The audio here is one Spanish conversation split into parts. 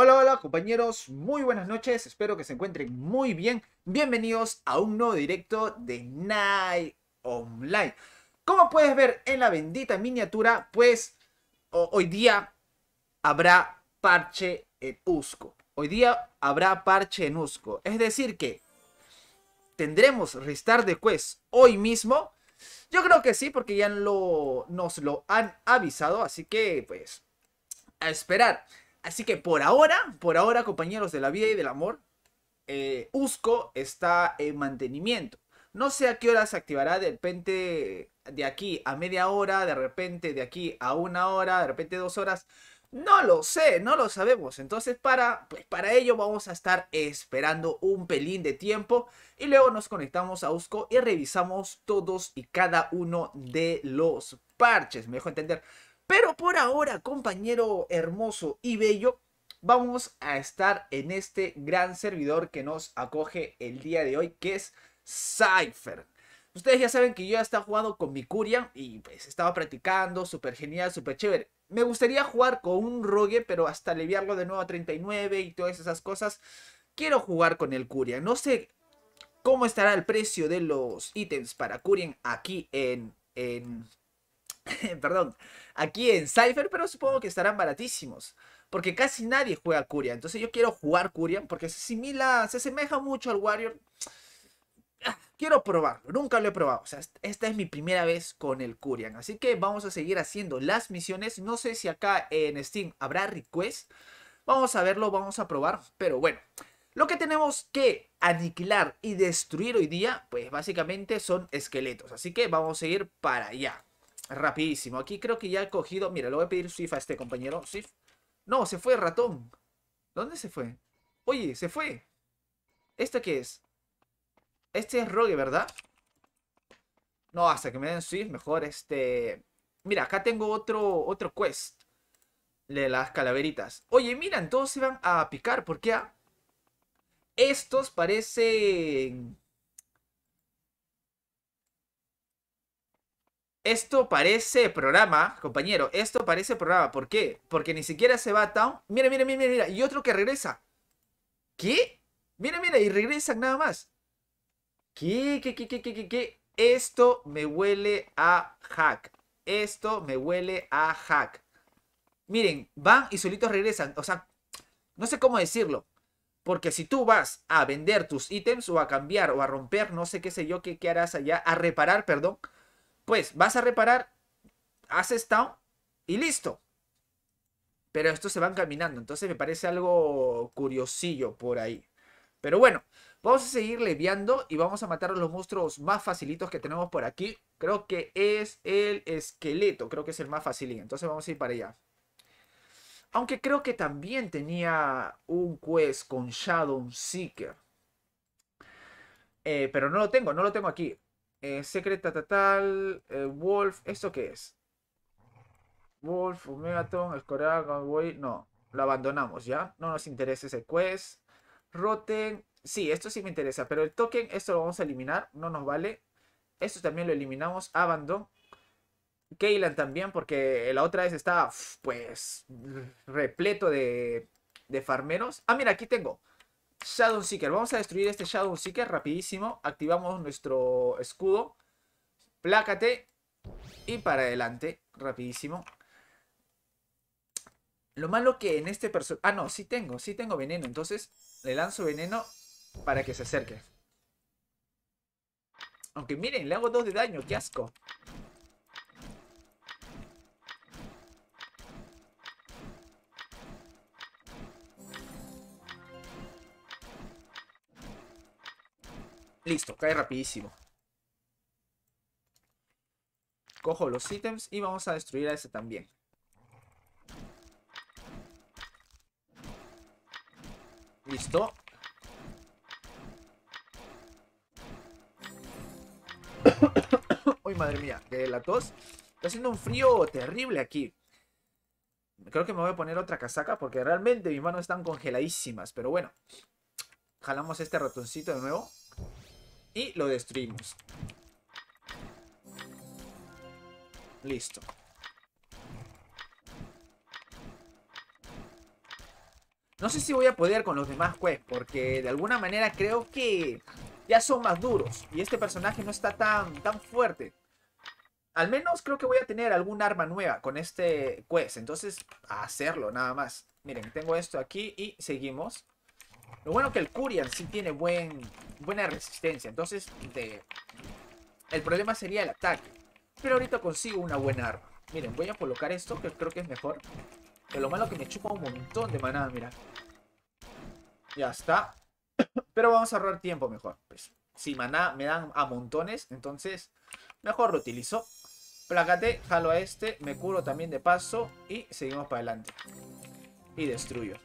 Hola, hola compañeros, muy buenas noches, espero que se encuentren muy bien. Bienvenidos a un nuevo directo de Night Online. Como puedes ver en la bendita miniatura, pues hoy día habrá parche en Usco. Hoy día habrá parche en Usco. Es decir que tendremos Restart de Quest hoy mismo. Yo creo que sí, porque ya nos lo han avisado, así que pues a esperar. Así que por ahora, por ahora, compañeros de la vida y del amor, eh, Usco está en mantenimiento. No sé a qué hora se activará de repente de aquí a media hora, de repente de aquí a una hora, de repente dos horas. No lo sé, no lo sabemos. Entonces para, pues, para ello vamos a estar esperando un pelín de tiempo y luego nos conectamos a Usco y revisamos todos y cada uno de los parches. Me dejo entender. Pero por ahora, compañero hermoso y bello, vamos a estar en este gran servidor que nos acoge el día de hoy, que es Cypher. Ustedes ya saben que yo ya estaba jugando con mi Kurian y pues estaba practicando, súper genial, súper chévere. Me gustaría jugar con un Rogue, pero hasta aliviarlo de nuevo a 39 y todas esas cosas. Quiero jugar con el Kurian. No sé cómo estará el precio de los ítems para Kurian aquí en, en perdón, aquí en Cypher, pero supongo que estarán baratísimos. Porque casi nadie juega Kurian Entonces yo quiero jugar Kurian porque se asimila, se asemeja mucho al Warrior. Quiero probarlo, nunca lo he probado. O sea, esta es mi primera vez con el Curian. Así que vamos a seguir haciendo las misiones. No sé si acá en Steam habrá request. Vamos a verlo, vamos a probar. Pero bueno, lo que tenemos que aniquilar y destruir hoy día, pues básicamente son esqueletos. Así que vamos a ir para allá. Rapidísimo. Aquí creo que ya he cogido... Mira, le voy a pedir Swift a este compañero. Swift. No, se fue ratón. ¿Dónde se fue? Oye, se fue. ¿Esta qué es? Este es Rogue, ¿verdad? No, hasta que me den Swift, mejor este... Mira, acá tengo otro, otro quest. De las calaveritas. Oye, mira, todos se van a picar. ¿Por qué? Estos parecen Esto parece programa, compañero. Esto parece programa. ¿Por qué? Porque ni siquiera se va a Town. Mira, mira, mira, mira. Y otro que regresa. ¿Qué? Mira, mira. Y regresan nada más. ¿Qué, qué, qué, qué, qué, qué? qué? Esto me huele a hack. Esto me huele a hack. Miren, van y solitos regresan. O sea, no sé cómo decirlo. Porque si tú vas a vender tus ítems o a cambiar o a romper, no sé qué sé yo, qué harás allá, a reparar, perdón pues vas a reparar, haces town y listo. Pero estos se van caminando, entonces me parece algo curiosillo por ahí. Pero bueno, vamos a seguir leviando y vamos a matar los monstruos más facilitos que tenemos por aquí. Creo que es el esqueleto, creo que es el más facilito. Entonces vamos a ir para allá. Aunque creo que también tenía un quest con Shadow Seeker. Eh, pero no lo tengo, no lo tengo aquí. Eh, Secreta Tatal, eh, Wolf, ¿esto qué es? Wolf, el Escorial Gunboy, no, lo abandonamos ya, no nos interesa ese quest. Roten, sí, esto sí me interesa, pero el token, esto lo vamos a eliminar, no nos vale. Esto también lo eliminamos, Abandon. Keyland también, porque la otra vez estaba, pues, repleto de, de farmeros. Ah, mira, aquí tengo. Shadow Seeker. Vamos a destruir este Shadow Seeker rapidísimo. Activamos nuestro escudo. Plácate. Y para adelante. Rapidísimo. Lo malo que en este personaje... Ah, no, sí tengo, sí tengo veneno. Entonces le lanzo veneno para que se acerque. Aunque miren, le hago dos de daño, qué asco. Listo, cae rapidísimo. Cojo los ítems y vamos a destruir a ese también. Listo. Uy, madre mía, de la tos. Está haciendo un frío terrible aquí. Creo que me voy a poner otra casaca porque realmente mis manos están congeladísimas. Pero bueno, jalamos este ratoncito de nuevo. Y lo destruimos. Listo. No sé si voy a poder con los demás quests, porque de alguna manera creo que ya son más duros. Y este personaje no está tan, tan fuerte. Al menos creo que voy a tener algún arma nueva con este quest. Entonces, a hacerlo nada más. Miren, tengo esto aquí y seguimos. Lo bueno que el Curian sí tiene buen, buena resistencia. Entonces, el problema sería el ataque. Pero ahorita consigo una buena arma. Miren, voy a colocar esto, que creo que es mejor. lo malo que me chupa un montón de maná, mira. Ya está. Pero vamos a ahorrar tiempo mejor. Pues. si maná me dan a montones, entonces mejor lo utilizo. Plácate, jalo a este, me curo también de paso y seguimos para adelante. Y destruyo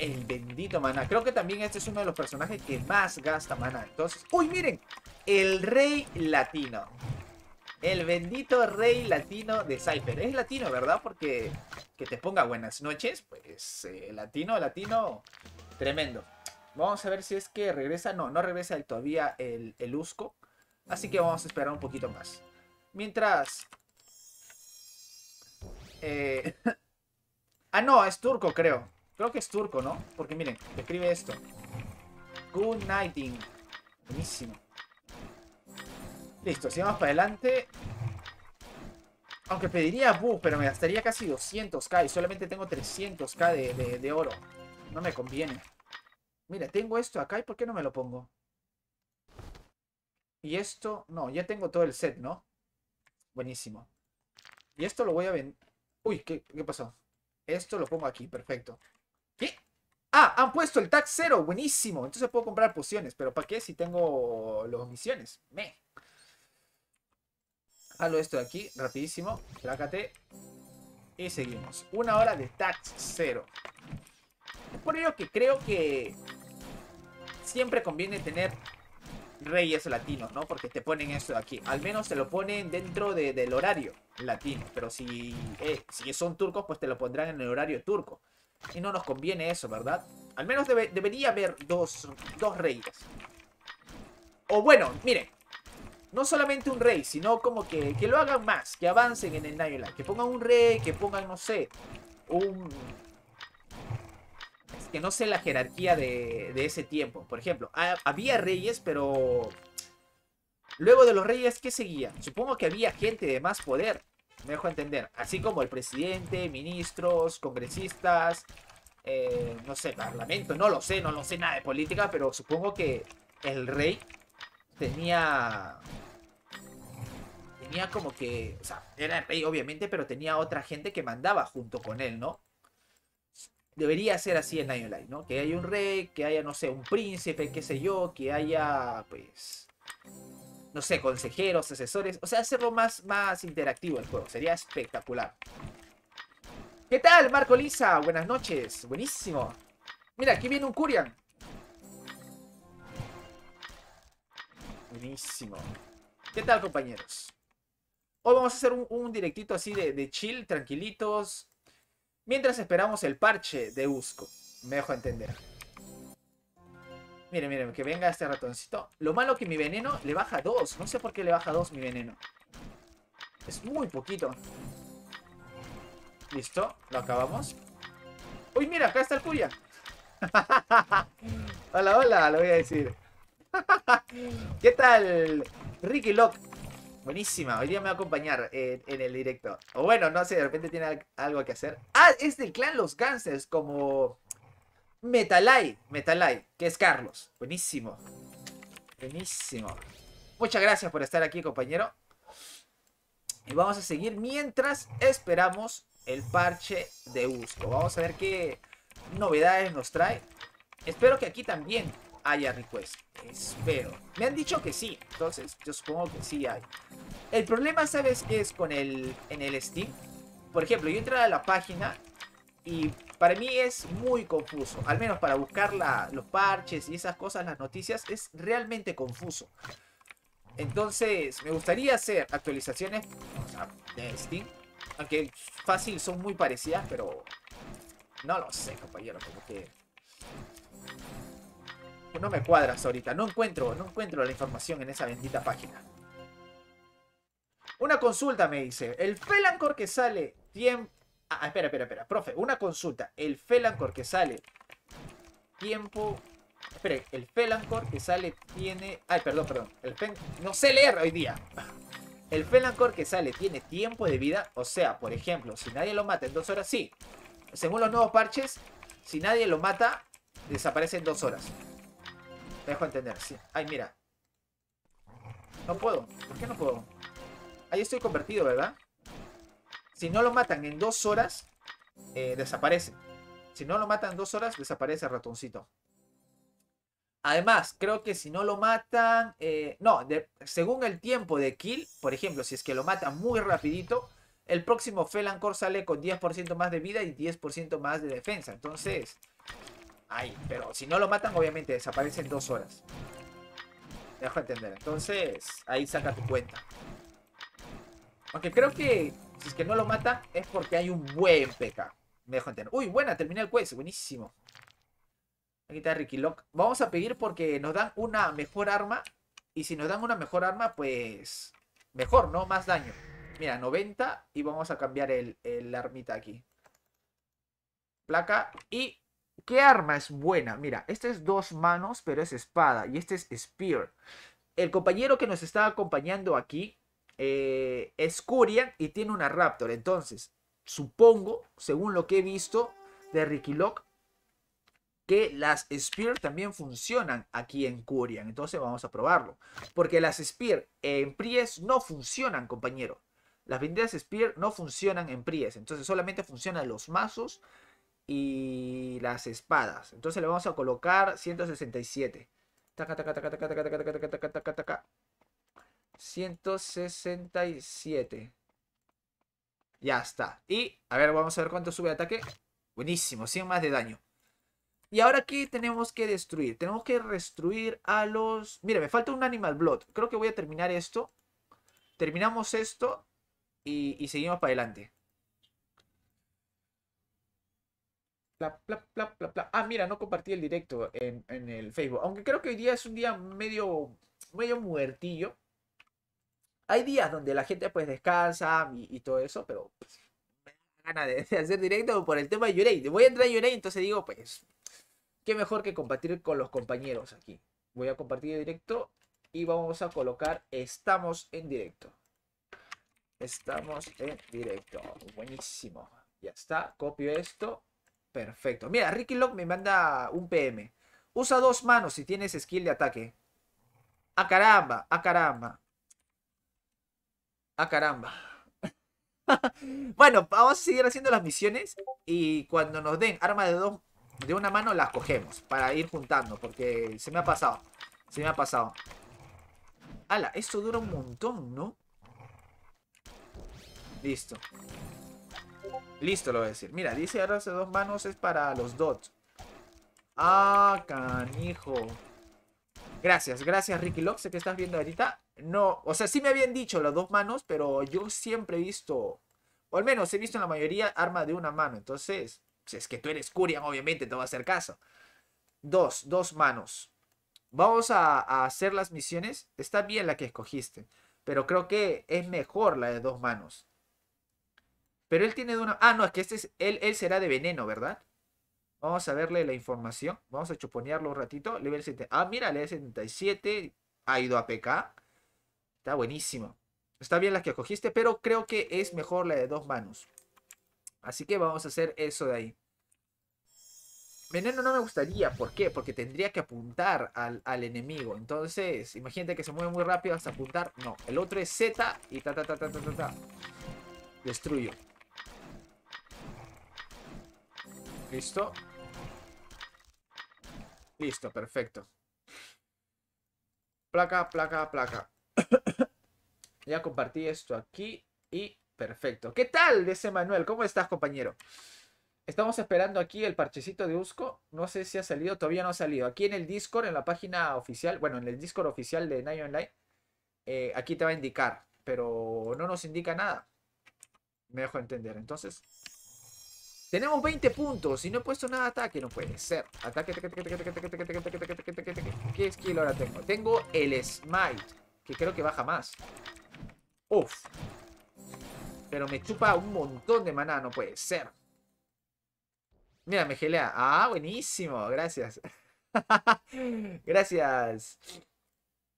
el bendito mana, Creo que también este es uno de los personajes que más gasta mana Entonces, uy, miren, el rey latino. El bendito rey latino de Cypher. Es latino, ¿verdad? Porque que te ponga buenas noches, pues eh, latino, latino, tremendo. Vamos a ver si es que regresa. No, no regresa todavía el, el Usco. Así que vamos a esperar un poquito más. Mientras... Eh, ah, no, es turco, creo. Creo que es turco, ¿no? Porque miren, escribe esto. Good nighting. Buenísimo. Listo, sigamos para adelante. Aunque pediría buff, pero me gastaría casi 200k y solamente tengo 300k de, oro. No me conviene. Mira, tengo esto acá y ¿por qué no me lo pongo? Y esto, no, ya tengo todo el set, ¿no? Buenísimo. Y esto lo voy a vender. Uy, ¿qué pasó? Esto lo pongo aquí, perfecto. Ah, han puesto el tax cero! buenísimo. Entonces puedo comprar pociones, pero ¿para qué si tengo los misiones? Me. Halo esto de aquí, rapidísimo. Trácate. Y seguimos. Una hora de tax cero. por ello que creo que siempre conviene tener reyes latinos, ¿no? Porque te ponen esto de aquí. Al menos te lo ponen dentro del horario latino. Pero si, eh, si son turcos, pues te lo pondrán en el horario turco. Si no nos conviene eso, ¿verdad? Al menos debería haber dos, dos reyes. O bueno, miren. No solamente un rey, sino como que, lo hagan más. Que avancen en el Nightlife. Que pongan un rey, que pongan, no sé, un... que no sé la jerarquía de, ese tiempo. Por ejemplo, había reyes, pero... Luego de los reyes, ¿qué seguía? Supongo que había gente de más poder. Me dejo entender. Así como el presidente, ministros, congresistas, eh, no sé, parlamento, no lo sé, no lo sé nada de política, pero supongo que el rey tenía... Tenía como que... O sea, era el rey obviamente, pero tenía otra gente que mandaba junto con él, ¿no? Debería ser así en Nightline, ¿no? Que haya un rey, que haya, no sé, un príncipe, qué sé yo, que haya, pues no sé, consejeros, asesores. O sea, hacerlo más, más interactivo el juego. Sería espectacular. ¿Qué tal, Marco Lisa? Buenas noches. Buenísimo. Mira, aquí viene un Kurian. Buenísimo. ¿Qué tal, compañeros? Hoy vamos a hacer un, directito así de, chill, tranquilitos. Mientras esperamos el parche de Usco. Me dejo entender. Miren, miren, que venga este ratoncito. Lo malo que mi veneno le baja dos. No sé por qué le baja dos mi veneno. Es muy poquito. Listo, lo acabamos. ¡Uy, mira! Acá está el Cuya. hola, hola, lo voy a decir. ¿Qué tal? Ricky Lock? Buenísima, hoy día me va a acompañar eh, en, el directo. O bueno, no sé, de repente tiene algo que hacer. Ah, es del clan Los Ganses, como Metalai, Metalai, que es Carlos. Buenísimo. Buenísimo. Muchas gracias por estar aquí, compañero. Y vamos a seguir mientras esperamos el parche de uso. Vamos a ver qué novedades nos trae. Espero que aquí también haya request. Espero. Me han dicho que sí. Entonces, yo supongo que sí hay. El problema, ¿sabes qué es con el en el Steam? Por ejemplo, yo entré a la página y para mí es muy confuso, al menos para buscar los parches y esas cosas, las noticias, es realmente confuso. Entonces, me gustaría hacer actualizaciones ah, de Steam, aunque fácil son muy parecidas, pero no lo sé, compañero, como que... No me cuadras ahorita, no encuentro, no encuentro la información en esa bendita página. Una consulta me dice, el Felancor que sale tiempo Ah, ah, espera, espera, espera. Profe, una consulta. El Felancor que sale tiempo... Espera, el Felancor que sale tiene... Ay, perdón, perdón. El pen... No sé leer hoy día. El Felancor que sale tiene tiempo de vida. O sea, por ejemplo, si nadie lo mata en dos horas, sí. Según los nuevos parches, si nadie lo mata, desaparece en dos horas. dejo entender, sí. Ay, mira. No puedo. ¿Por qué no puedo? Ahí estoy convertido, ¿verdad? Si no lo matan en dos horas, eh, desaparece. Si no lo matan en dos horas, desaparece el ratoncito. Además, creo que si no lo matan... Eh, no, según el tiempo de kill, por ejemplo, si es que lo matan muy rapidito, el próximo Felancor sale con 10% más de vida y 10% más de defensa. Entonces, ahí. Pero si no lo matan, obviamente desaparece en dos horas. Dejo entender. Entonces, ahí saca tu cuenta. Aunque creo que si es que no lo mata es porque hay un buen PK. Me dejo entender. Uy, buena, terminé el quest. Buenísimo. Aquí está Ricky Lock. Vamos a pedir porque nos dan una mejor arma. Y si nos dan una mejor arma, pues... Mejor, ¿no? Más daño. Mira, 90. Y vamos a cambiar el, el armita aquí. Placa. ¿Y qué arma es buena? Mira, este es dos manos, pero es espada. Y este es spear. El compañero que nos está acompañando aquí eh, es y tiene una Raptor. Entonces, supongo, según lo que he visto de Ricky Lock, que las Spear también funcionan aquí en Curian. Entonces vamos a probarlo. Porque las Spear en Pries no funcionan, compañero. Las vendidas Spear no funcionan en Pries. Entonces solamente funcionan los mazos y las espadas. Entonces le vamos a colocar 167. taca, taca, 167. Ya está. Y, a ver, vamos a ver cuánto sube de ataque. Buenísimo, 100 más de daño. Y ahora, aquí tenemos que destruir? Tenemos que destruir a los... Mira, me falta un Animal Blood. Creo que voy a terminar esto. Terminamos esto y, seguimos para adelante. ah, mira, no compartí el directo en, en, el Facebook. Aunque creo que hoy día es un día medio, medio muertillo. Hay días donde la gente pues descansa y, todo eso, pero pues, me da ganas de, hacer directo por el tema de Yurei. Voy a entrar a Yurei, entonces digo, pues, qué mejor que compartir con los compañeros aquí. Voy a compartir directo y vamos a colocar estamos en directo. Estamos en directo. Buenísimo. Ya está. Copio esto. Perfecto. Mira, Ricky Lock me manda un PM. Usa dos manos si tienes skill de ataque. A ah, caramba, a ah, caramba. Ah, caramba. bueno, vamos a seguir haciendo las misiones y cuando nos den armas de dos de una mano las cogemos para ir juntando porque se me ha pasado. Se me ha pasado. Ala, esto dura un montón, ¿no? Listo. Listo, lo voy a decir. Mira, dice armas de dos manos es para los dots. Ah, canijo. Gracias, gracias Ricky Lock, sé que estás viendo ahorita no, o sea, sí me habían dicho las dos manos, pero yo siempre he visto, o al menos he visto en la mayoría arma de una mano. Entonces, si es que tú eres Kurian obviamente te va a hacer caso. Dos, dos manos. Vamos a, hacer las misiones. Está bien la que escogiste, pero creo que es mejor la de dos manos. Pero él tiene de una... Ah, no, es que este es... Él, él será de veneno, ¿verdad? Vamos a verle la información. Vamos a chuponearlo un ratito. Ah, mira, level 77. Ha ido a PK. Está buenísimo. Está bien la que cogiste, pero creo que es mejor la de dos manos. Así que vamos a hacer eso de ahí. Veneno no me gustaría, ¿por qué? Porque tendría que apuntar al, al, enemigo. Entonces, imagínate que se mueve muy rápido hasta apuntar. No, el otro es Z y ta ta ta ta ta ta ta. Destruyo. Listo. Listo, perfecto. Placa, placa, placa ya compartí esto aquí y perfecto. ¿Qué tal, ese Manuel? ¿Cómo estás, compañero? Estamos esperando aquí el parchecito de Usco. No sé si ha salido, todavía no ha salido. Aquí en el Discord, en la página oficial, bueno, en el Discord oficial de Night Online, aquí te va a indicar, pero no nos indica nada. Me dejo entender. Entonces, tenemos 20 puntos y no he puesto nada de ataque. No puede ser. ¿Qué skill ahora tengo? Tengo el Smite. Que creo que baja más. Uf. Pero me chupa un montón de maná, no puede ser. Mira, me gelea. Ah, buenísimo. Gracias. Gracias.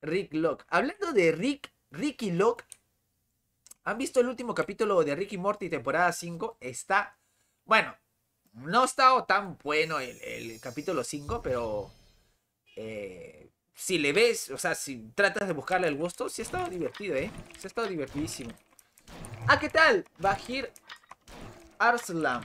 Rick Locke. Hablando de Rick, Ricky Locke. ¿Han visto el último capítulo de Ricky Morty, temporada 5? Está. Bueno, no ha estado tan bueno el, el capítulo 5, pero. Eh, si le ves, o sea, si tratas de buscarle el gusto, si ha estado divertido, ¿eh? Se ha estado divertidísimo. Ah, ¿qué tal? Va a Bajir Arslan.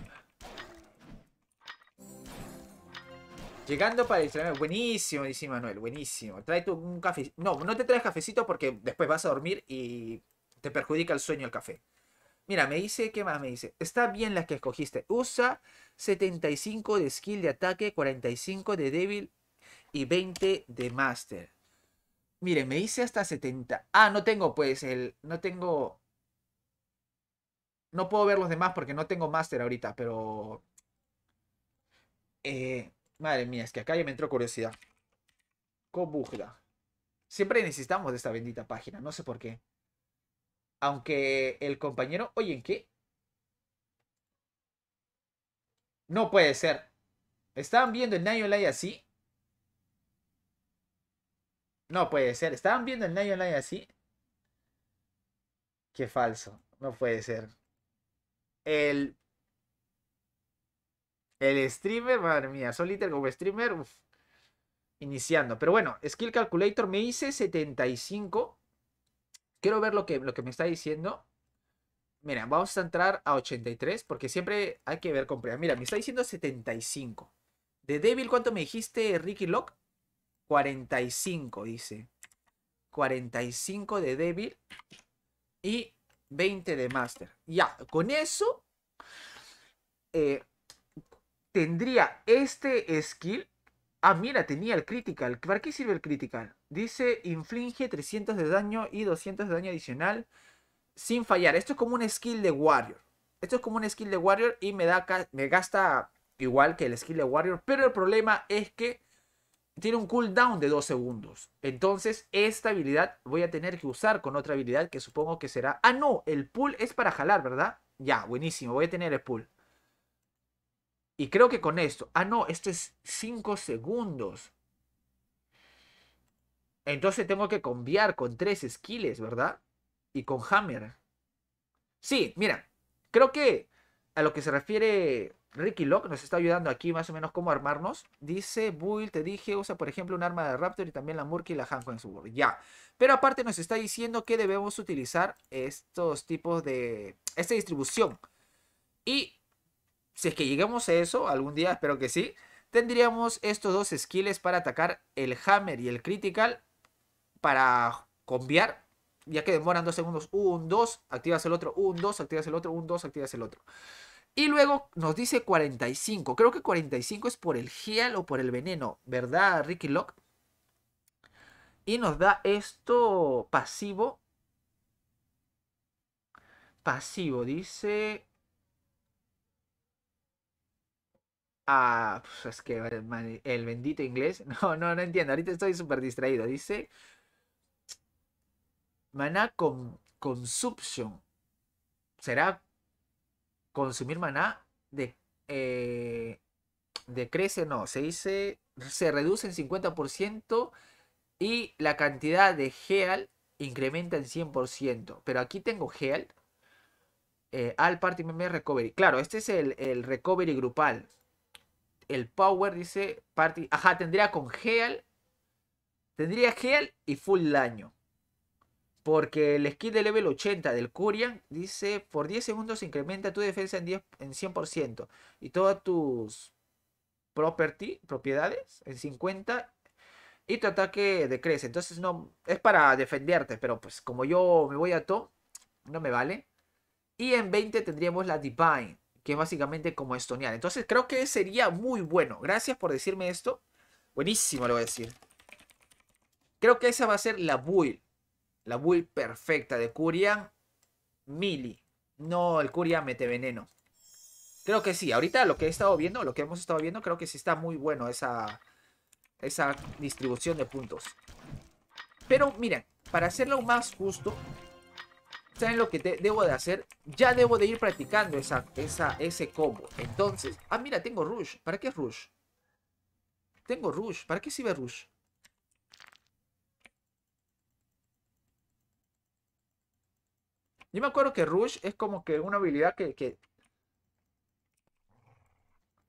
Llegando para tren. Buenísimo, dice Manuel. Buenísimo. Trae un café. No, no te traes cafecito porque después vas a dormir y te perjudica el sueño el café. Mira, me dice, ¿qué más me dice? Está bien la que escogiste. Usa 75 de skill de ataque, 45 de débil y 20 de máster. Mire, me hice hasta 70. Ah, no tengo pues el... No tengo... No puedo ver los demás porque no tengo máster ahorita, pero... Eh, madre mía, es que acá ya me entró curiosidad. Bugla Siempre necesitamos de esta bendita página, no sé por qué. Aunque el compañero... Oye, ¿en qué? No puede ser. ¿Estaban viendo el Nine Online así? No puede ser. Estaban viendo el Night Online así. Qué falso. No puede ser. El. El streamer, madre mía, Soliter como streamer, iniciando. Pero bueno, Skill Calculator me hice 75. Quiero ver lo que, lo que me está diciendo. Mira, vamos a entrar a 83 porque siempre hay que ver con Mira, me está diciendo 75. ¿De débil cuánto me dijiste, Ricky Locke? 45, dice. 45 de débil y 20 de master. Ya, con eso eh, tendría este skill. Ah, mira, tenía el critical. ¿Para qué sirve el critical? Dice, inflige 300 de daño y 200 de daño adicional sin fallar. Esto es como un skill de warrior. Esto es como un skill de warrior y me, da, me gasta igual que el skill de warrior. Pero el problema es que tiene un cooldown de 2 segundos. Entonces, esta habilidad voy a tener que usar con otra habilidad que supongo que será... Ah, no, el pull es para jalar, ¿verdad? Ya, buenísimo, voy a tener el pull. Y creo que con esto... Ah, no, esto es 5 segundos. Entonces tengo que cambiar con 3 skills, ¿verdad? Y con hammer. Sí, mira, creo que a lo que se refiere Ricky Locke nos está ayudando aquí más o menos cómo armarnos. Dice, Bull, te dije, usa por ejemplo un arma de Raptor y también la Murky y la Hanco en su Ya. Pero aparte nos está diciendo que debemos utilizar estos tipos de... Esta distribución. Y si es que llegamos a eso, algún día espero que sí, tendríamos estos dos skills para atacar el Hammer y el Critical para combiar ya que demoran dos segundos, un, dos, activas el otro, un, dos, activas el otro, un, dos, activas el otro. Y luego nos dice 45. Creo que 45 es por el gel o por el veneno, ¿verdad, Ricky Locke? Y nos da esto pasivo. Pasivo, dice. Ah, pues es que el bendito inglés. No, no, no entiendo. Ahorita estoy súper distraído. Dice. Mana con consumption. ¿Será consumir maná decrece, eh, no, se dice, se reduce en 50% y la cantidad de Heal incrementa en 100%. Pero aquí tengo Heal. Eh, al Party Member Recovery. Claro, este es el, el, recovery grupal. El Power dice Party. Ajá, tendría con Heal. Tendría Heal y full daño. Porque el skill de level 80 del Kurian dice, por 10 segundos incrementa tu defensa en, 10, en 100% y todas tus property, propiedades en 50 y tu ataque decrece. Entonces no, es para defenderte, pero pues como yo me voy a todo. no me vale. Y en 20 tendríamos la Divine, que es básicamente como estonear. Entonces creo que sería muy bueno. Gracias por decirme esto. Buenísimo, lo voy a decir. Creo que esa va a ser la build la build perfecta de Kuria. Mili. No, el Kuria mete veneno. Creo que sí. Ahorita lo que he estado viendo, lo que hemos estado viendo, creo que sí está muy bueno esa, esa distribución de puntos. Pero miren, para hacerlo más justo, ¿saben lo que debo de hacer? Ya debo de ir practicando esa, esa, ese combo. Entonces, ah, mira, tengo Rush. ¿Para qué Rush? Tengo Rush. ¿Para qué sirve Rush? Yo me acuerdo que Rush es como que una habilidad que,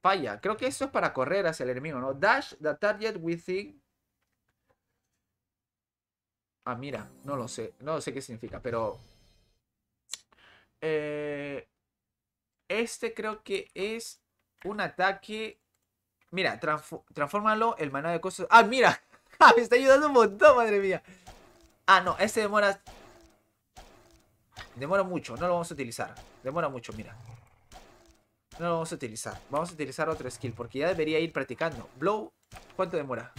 Falla. Creo que eso es para correr hacia el enemigo, ¿no? Dash the target within... Ah, mira. No lo sé. No sé qué significa, pero... Eh, este creo que es un ataque... Mira, transfórmalo el maná de cosas... ¡Ah, mira! ¡Me está ayudando un montón, madre mía! Ah, no, este demora Demora mucho, no lo vamos a utilizar. Demora mucho, mira. No lo vamos a utilizar. Vamos a utilizar otro skill porque ya debería ir practicando. Blow, ¿cuánto demora?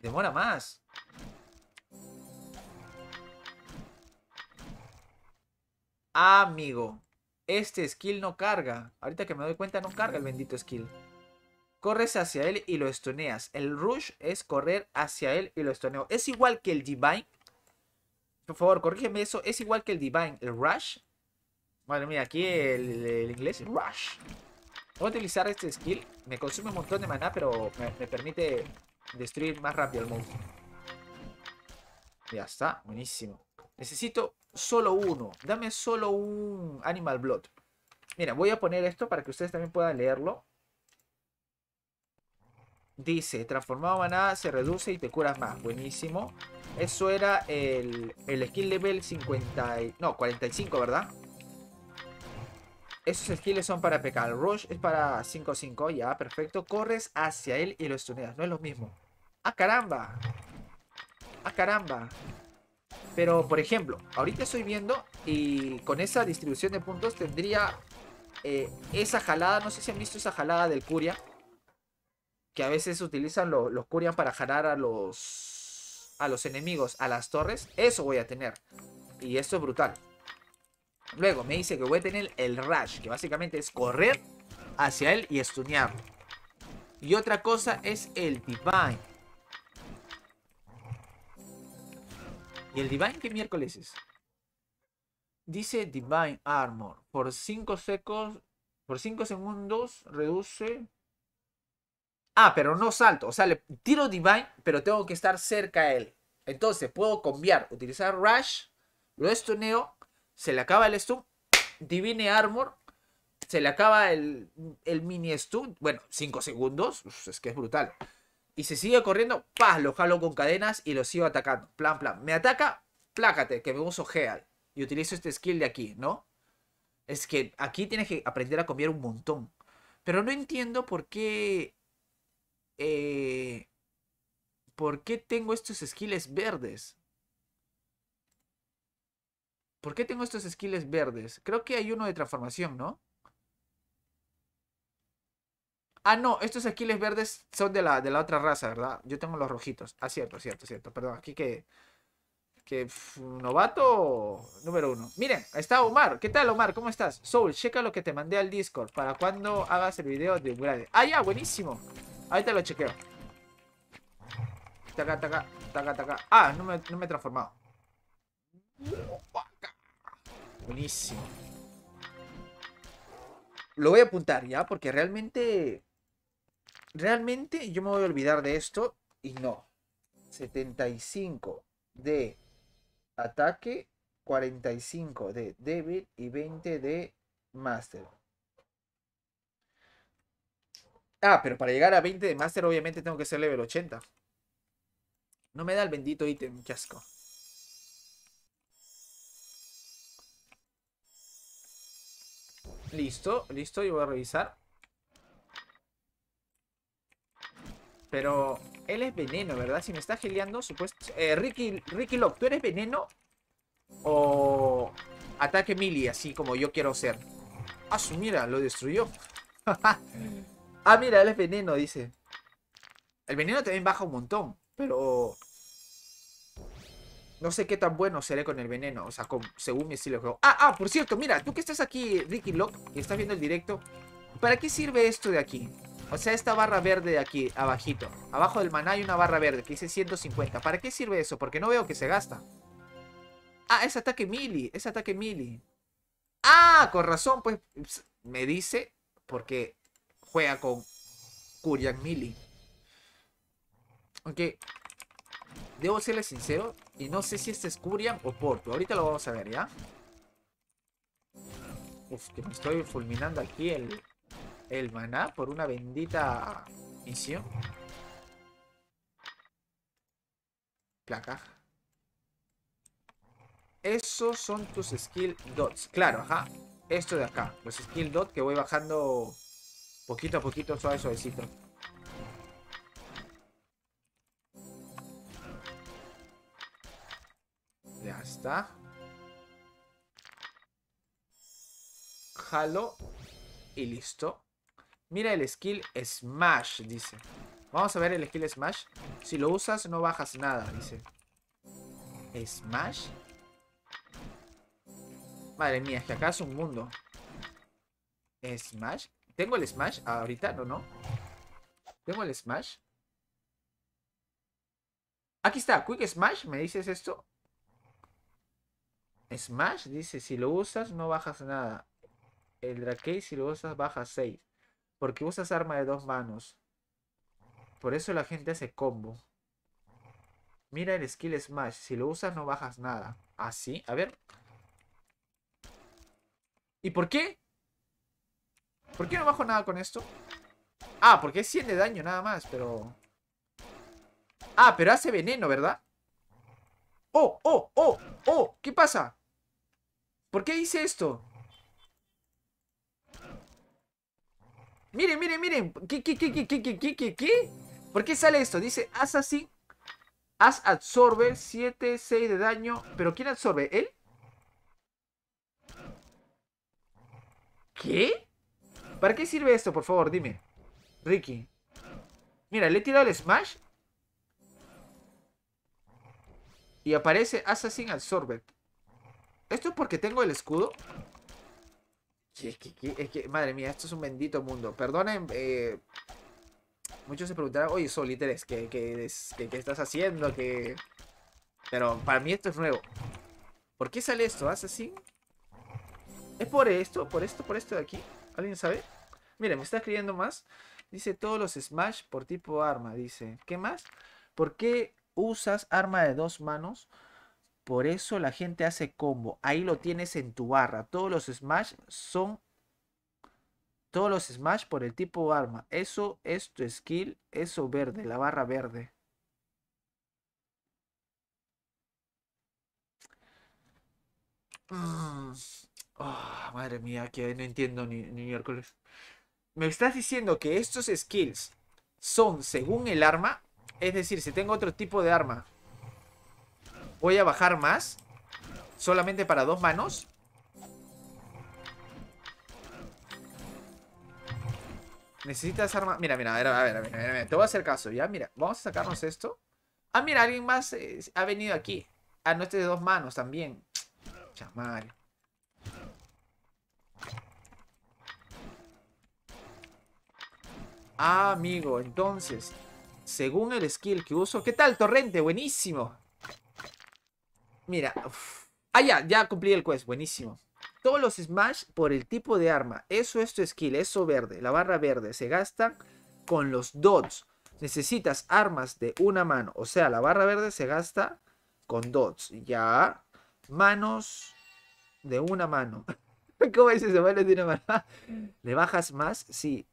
Demora más. Amigo, este skill no carga. Ahorita que me doy cuenta no carga el bendito skill. Corres hacia él y lo estoneas. El rush es correr hacia él y lo estoneo. Es igual que el divine, por favor, corrígeme eso. Es igual que el Divine, el Rush. Madre mía, aquí el, inglés, Rush. Voy a utilizar este skill. Me consume un montón de maná, pero me, permite destruir más rápido el mundo Ya está, buenísimo. Necesito solo uno. Dame solo un Animal Blood. Mira, voy a poner esto para que ustedes también puedan leerlo. Dice, transformado maná se reduce y te curas más. Buenísimo. Eso era el, el skill level 50 no, 45, ¿verdad? Esos skills son para pecar. Rush es para 5-5, ya, perfecto. Corres hacia él y lo estuneas, no es lo mismo. ¡Ah, caramba! ¡Ah, caramba! Pero, por ejemplo, ahorita estoy viendo y con esa distribución de puntos tendría eh, esa jalada, no sé si han visto esa jalada del Curia, que a veces utilizan los Kurian para jalar a los a los enemigos a las torres, eso voy a tener. Y esto es brutal. Luego me dice que voy a tener el Rush, que básicamente es correr hacia él y estunearlo. Y otra cosa es el Divine. ¿Y el Divine qué miércoles es? Dice Divine Armor. Por 5 secos. Por 5 segundos reduce Ah, pero no salto. O sea, le tiro Divine, pero tengo que estar cerca a él. Entonces puedo cambiar, utilizar Rush, lo estuneo, se le acaba el stun, Divine Armor, se le acaba el, mini stun, bueno, 5 segundos, es que es brutal. Y se sigue corriendo, ¡pah! Lo jalo con cadenas y lo sigo atacando. Plan, plan. Me ataca, plácate, que me uso Heal. Y utilizo este skill de aquí, ¿no? Es que aquí tienes que aprender a cambiar un montón. Pero no entiendo por qué eh, ¿por qué tengo estos esquiles verdes? ¿Por qué tengo estos esquiles verdes? Creo que hay uno de transformación, ¿no? Ah, no, estos skills verdes son de la, de la otra raza, ¿verdad? Yo tengo los rojitos. Ah, cierto, cierto, cierto. Perdón, aquí que... Que novato número uno. Miren, está Omar. ¿Qué tal, Omar? ¿Cómo estás? Soul, checa lo que te mandé al Discord para cuando hagas el video de Upgrade. Ah, ya, buenísimo. Ahí te lo chequeo. Taca, taca, taca, taca. Ah, no me, no me he transformado. Buenísimo. Lo voy a apuntar ya, porque realmente... Realmente yo me voy a olvidar de esto y no. 75 de ataque, 45 de débil y 20 de master. Ah, pero para llegar a 20 de máster obviamente tengo que ser level 80. No me da el bendito ítem, qué asco. Listo, listo, yo voy a revisar. Pero él es veneno, ¿verdad? Si me está geleando, supuesto... Eh, Ricky, Ricky Lock, ¿tú eres veneno? O ataque melee, así como yo quiero ser. Ah, mira, lo destruyó. Ah, mira, él es veneno, dice. El veneno también baja un montón, pero... No sé qué tan bueno seré con el veneno, o sea, según mi estilo de juego. Ah, ah, por cierto, mira, tú que estás aquí, Ricky Lock, y estás viendo el directo, ¿para qué sirve esto de aquí? O sea, esta barra verde de aquí, abajito. Abajo del maná hay una barra verde que dice 150. ¿Para qué sirve eso? Porque no veo que se gasta. Ah, es ataque mili, es ataque mili. Ah, con razón, pues me dice, porque juega con Kurian Mili. Aunque, debo serle sincero, y no sé si este es Kurian o Porto. Ahorita lo vamos a ver, ¿ya? Uf, que me estoy fulminando aquí el, el maná por una bendita misión. Placa. Esos son tus skill dots. Claro, ajá. Esto de acá. Los skill dots que voy bajando Poquito a poquito, suave, suavecito. Ya está. Jalo. Y listo. Mira el skill Smash, dice. Vamos a ver el skill Smash. Si lo usas, no bajas nada, dice. ¿Smash? Madre mía, es que acá es un mundo. ¿Smash? ¿Tengo el Smash ahorita? No, no. ¿Tengo el Smash? Aquí está, Quick Smash, ¿me dices esto? Smash dice, si lo usas no bajas nada. El drake si lo usas baja 6. Porque usas arma de dos manos. Por eso la gente hace combo. Mira el skill Smash, si lo usas no bajas nada. Así, ¿Ah, a ver. ¿Y por qué? ¿Por qué no bajo nada con esto? Ah, porque es 100 de daño nada más, pero... Ah, pero hace veneno, ¿verdad? ¡Oh, oh, oh, oh! ¿Qué pasa? ¿Por qué hice esto? Miren, miren, miren. ¿Qué, qué, qué, qué, qué, qué, qué, qué? ¿Por qué sale esto? Dice, haz así. Haz absorber 7, 6 de daño. ¿Pero quién absorbe? ¿Él? ¿Qué? ¿Para qué sirve esto, por favor? Dime. Ricky. Mira, le he tirado el Smash. Y aparece Assassin Absorber. ¿Esto es porque tengo el escudo? madre mía, esto es un bendito mundo. Perdonen, eh, muchos se preguntarán, oye, Soliteres, ¿qué, qué, estás haciendo? ¿Qué... Pero para mí esto es nuevo. ¿Por qué sale esto? Assassin? ¿Es por esto? ¿Por esto? ¿Por esto de aquí? ¿Alguien sabe? Mire, me está escribiendo más. Dice todos los Smash por tipo arma. Dice, ¿qué más? ¿Por qué usas arma de dos manos? Por eso la gente hace combo. Ahí lo tienes en tu barra. Todos los Smash son... Todos los Smash por el tipo arma. Eso es tu skill. Eso verde, la barra verde. Mm. Ah, madre mía, que no entiendo ni, miércoles. ¿Me estás diciendo que estos skills son según el arma? Es decir, si tengo otro tipo de arma, voy a bajar más. Solamente para dos manos. Necesitas arma... Mira, mira, a ver, a ver, a ver, te voy a hacer caso, ¿ya? Mira, vamos a sacarnos esto. Ah, mira, alguien más eh, ha venido aquí. Ah, no, este de dos manos también. Chamal. Ah, amigo, entonces, según el skill que uso... ¿Qué tal, torrente? Buenísimo. Mira, uf. Ah, ya, ya cumplí el quest, buenísimo. Todos los smash por el tipo de arma. Eso es tu skill, eso verde, la barra verde. Se gasta con los dots. Necesitas armas de una mano. O sea, la barra verde se gasta con dots. Ya. Manos de una mano. ¿Cómo dices eso? Manos de una mano. ¿Le bajas más? Sí.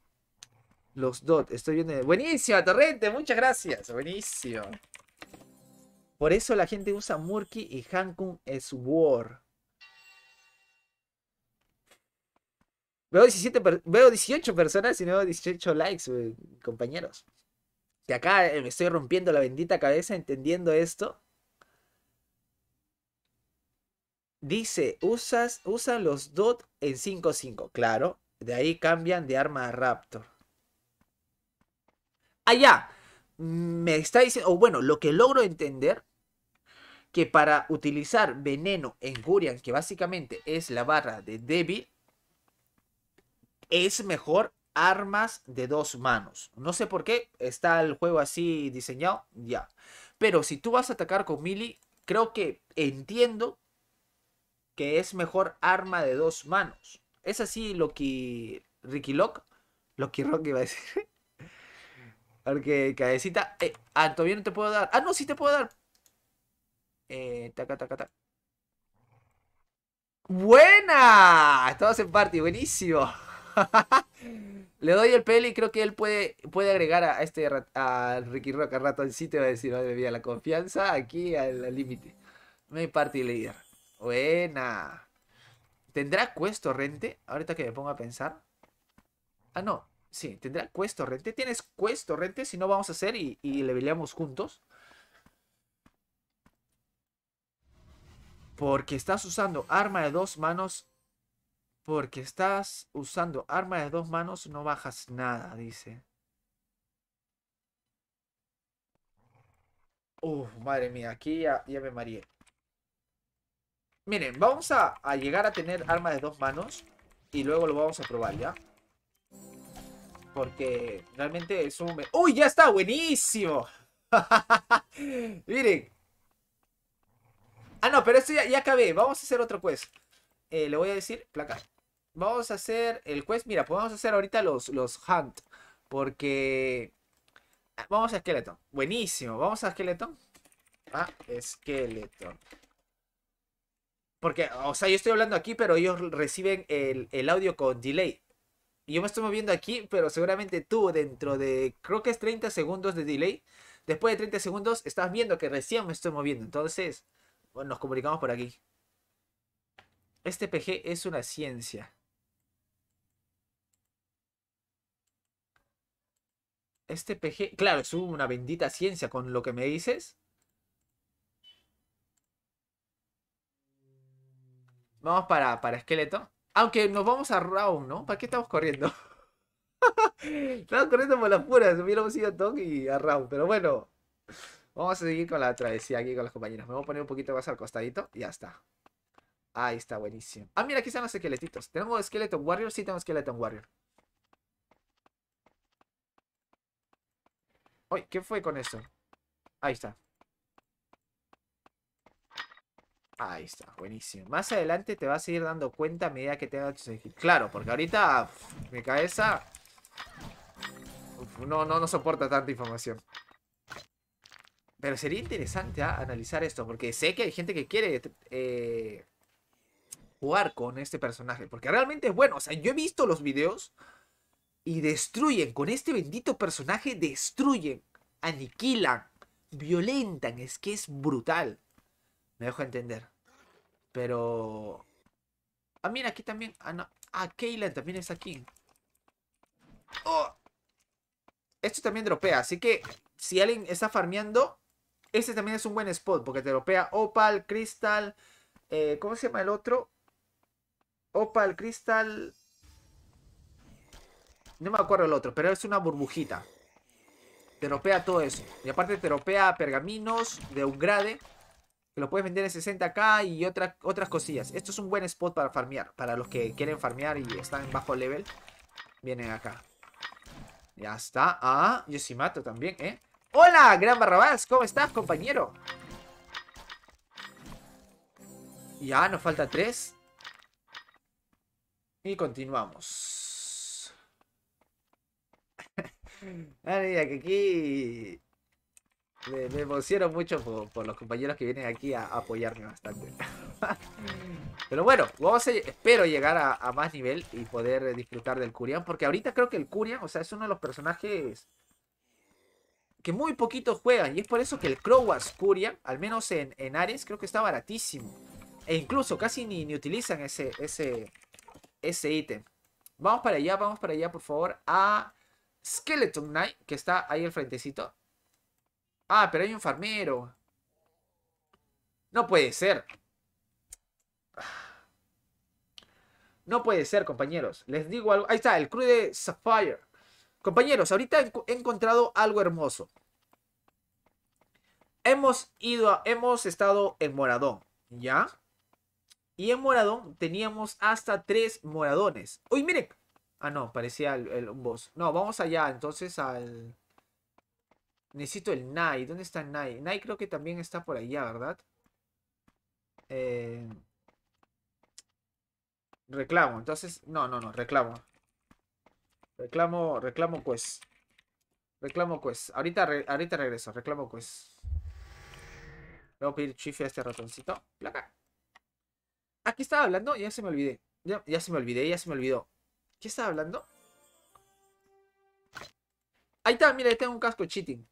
Los DOT, estoy viendo. ¡Buenísimo, Torrente, muchas gracias. Buenísimo. Por eso la gente usa Murky y Hankun es War. Veo, 17 veo 18 personas y no veo 18 likes, eh, compañeros. Que acá eh, me estoy rompiendo la bendita cabeza entendiendo esto. Dice, usas, usan los DOT en 5-5. Claro, de ahí cambian de arma a Raptor allá. Me está diciendo, o bueno, lo que logro entender, que para utilizar veneno en Gurian, que básicamente es la barra de débil, es mejor armas de dos manos. No sé por qué, está el juego así diseñado, ya. Pero si tú vas a atacar con Mili, creo que entiendo que es mejor arma de dos manos. Es así lo que Ricky Lock, lo que iba a decir. Porque cabecita. Eh, ah, todavía no te puedo dar. Ah, no, sí te puedo dar. Eh, taca, taca, taca. ¡Buena! Estamos en party, buenísimo. Le doy el peli y creo que él puede, puede agregar a este a Ricky Sí, te Va a decir, madre mía, la confianza aquí al límite. Me party leader. Buena. ¿Tendrá cuesto rente? Ahorita que me pongo a pensar. Ah, no. Sí, tendrá quest torrente. ¿Tienes quest torrente? Si no, vamos a hacer y, y le peleamos juntos. Porque estás usando arma de dos manos. Porque estás usando arma de dos manos, no bajas nada, dice. Uf, madre mía, aquí ya, ya me mareé. Miren, vamos a llegar a tener arma de dos manos. Y luego lo vamos a probar, ¿ya? Porque realmente es un... ¡Uy, ya está! ¡Buenísimo! Miren. Ah, no, pero esto ya, acabé. Vamos a hacer otro quest. Eh, le voy a decir, placa. Vamos a hacer el quest. Mira, podemos pues hacer ahorita los, los hunt. Porque... Ah, vamos a esqueleto. Buenísimo. Vamos a Skeleton. Ah, Skeleton. Porque, o sea, yo estoy hablando aquí, pero ellos reciben el, el audio con delay. Y yo me estoy moviendo aquí, pero seguramente tú dentro de, creo que es 30 segundos de delay, después de 30 segundos estás viendo que recién me estoy moviendo. Entonces, nos comunicamos por aquí. Este PG es una ciencia. Este PG, claro, es una bendita ciencia con lo que me dices. Vamos para esqueleto. Aunque nos vamos a round, ¿no? ¿Para qué estamos corriendo? estamos corriendo por las puras. Hubiéramos ido a Tong y a Round, Pero bueno, vamos a seguir con la travesía aquí con los compañeros. Me voy a poner un poquito más al costadito y ya está. Ahí está, buenísimo. Ah, mira, aquí están los esqueletitos. ¿Tenemos Skeleton Warrior? Sí, tengo Skeleton Warrior. Uy, ¿qué fue con eso? Ahí está. Ahí está, buenísimo. Más adelante te vas a ir dando cuenta a medida que tengas a skills. Claro, porque ahorita mi cabeza no, no, no soporta tanta información. Pero sería interesante ah, analizar esto, porque sé que hay gente que quiere eh, jugar con este personaje, porque realmente es bueno. O sea, yo he visto los videos y destruyen, con este bendito personaje destruyen, aniquilan, violentan, es que es brutal. Me dejo entender. Pero... Ah, mira, aquí también... Ah, no. Ah, también es aquí. ¡Oh! Esto también dropea, así que si alguien está farmeando, este también es un buen spot, porque te dropea Opal, cristal... Eh, ¿cómo se llama el otro? Opal, cristal... No me acuerdo el otro, pero es una burbujita. Te dropea todo eso. Y aparte te dropea pergaminos de un grade que lo puedes vender en 60k y otras cosillas. Esto es un buen spot para farmear, para los que quieren farmear y están en bajo level. Vienen acá. Ya está. Ah, yo sí mato también, ¿eh? ¡Hola, Gran Barrabás! ¿Cómo estás, compañero? Ya, nos falta tres. Y continuamos. A que aquí me, emociono mucho por, los compañeros que vienen aquí a, apoyarme bastante. Pero bueno, vamos espero llegar a, más nivel y poder disfrutar del Kurian porque ahorita creo que el Kurian o sea, es uno de los personajes que muy poquito juegan, y es por eso que el Crowas Kurian al menos en, Ares, creo que está baratísimo. E incluso casi ni, utilizan ese, ese, ese ítem. Vamos para allá, vamos para allá, por favor, a Skeleton Knight, que está ahí al frentecito. Ah, pero hay un farmero. No puede ser. No puede ser, compañeros. Les digo algo. Ahí está, el Cruy de Sapphire. Compañeros, ahorita he encontrado algo hermoso. Hemos ido a, hemos estado en Moradón, ¿ya? Y en Moradón teníamos hasta tres moradones. Uy, miren. Ah, no, parecía el, boss. No, vamos allá entonces al... Necesito el Nai. ¿Dónde está el Nai? Nai creo que también está por allá, ¿verdad? Eh, reclamo. Entonces, no, no, no. Reclamo. Reclamo, reclamo quest. Reclamo quest. Ahorita, ahorita regreso. Reclamo pues. Voy a pedir chife a este ratoncito. Placa. Aquí estaba hablando, ya se me olvidé. Ya, ya se me olvidé, ya se me olvidó. ¿Qué estaba hablando? Ahí está, mira, ahí tengo un casco cheating.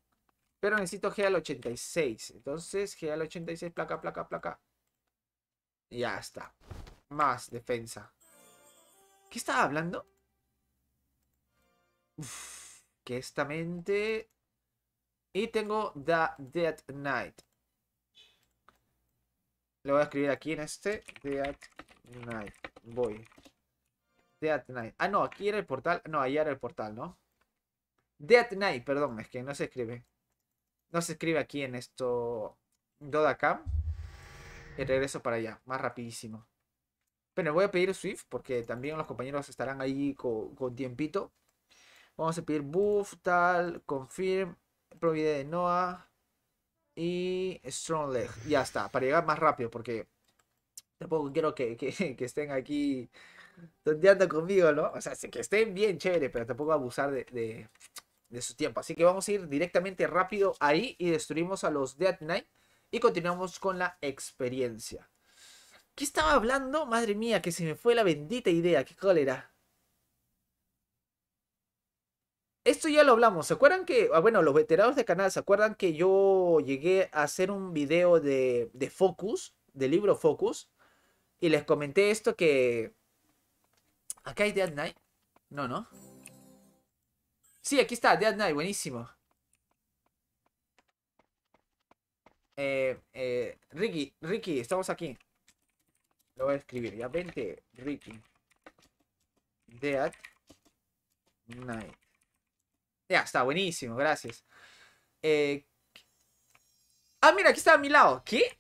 Pero necesito al 86. Entonces, al 86, placa, placa, placa. Ya está. Más defensa. ¿Qué estaba hablando? que esta mente... Y tengo The Dead Knight. Le voy a escribir aquí en este. Dead Knight. Voy. Dead Knight. Ah, no, aquí era el portal. No, allá era el portal, ¿no? Dead Knight, perdón, es que no se escribe no se escribe aquí en esto Dodacam. Y eh, regreso para allá, más rapidísimo. Pero voy a pedir Swift porque también los compañeros estarán ahí con, tiempito. Vamos a pedir buff, tal, confirm, provide de Noah y strong leg. Ya está, para llegar más rápido porque tampoco quiero que, que, estén aquí tonteando conmigo, ¿no? O sea, que estén bien chévere, pero tampoco abusar de, de su tiempo. Así que vamos a ir directamente rápido ahí y destruimos a los Dead Knight. Y continuamos con la experiencia. ¿Qué estaba hablando? Madre mía, que se me fue la bendita idea. ¡Qué cólera! Esto ya lo hablamos. ¿Se acuerdan que, ah, bueno, los veteranos de canal, ¿se acuerdan que yo llegué a hacer un video de, de Focus, del libro Focus? Y les comenté esto que... Acá hay Dead Knight. No, no. Sí, aquí está, Dead Knight, buenísimo. Eh, eh, Ricky, Ricky, estamos aquí. Lo voy a escribir, ya vente, Ricky. Dead Knight. Ya está, buenísimo, gracias. Eh, ah, mira, aquí está a mi lado. ¿Qué?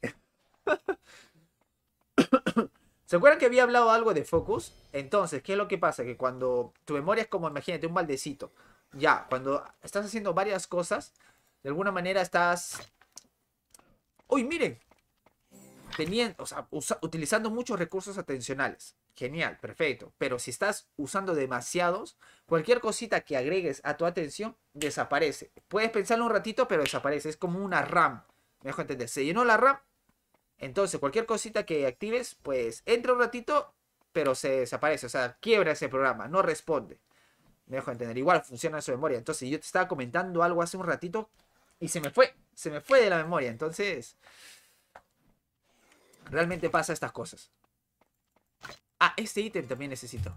¿Se acuerdan que había hablado algo de Focus? Entonces, ¿qué es lo que pasa? Que cuando tu memoria es como, imagínate, un baldecito ya, cuando estás haciendo varias cosas, de alguna manera estás... ¡Uy, miren! Teniendo, o sea, utilizando muchos recursos atencionales. Genial, perfecto. Pero si estás usando demasiados, cualquier cosita que agregues a tu atención desaparece. Puedes pensarlo un ratito, pero desaparece. Es como una RAM. Me dejo entender. Se llenó la RAM. Entonces, cualquier cosita que actives, pues entra un ratito, pero se desaparece. O sea, quiebra ese programa, no responde. Me dejo entender. Igual funciona en su memoria. Entonces yo te estaba comentando algo hace un ratito y se me fue. Se me fue de la memoria. Entonces. Realmente pasa estas cosas. Ah, este ítem también necesito.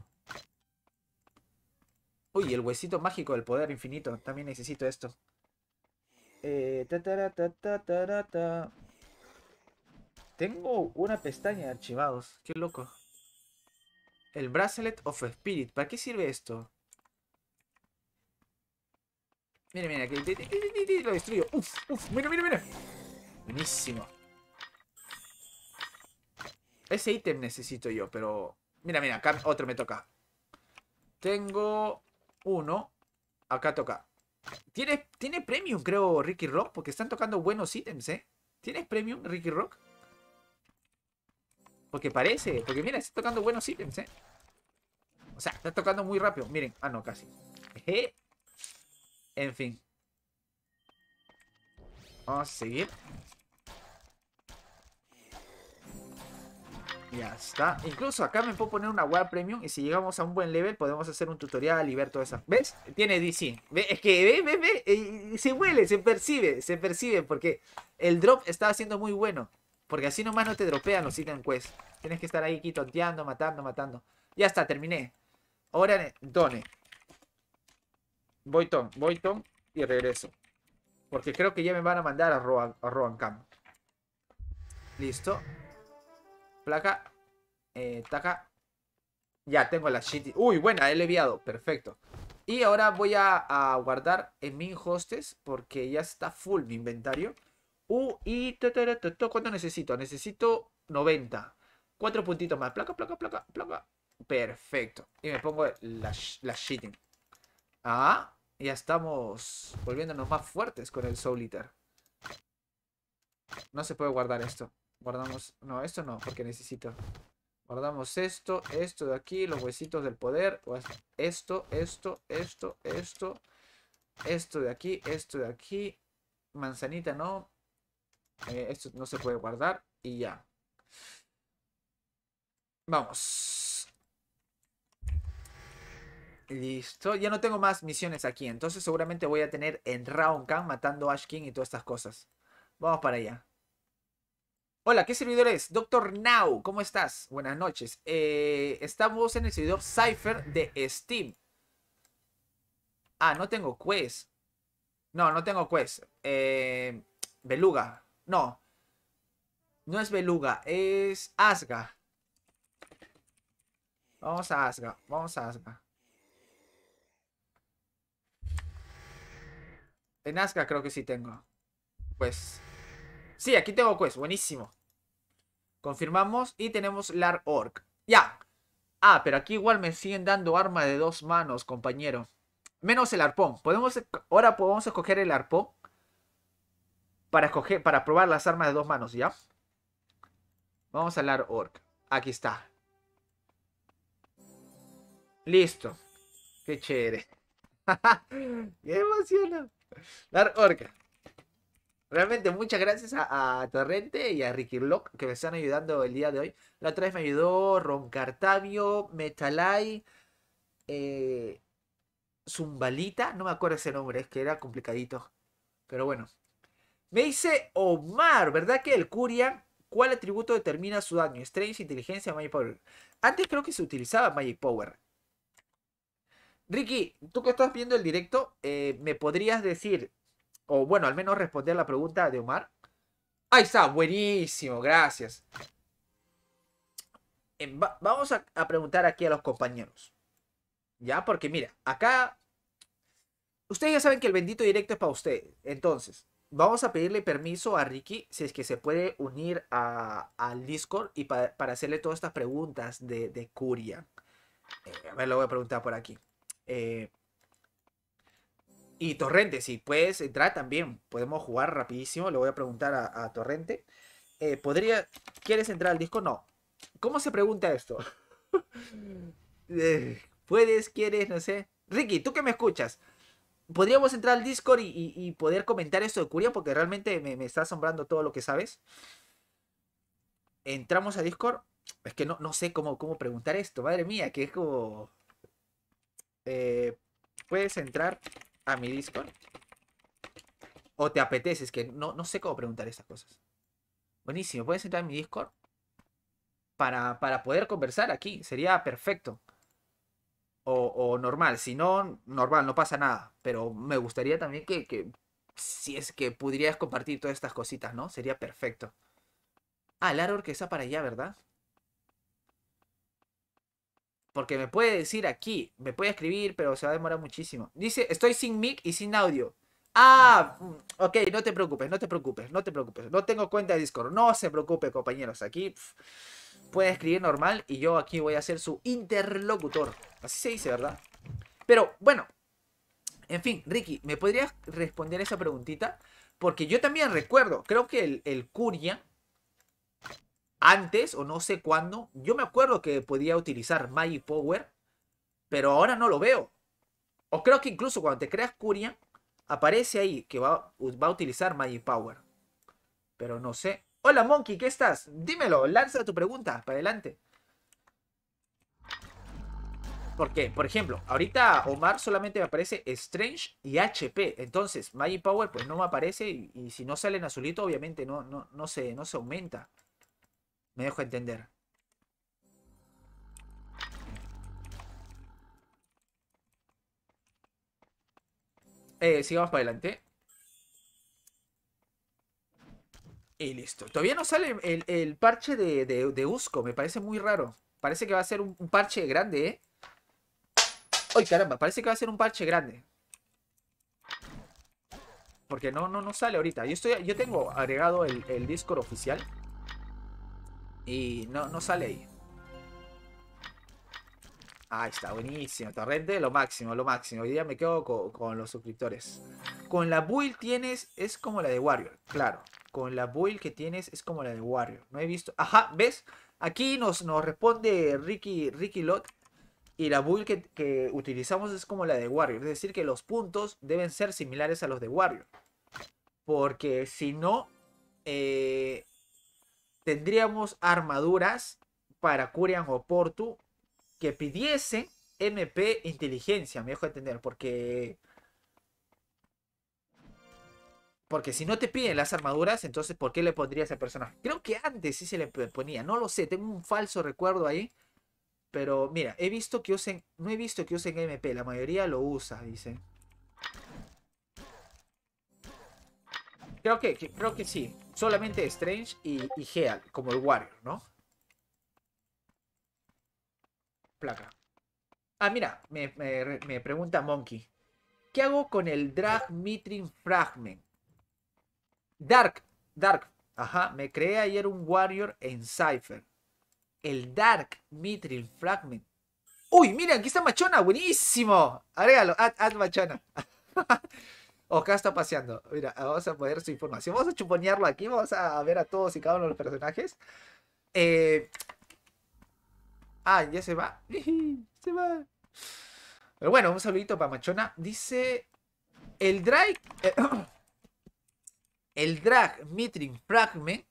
Uy, el huesito mágico del poder infinito. También necesito esto. Eh, Tengo una pestaña de archivados. Qué loco. El Bracelet of Spirit. ¿Para qué sirve esto? Mira, mira, que, lo destruyo. Uf, uf, mira, mira, mira. Buenísimo. Ese ítem necesito yo, pero... Mira, mira, acá otro me toca. Tengo uno. Acá toca. ¿Tiene, tiene premium, creo, Ricky Rock, porque están tocando buenos ítems, ¿eh? ¿Tienes premium, Ricky Rock? Porque parece, porque mira, está tocando buenos ítems, ¿eh? O sea, está tocando muy rápido. Miren, ah, no, casi. Jeje. En fin. Vamos a seguir. Ya está. Incluso acá me puedo poner una web premium y si llegamos a un buen level podemos hacer un tutorial y ver todo eso. ¿Ves? Tiene DC. Es que ve, ve, ve. Se huele, se percibe, se percibe porque el drop está siendo muy bueno. Porque así nomás no te dropean los ítems quest. Tienes que estar ahí tonteando, matando, matando. Ya está, terminé. Ahora, Done. Voy, Voy, Tom. y regreso. Porque creo que ya me van a mandar a Roan, Camp. Listo. Placa. Eh, taca. Ya tengo la shitty. Uy, buena, he leviado. Perfecto. Y ahora voy a, guardar en mi hostes porque ya está full mi inventario. Uh, y... ¿Cuánto necesito? Necesito 90. Cuatro puntitos más. Placa, placa, placa, placa. Perfecto. Y me pongo la, la shitting. Ah, ya estamos volviéndonos más fuertes con el Soul Eater. No se puede guardar esto. Guardamos... No, esto no, porque necesito. Guardamos esto, esto de aquí, los huesitos del poder. Pues, esto, esto, esto, esto. Esto de aquí, esto de aquí. Manzanita no. Eh, esto no se puede guardar. Y ya. Vamos. Listo, ya no tengo más misiones aquí, entonces seguramente voy a tener en Round matando a y todas estas cosas. Vamos para allá. Hola, ¿qué servidor es? Doctor Now, ¿cómo estás? Buenas noches. Eh, estamos en el servidor Cypher de Steam. Ah, no tengo quest. No, no tengo quest. Eh, beluga. No. No es Beluga, es Asga. Vamos a Asga, vamos a Asga. Nazca creo que sí tengo. Pues. Sí, aquí tengo quest. Buenísimo. Confirmamos y tenemos Lar Orc. ¡Ya! Ah, pero aquí igual me siguen dando arma de dos manos, compañero. Menos el arpón. Podemos, e, ahora podemos escoger el arpón. Para, escoger, para probar las armas de dos manos, ¿ya? Vamos a Lar Orc. Aquí está. Listo. Qué chévere. Qué emocionante! Dark Orca. Realmente muchas gracias a, Torrente y a Ricky Lock que me están ayudando el día de hoy. La otra vez me ayudó Cartavio, Metalai, eh, Zumbalita, no me acuerdo ese nombre, es que era complicadito. Pero bueno. Me dice Omar, ¿verdad que el Curia? ¿Cuál atributo determina su daño? ¿Strange, inteligencia, Magic Power. Antes creo que se utilizaba Magic Power. Ricky, tú que estás viendo el directo, eh, ¿me podrías decir, o bueno, al menos responder la pregunta de Omar? Ahí está, buenísimo, gracias. Em, vamos a, preguntar aquí a los compañeros. Ya, porque mira, acá ustedes ya saben que el bendito directo es para ustedes. Entonces, vamos a pedirle permiso a Ricky si es que se puede unir al Discord y para hacerle todas estas preguntas de, de Curia. Eh, a ver, lo voy a preguntar por aquí. Eh, y Torrente, si puedes entrar también, podemos jugar rapidísimo, le voy a preguntar a, Torrente. Eh, ¿podría, ¿Quieres entrar al disco? No. ¿Cómo se pregunta esto? Eh, ¿Puedes, quieres, no sé? Ricky, tú que me escuchas, podríamos entrar al Discord y, poder comentar esto de Curia porque realmente me, está asombrando todo lo que sabes. Entramos a Discord. Es que no, no sé cómo, cómo preguntar esto, madre mía, que es como... Eh, puedes entrar a mi Discord. O te apetece, que no, no sé cómo preguntar esas cosas. Buenísimo, puedes entrar a mi Discord para, para poder conversar aquí. Sería perfecto. O, normal. Si no, normal, no pasa nada. Pero me gustaría también que, que, si es que pudieras compartir todas estas cositas, ¿no? Sería perfecto. Ah, el árbol que está para allá, ¿verdad? Porque me puede decir aquí, me puede escribir, pero se va a demorar muchísimo. Dice, estoy sin mic y sin audio. Ah, mm, ok, no te preocupes, no te preocupes, no te preocupes. No tengo cuenta de Discord, no se preocupe, compañeros. Aquí puede escribir normal y yo aquí voy a ser su interlocutor. Así se dice, ¿verdad? Pero bueno, en fin, Ricky, ¿me podrías responder esa preguntita? Porque yo también recuerdo, creo que el, el Curia antes o no sé cuándo, yo me acuerdo que podía utilizar Magic Power, pero ahora no lo veo. O creo que incluso cuando te creas Curia aparece ahí que va, a utilizar Magic Power. Pero no sé. Hola Monkey, ¿qué estás? Dímelo, lanza tu pregunta, para adelante. Porque, por ejemplo, ahorita Omar solamente me aparece Strange y HP. Entonces, Magic Power pues no me aparece y, si no sale en azulito, obviamente no, no, no, se, no se aumenta. Me dejo entender. Eh, sigamos para adelante. Y listo. Todavía no sale el, parche de, de, Usco. Me parece muy raro. Parece que va a ser un, parche grande, ¿eh? ¡Ay, caramba! Parece que va a ser un parche grande. Porque no, no, no sale ahorita. Yo, estoy, yo tengo agregado el, el Discord oficial. Y no, no sale ahí. Ahí está, buenísimo. Torrente, lo máximo, lo máximo. Hoy día me quedo con, los suscriptores. Con la build tienes, es como la de Warrior, claro. Con la build que tienes es como la de Warrior. No he visto... Ajá, ¿ves? Aquí nos, nos responde Ricky, Ricky Lot. Y la build que, que utilizamos es como la de Warrior. Es decir, que los puntos deben ser similares a los de Warrior. Porque si no, eh, tendríamos armaduras para Curian o Portu que pidiesen MP inteligencia, me dejo entender, porque... Porque si no te piden las armaduras, entonces ¿por qué le pondrías al personaje? Creo que antes sí se le ponía, no lo sé, tengo un falso recuerdo ahí. Pero mira, he visto que usen, no he visto que usen MP, la mayoría lo usa, dice Creo creo que sí solamente Strange y, y Heal, como el Warrior, ¿no? Placa. Ah, mira, me, pregunta Monkey. ¿Qué hago con el Drag Mitrin Fragment? Dark, Dark. Ajá, me creé ayer un Warrior en Cypher. El Dark Mitrin Fragment. Uy, mira, aquí está Machona, buenísimo. Agrégalo, ad Machona. Oca está paseando. Mira, vamos a poder su información. Vamos a chuponearlo aquí. Vamos a ver a todos y cada uno de los personajes. Eh... Ah, ya se va. se va. Pero bueno, un saludito para Machona. Dice. El drag. Eh, el drag Mitrin Fragment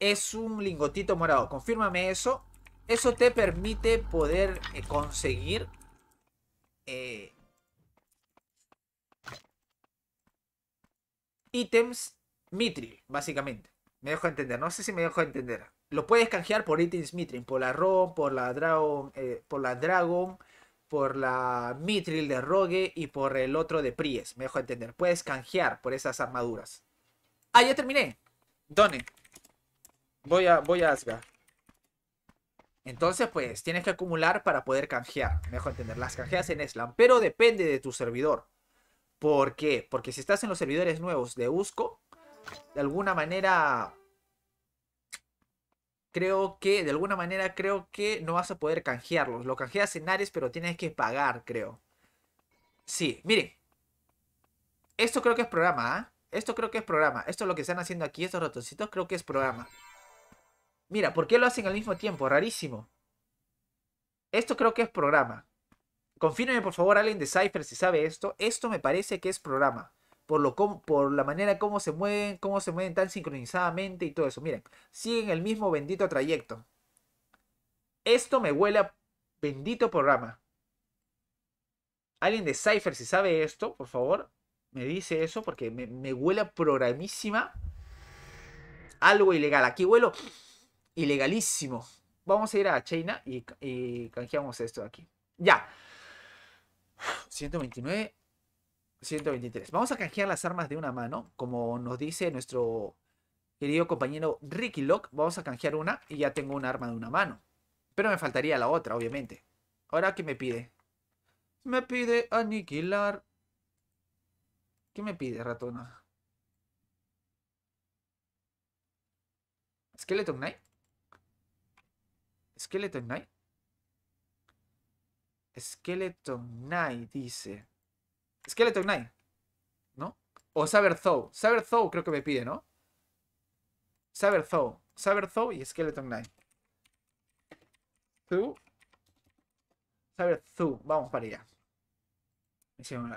es un lingotito morado. Confírmame eso. Eso te permite poder eh, conseguir. Eh, ítems Mitril, básicamente. Me dejo entender, no sé si me dejo entender. Lo puedes canjear por ítems Mitril, por la Rom, por la Dragon, eh, por la Dragon, por la Mitril de Rogue y por el otro de Pries. Me dejo entender. Puedes canjear por esas armaduras. Ah, ya terminé. Done. Voy a, voy a Entonces, pues, tienes que acumular para poder canjear. Me dejo entender. Las canjeas en Slam, pero depende de tu servidor. ¿Por qué? Porque si estás en los servidores nuevos de Usco, de alguna manera creo que de alguna manera creo que no vas a poder canjearlos. Lo canjeas en Ares, pero tienes que pagar, creo. Sí, miren. Esto creo que es programa, ¿eh? Esto creo que es programa. Esto es lo que están haciendo aquí, estos ratoncitos, creo que es programa. Mira, ¿por qué lo hacen al mismo tiempo? Rarísimo. Esto creo que es programa. Confíenme, por favor alguien de Cypher si sabe esto. Esto me parece que es programa. Por, lo, por la manera como se mueven, cómo se mueven tan sincronizadamente y todo eso. Miren, siguen el mismo bendito trayecto. Esto me huele bendito programa. Alguien de Cypher si sabe esto, por favor, me dice eso porque me, huela huele programísima. Algo ilegal. Aquí huelo ilegalísimo. Vamos a ir a China y, canjeamos esto aquí. Ya. 129, 123. Vamos a canjear las armas de una mano, como nos dice nuestro querido compañero Ricky Lock Vamos a canjear una y ya tengo un arma de una mano. Pero me faltaría la otra, obviamente. Ahora, ¿qué me pide? Me pide aniquilar. ¿Qué me pide, ratona? ¿Skeleton Knight? ¿Skeleton Knight? Skeleton Knight dice. Skeleton Knight. ¿No? O Saber Saber Thou creo que me pide, ¿no? Saber Saber Thou y Skeleton Knight. Saber Thou. Vamos para allá. Y seguimos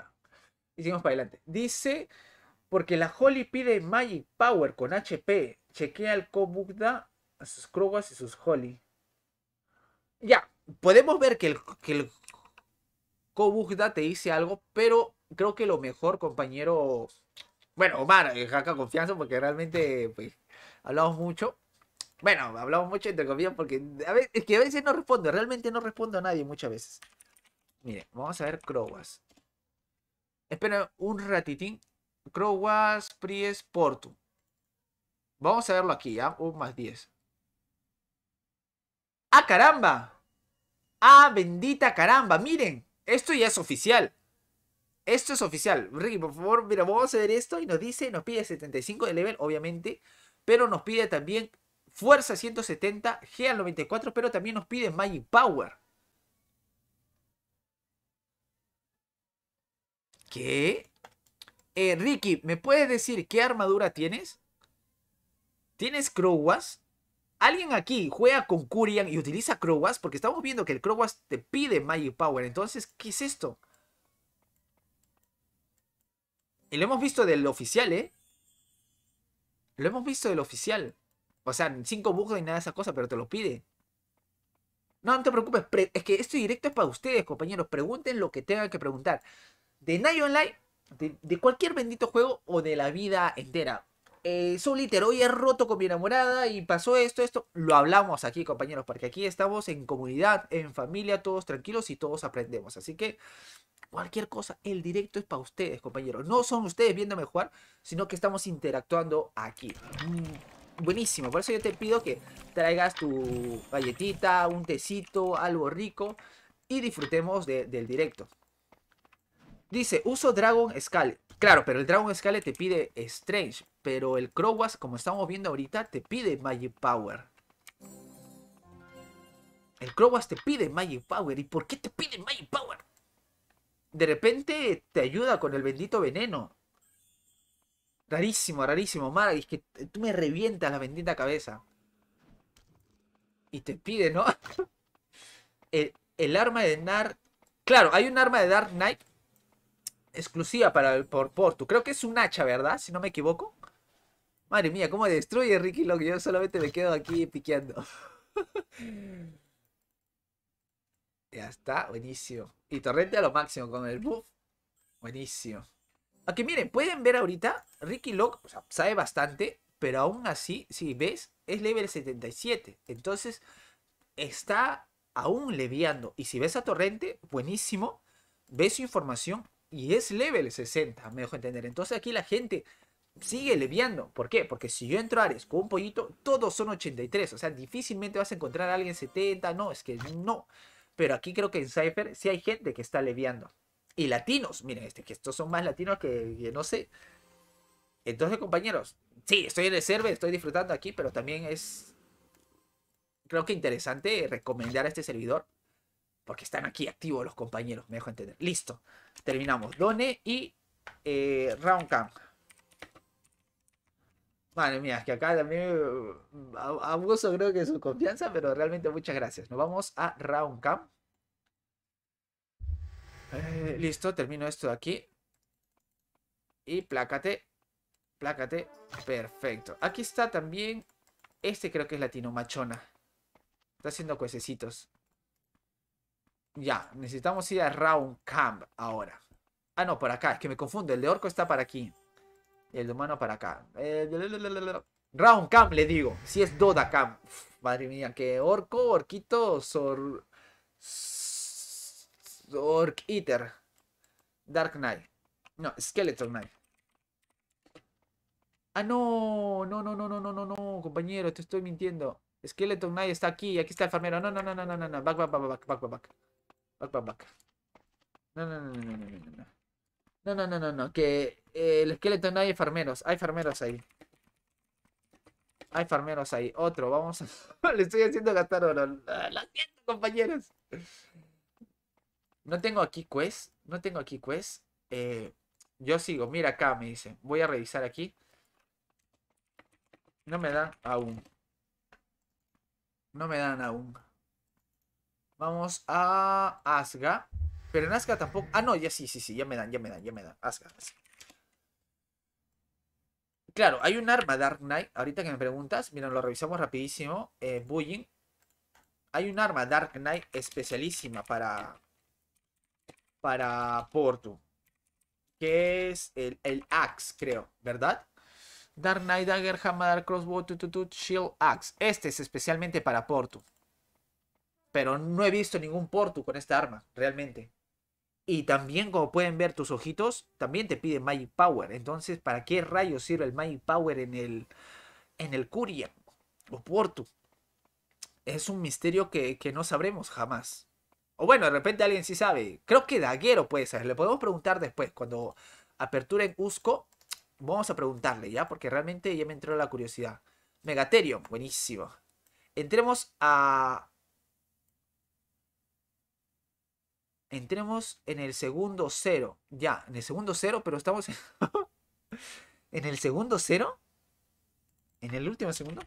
para adelante. Dice. Porque la Holly pide Magic Power con HP. Chequea el Kobugda a sus Krugas y sus Holly. Ya, podemos ver que el, que el Kobugda te dice algo, pero creo que lo mejor, compañero. Bueno, Omar, eh, jaca confianza porque realmente pues, hablamos mucho. Bueno, hablamos mucho entre comillas porque a veces, es que a veces no responde realmente no respondo a nadie muchas veces. Miren, vamos a ver Crowas. Espera un ratitín. Crowas Pries Porto. Vamos a verlo aquí, ¿ya? Un más 10. ¡Ah, caramba! ¡Ah, bendita caramba! Miren, esto ya es oficial. Esto es oficial. Ricky, por favor, mira, vamos a ver esto y nos dice, nos pide 75 de level, obviamente, pero nos pide también Fuerza 170, G al 94, pero también nos pide Magic Power. ¿Qué? Eh, Ricky, ¿me puedes decir qué armadura tienes? ¿Tienes Crowas? alguien aquí juega con Kurian y utiliza Crowas, porque estamos viendo que el Crowas te pide Magic Power. Entonces, ¿qué es esto? Y lo hemos visto del oficial, ¿eh? Lo hemos visto del oficial. O sea, cinco bugs y nada de esa cosa, pero te lo pide. No, no te preocupes. es que esto directo es para ustedes, compañeros. Pregunten lo que tengan que preguntar. De Night Online, de cualquier bendito juego o de la vida entera eh, Soliter, hoy he roto con mi enamorada y pasó esto, esto. Lo hablamos aquí, compañeros, porque aquí estamos en comunidad, en familia, todos tranquilos y todos aprendemos. Así que cualquier cosa, el directo es para ustedes, compañeros. No son ustedes viéndome jugar, sino que estamos interactuando aquí. Mm, buenísimo, por eso yo te pido que traigas tu galletita, un tecito, algo rico y disfrutemos del directo. Dice, uso Dragon Scale. Claro, pero el Dragon Scale te pide Strange. Pero el Crowas, como estamos viendo ahorita, te pide Magic Power. El Crowas te pide Magic Power. ¿Y por qué te pide Magic Power? De repente te ayuda con el bendito veneno. Rarísimo, rarísimo, Mara. Es que tú me revientas la bendita cabeza. Y te pide, ¿no? el, arma de Nar... Claro, hay un arma de Dark Knight exclusiva para el por Portu. Creo que es un hacha, ¿verdad? Si no me equivoco. Madre mía, cómo destruye Ricky Lock Yo solamente me quedo aquí piqueando. ya está, buenísimo. Y torrente a lo máximo con el buff. Buenísimo. Aquí miren, pueden ver ahorita, Ricky Lock sabe bastante, pero aún así, si ves, es level 77. Entonces, está aún leviando. Y si ves a Torrente, buenísimo, ves su información y es level 60, me dejo entender. Entonces aquí la gente sigue leviando. ¿Por qué? Porque si yo entro a Ares con un pollito, todos son 83. O sea, difícilmente vas a encontrar a alguien 70. No, es que no. Pero aquí creo que en Cypher sí hay gente que está leviando. Y latinos, miren, este, que estos son más latinos que, no sé. Entonces, compañeros, sí, estoy en el server, estoy disfrutando aquí, pero también es. Creo que interesante recomendar a este servidor. Porque están aquí activos los compañeros, me dejo entender. Listo, terminamos. Done y eh, Round Camp. Madre mía, es que acá también uh, abuso creo que su confianza, pero realmente muchas gracias. Nos vamos a Round Camp. Eh, listo, termino esto de aquí. Y plácate. Plácate. Perfecto. Aquí está también. Este creo que es latino, machona. Está haciendo cuececitos. Ya, necesitamos ir a Round Camp ahora. Ah, no, por acá. Es que me confundo. El de orco está para aquí. El de humano para acá. Round Camp, le digo. Si es Doda Camp. Madre mía, que orco, orquito, sor... Orc Eater. Dark Knight. No, Skeleton Knight. Ah, no, no, no, no, no, no, no, no, compañero, te estoy mintiendo. Skeleton Knight está aquí, aquí está el farmero. No, no, no, no, no, no, no. Back, back, back, back, back, back, back. Back, back, back. No, no, no, no, no, no, no. No, no, no, no, no. Que eh, el esqueleto no hay farmeros. Hay farmeros ahí. Hay farmeros ahí. Otro, vamos a... Le estoy haciendo gastar oro. Ah, lo siento, compañeros. No tengo aquí quest. No tengo aquí quest. Eh, yo sigo. Mira acá, me dice. Voy a revisar aquí. No me dan aún. No me dan aún. Vamos a Asga. Pero en tampoco. Ah, no, ya sí, sí, sí, ya me dan, ya me dan, ya me dan. Asuka. Claro, hay un arma Dark Knight. Ahorita que me preguntas, mira, lo revisamos rapidísimo. Eh, Bullying. Hay un arma Dark Knight especialísima para. Para Portu. Que es el, el Axe, creo, ¿verdad? Dark Knight, Dagger, Hammer, Crossbow, Tutut, Shield, Axe. Este es especialmente para Portu. Pero no he visto ningún Porto con esta arma, realmente. Y también, como pueden ver tus ojitos, también te pide Magic Power. Entonces, ¿para qué rayos sirve el my Power en el, en el Curia o Porto? Es un misterio que, no sabremos jamás. O bueno, de repente alguien sí sabe. Creo que Daguero puede saber. Le podemos preguntar después. Cuando apertura en Cusco, vamos a preguntarle ya, porque realmente ya me entró la curiosidad. Megaterium, buenísimo. Entremos a, entremos en el segundo cero. Ya, en el segundo cero, pero estamos en, el segundo cero. ¿En el último segundo?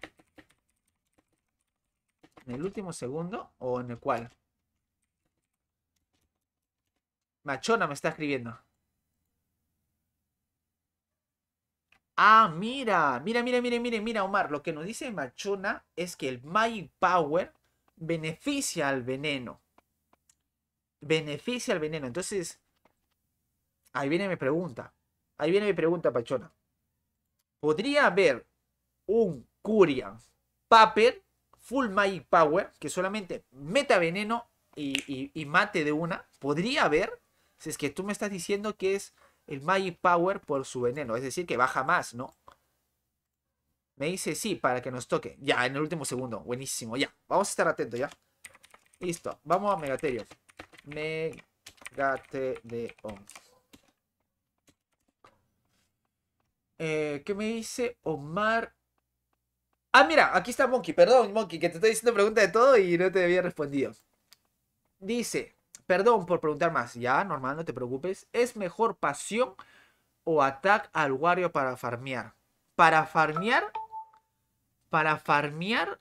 ¿En el último segundo o en el cual? Machona me está escribiendo. Ah, mira, mira, mira, mira, mira, mira, Omar. Lo que nos dice Machona es que el my Power beneficia al veneno beneficia al veneno. Entonces, ahí viene mi pregunta. Ahí viene mi pregunta, Pachona. ¿Podría haber un curia Paper Full Magic Power que solamente meta veneno y, mate de una? ¿Podría haber? Si es que tú me estás diciendo que es el Magic Power por su veneno, es decir, que baja más, ¿no? Me dice sí, para que nos toque. Ya, en el último segundo. Buenísimo, ya. Vamos a estar atentos, ya. Listo, vamos a Megaterios de Eh, ¿Qué me dice Omar? Ah, mira, aquí está Monkey. Perdón, Monkey, que te estoy diciendo preguntas de todo y no te había respondido. Dice, perdón por preguntar más. Ya, normal, no te preocupes. ¿Es mejor pasión o ataque al Wario para farmear? Para farmear, para farmear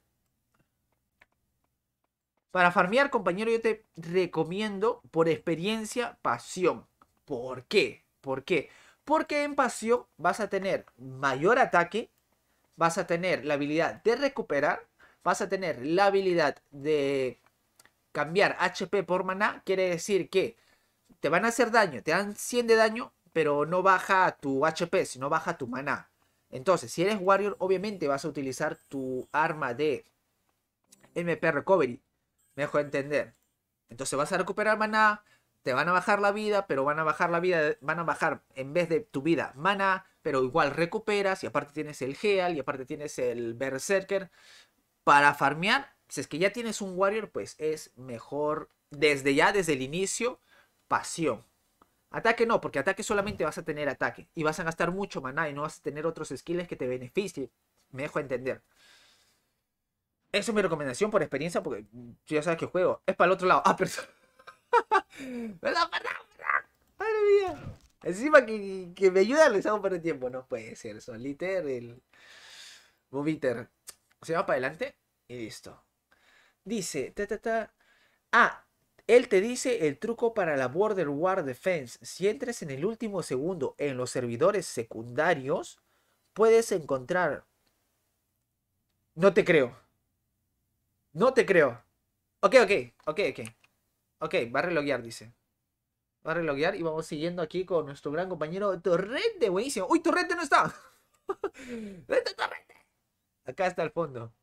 para farmear, compañero, yo te recomiendo por experiencia pasión. ¿Por qué? ¿Por qué? Porque en pasión vas a tener mayor ataque, vas a tener la habilidad de recuperar, vas a tener la habilidad de cambiar HP por maná. Quiere decir que te van a hacer daño, te dan 100 de daño, pero no baja tu HP, sino baja tu maná. Entonces, si eres Warrior, obviamente vas a utilizar tu arma de MP Recovery mejor entender. Entonces vas a recuperar maná, te van a bajar la vida, pero van a bajar la vida, van a bajar en vez de tu vida maná, pero igual recuperas y aparte tienes el Heal y aparte tienes el Berserker. Para farmear, si es que ya tienes un Warrior, pues es mejor desde ya, desde el inicio, pasión. Ataque no, porque ataque solamente vas a tener ataque y vas a gastar mucho maná y no vas a tener otros skills que te beneficien. Me dejo entender. Esa es mi recomendación por experiencia, porque tú ya sabes que juego. Es para el otro lado. Ah, perdón. Madre mía. Encima que, que me ayuda, les para el tiempo. No puede ser. Soliter, el. Moviter. Se va para adelante y listo. Dice. Ta, ta, ta. Ah, él te dice el truco para la Border War Defense. Si entres en el último segundo en los servidores secundarios, puedes encontrar. No te creo. No te creo. Ok, ok, ok, ok. Ok, va a reloguear, dice. Va a reloguear y vamos siguiendo aquí con nuestro gran compañero Torrente. Buenísimo. ¡Uy, Torrente no está! ¡Torrente, Torrente! Acá está el fondo.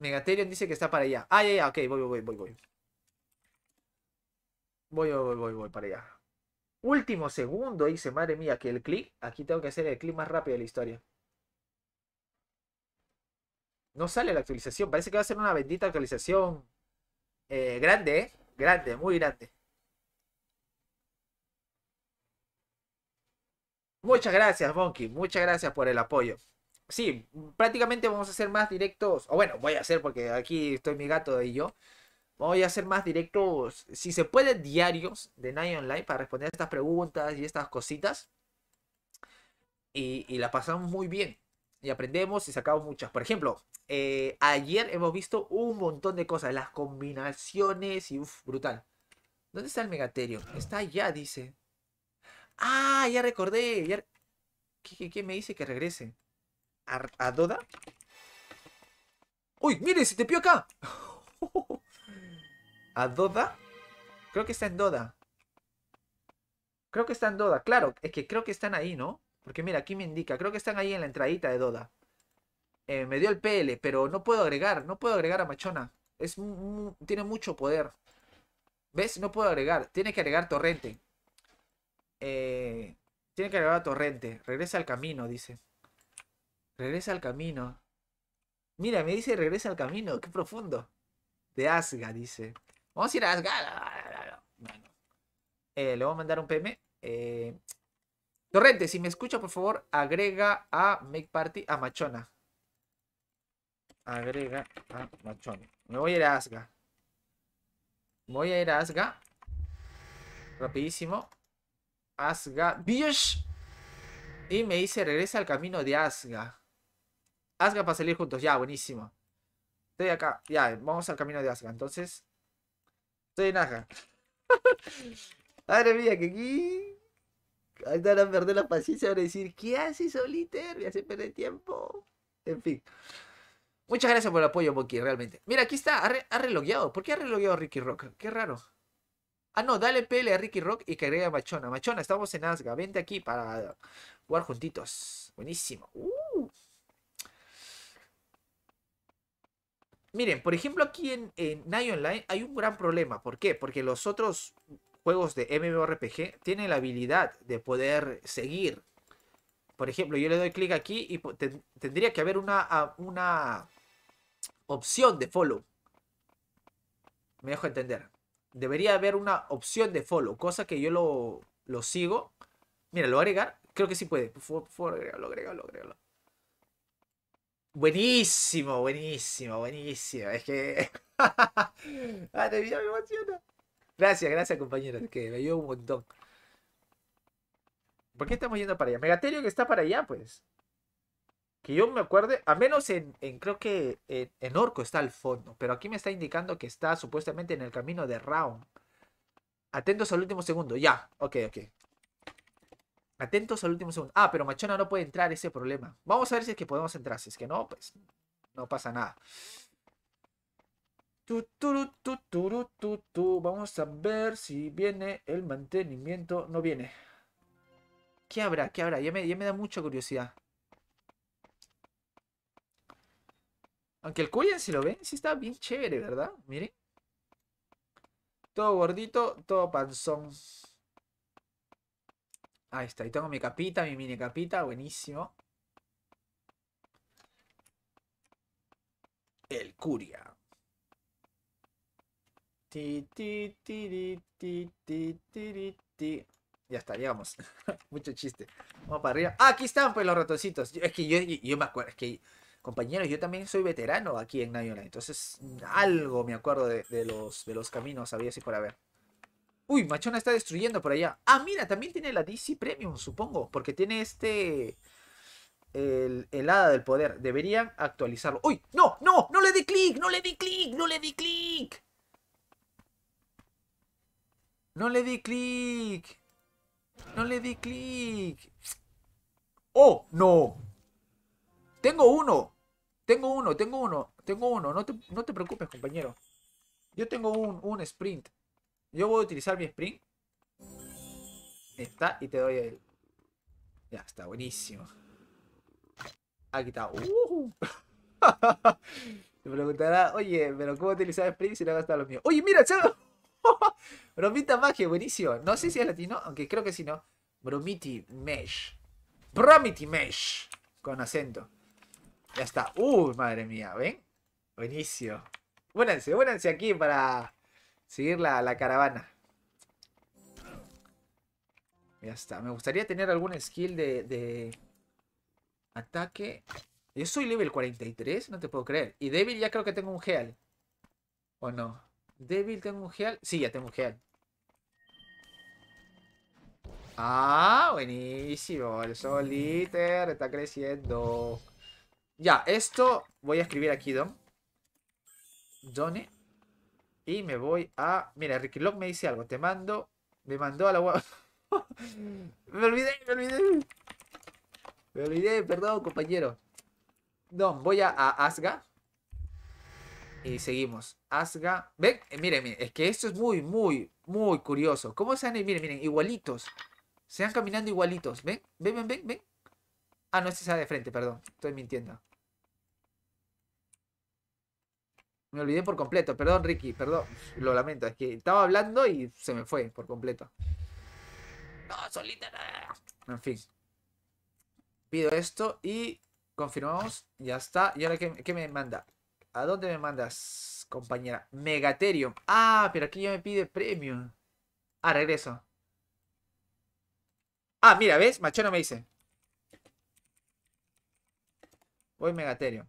Megaterion dice que está para allá. Ah, ya, ya, ok, voy, voy, voy, voy. Voy, voy, voy, voy, para allá. Último segundo, dice, madre mía, que el clic. Aquí tengo que hacer el clic más rápido de la historia. No sale la actualización. Parece que va a ser una bendita actualización. Eh, grande, eh, Grande, muy grande. Muchas gracias, Monkey. Muchas gracias por el apoyo. Sí, prácticamente vamos a hacer más directos. O bueno, voy a hacer porque aquí estoy mi gato y yo. Voy a hacer más directos, si se puede, diarios de Night Online para responder estas preguntas y estas cositas. Y, y la pasamos muy bien y aprendemos y sacamos muchas. Por ejemplo, eh, ayer hemos visto un montón de cosas, las combinaciones y uff, brutal. ¿Dónde está el megaterio? Está allá, dice. Ah, ya recordé. Ya... ¿Qué, me dice que regrese? ¿A, ¿A, Doda? ¡Uy! ¡Mire! ¡Se te pio acá! ¿A Doda? Creo que está en Doda. Creo que está en Doda. Claro, es que creo que están ahí, ¿no? Porque mira, aquí me indica. Creo que están ahí en la entradita de Doda. Eh, me dio el PL, pero no puedo agregar. No puedo agregar a Machona. Es, tiene mucho poder. ¿Ves? No puedo agregar. Tiene que agregar torrente. Eh, tiene que agregar a torrente. Regresa al camino, dice. Regresa al camino. Mira, me dice regresa al camino. Qué profundo. De Asga, dice. Vamos a ir a Asga. Bueno. Eh, le voy a mandar un PM. Eh, Torrente, si me escucha, por favor, agrega a Make Party a Machona. Agrega a Machona. Me voy a ir a Asga. Me voy a ir a Asga. Rapidísimo. Asga. ¡Bish! Y me dice, regresa al camino de Asga. Asga para salir juntos. Ya, buenísimo. Estoy acá. Ya, vamos al camino de Asga. Entonces, estoy en Asga. Madre mía, que aquí... Andar a perder la paciencia, para decir, ¿qué haces, Soliter? Me hace perder tiempo. En fin. Muchas gracias por el apoyo, Monkey, realmente. Mira, aquí está, ha, relogueado. ¿Por qué ha relogueado Ricky Rock? Qué raro. Ah, no, dale PL a Ricky Rock y que agrega a Machona. Machona, estamos en Asga. Vente aquí para jugar juntitos. Buenísimo. Uh. Miren, por ejemplo, aquí en, en Night Online hay un gran problema. ¿Por qué? Porque los otros juegos de MMORPG tiene la habilidad de poder seguir. Por ejemplo, yo le doy clic aquí y tendría que haber una, una opción de follow. Me dejo entender. Debería haber una opción de follow, cosa que yo lo, lo sigo. Mira, lo voy agregar. Creo que sí puede. Por favor, agregalo, agregalo Buenísimo, buenísimo, buenísimo. Es que. Ay, ah, me emociona. Gracias, gracias compañeros, que me ayudó un montón. ¿Por qué estamos yendo para allá? Megaterio que está para allá, pues. Que yo me acuerde, al menos en, creo que en, Orco está al fondo, pero aquí me está indicando que está supuestamente en el camino de Raon Atentos al último segundo, ya, ok, ok. Atentos al último segundo. Ah, pero Machona no puede entrar, ese problema. Vamos a ver si es que podemos entrar, si es que no, pues no pasa nada. Vamos a ver si viene el mantenimiento. No viene. ¿Qué habrá? ¿Qué habrá? Ya me, ya me da mucha curiosidad. Aunque el Kurian, si lo ven, sí está bien chévere, ¿verdad? Miren. Todo gordito, todo panzón. Ahí está. ahí tengo mi capita, mi mini capita. Buenísimo. El curia. Ti, ti, ti, ti, Ya está, llegamos. Mucho chiste. Vamos para arriba. Ah, aquí están pues los ratoncitos. Es que yo, me acuerdo, es que compañeros, yo también soy veterano aquí en Online Entonces, algo me acuerdo de, los, de los caminos, había así por haber. Uy, Machona está destruyendo por allá. Ah, mira, también tiene la DC Premium, supongo. Porque tiene este... El, el hada del poder. Deberían actualizarlo. ¡Uy! ¡No! ¡No! ¡No le di clic! ¡No le di clic! ¡No le di clic! No le di clic. No le di clic. ¡Oh! ¡No! Tengo uno. Tengo uno, tengo uno. Tengo uno. No te, preocupes, compañero. Yo tengo un, sprint. Yo voy a utilizar mi sprint. Está y te doy el... Ya, está buenísimo. Aquí está. Uh-huh. te preguntará, oye, pero ¿cómo utilizar sprint si no gastas los míos? Oye, mira, chao! Bromita Magia, buenísimo. No sé si es latino, aunque creo que sí, ¿no? Bromiti Mesh. Bromiti Mesh. Con acento. Ya está. Uy, uh, madre mía, ¿ven? Buenísimo. buenas únanse aquí para seguir la, caravana. Ya está. Me gustaría tener algún skill de, de, ataque. Yo soy level 43, no te puedo creer. Y débil ya creo que tengo un Heal. ¿O no? Débil, tengo un heal. Sí, ya tengo un heal. Ah, buenísimo. El Soliter está creciendo. Ya, esto voy a escribir aquí, Don. Done. Y me voy a... Mira, Ricky Lock me dice algo. Te mando... Me mandó a la web. me olvidé, me olvidé. Me olvidé, perdón, compañero. Don, voy a, a Asga. Y seguimos. Asga. Ven, eh, miren, miren, es que esto es muy, muy, muy curioso. ¿Cómo se han eh, Miren, miren, igualitos. Se han caminando igualitos. Ven, ven, ven, ven, Ah, no, este se de frente, perdón. Estoy mintiendo. Me olvidé por completo. Perdón, Ricky, perdón. Lo lamento, es que estaba hablando y se me fue por completo. No, solita. En fin. Pido esto y confirmamos. Ya está. ¿Y ahora qué, qué me manda? ¿A dónde me mandas, compañera? Megaterium. Ah, pero aquí ya me pide premium. Ah, regreso. Ah, mira, ¿ves? no me dice. Voy Megaterium.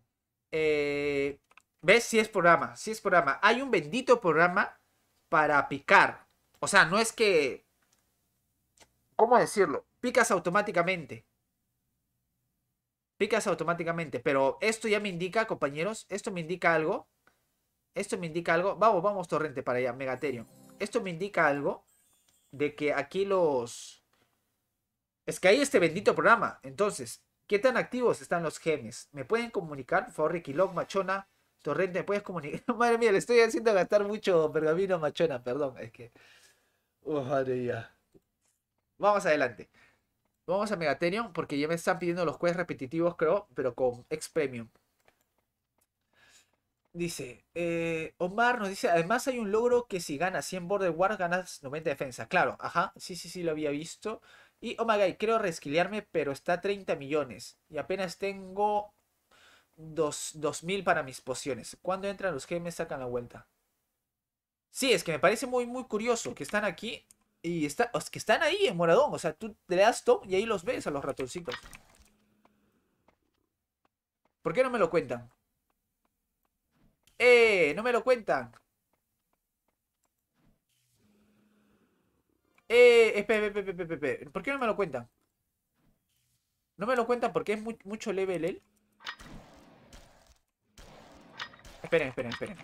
Eh, ¿Ves? Si es programa, si es programa. Hay un bendito programa para picar. O sea, no es que... ¿Cómo decirlo? Picas automáticamente picas automáticamente. Pero esto ya me indica, compañeros, esto me indica algo. Esto me indica algo. Vamos, vamos, torrente para allá, megaterio, Esto me indica algo de que aquí los... Es que hay este bendito programa. Entonces, ¿qué tan activos están los genes? ¿Me pueden comunicar? Por favor, Log, Machona, Torrente, ¿me puedes comunicar? madre mía, le estoy haciendo gastar mucho pergamino Machona, perdón. Es que... Oh, madre Vamos adelante. Vamos a Megaterion, porque ya me están pidiendo los quests repetitivos, creo, pero con ex Premium. Dice, eh, Omar nos dice, además hay un logro que si ganas 100 Border war ganas 90 defensa. Claro, ajá, sí, sí, sí, lo había visto. Y oh my god, creo resquilearme, pero está 30 millones. Y apenas tengo 2000 para mis pociones. ¿Cuándo entran los gemes sacan la vuelta? Sí, es que me parece muy, muy curioso que están aquí y está, es que están ahí en Moradón. O sea, tú le das top y ahí los ves a los ratoncitos. ¿Por qué no me lo cuentan? ¡Eh! ¡No me lo cuentan! Eh, ¿Por qué no me lo cuentan? No me lo cuentan porque es muy, mucho level él. Esperen, esperen, esperen.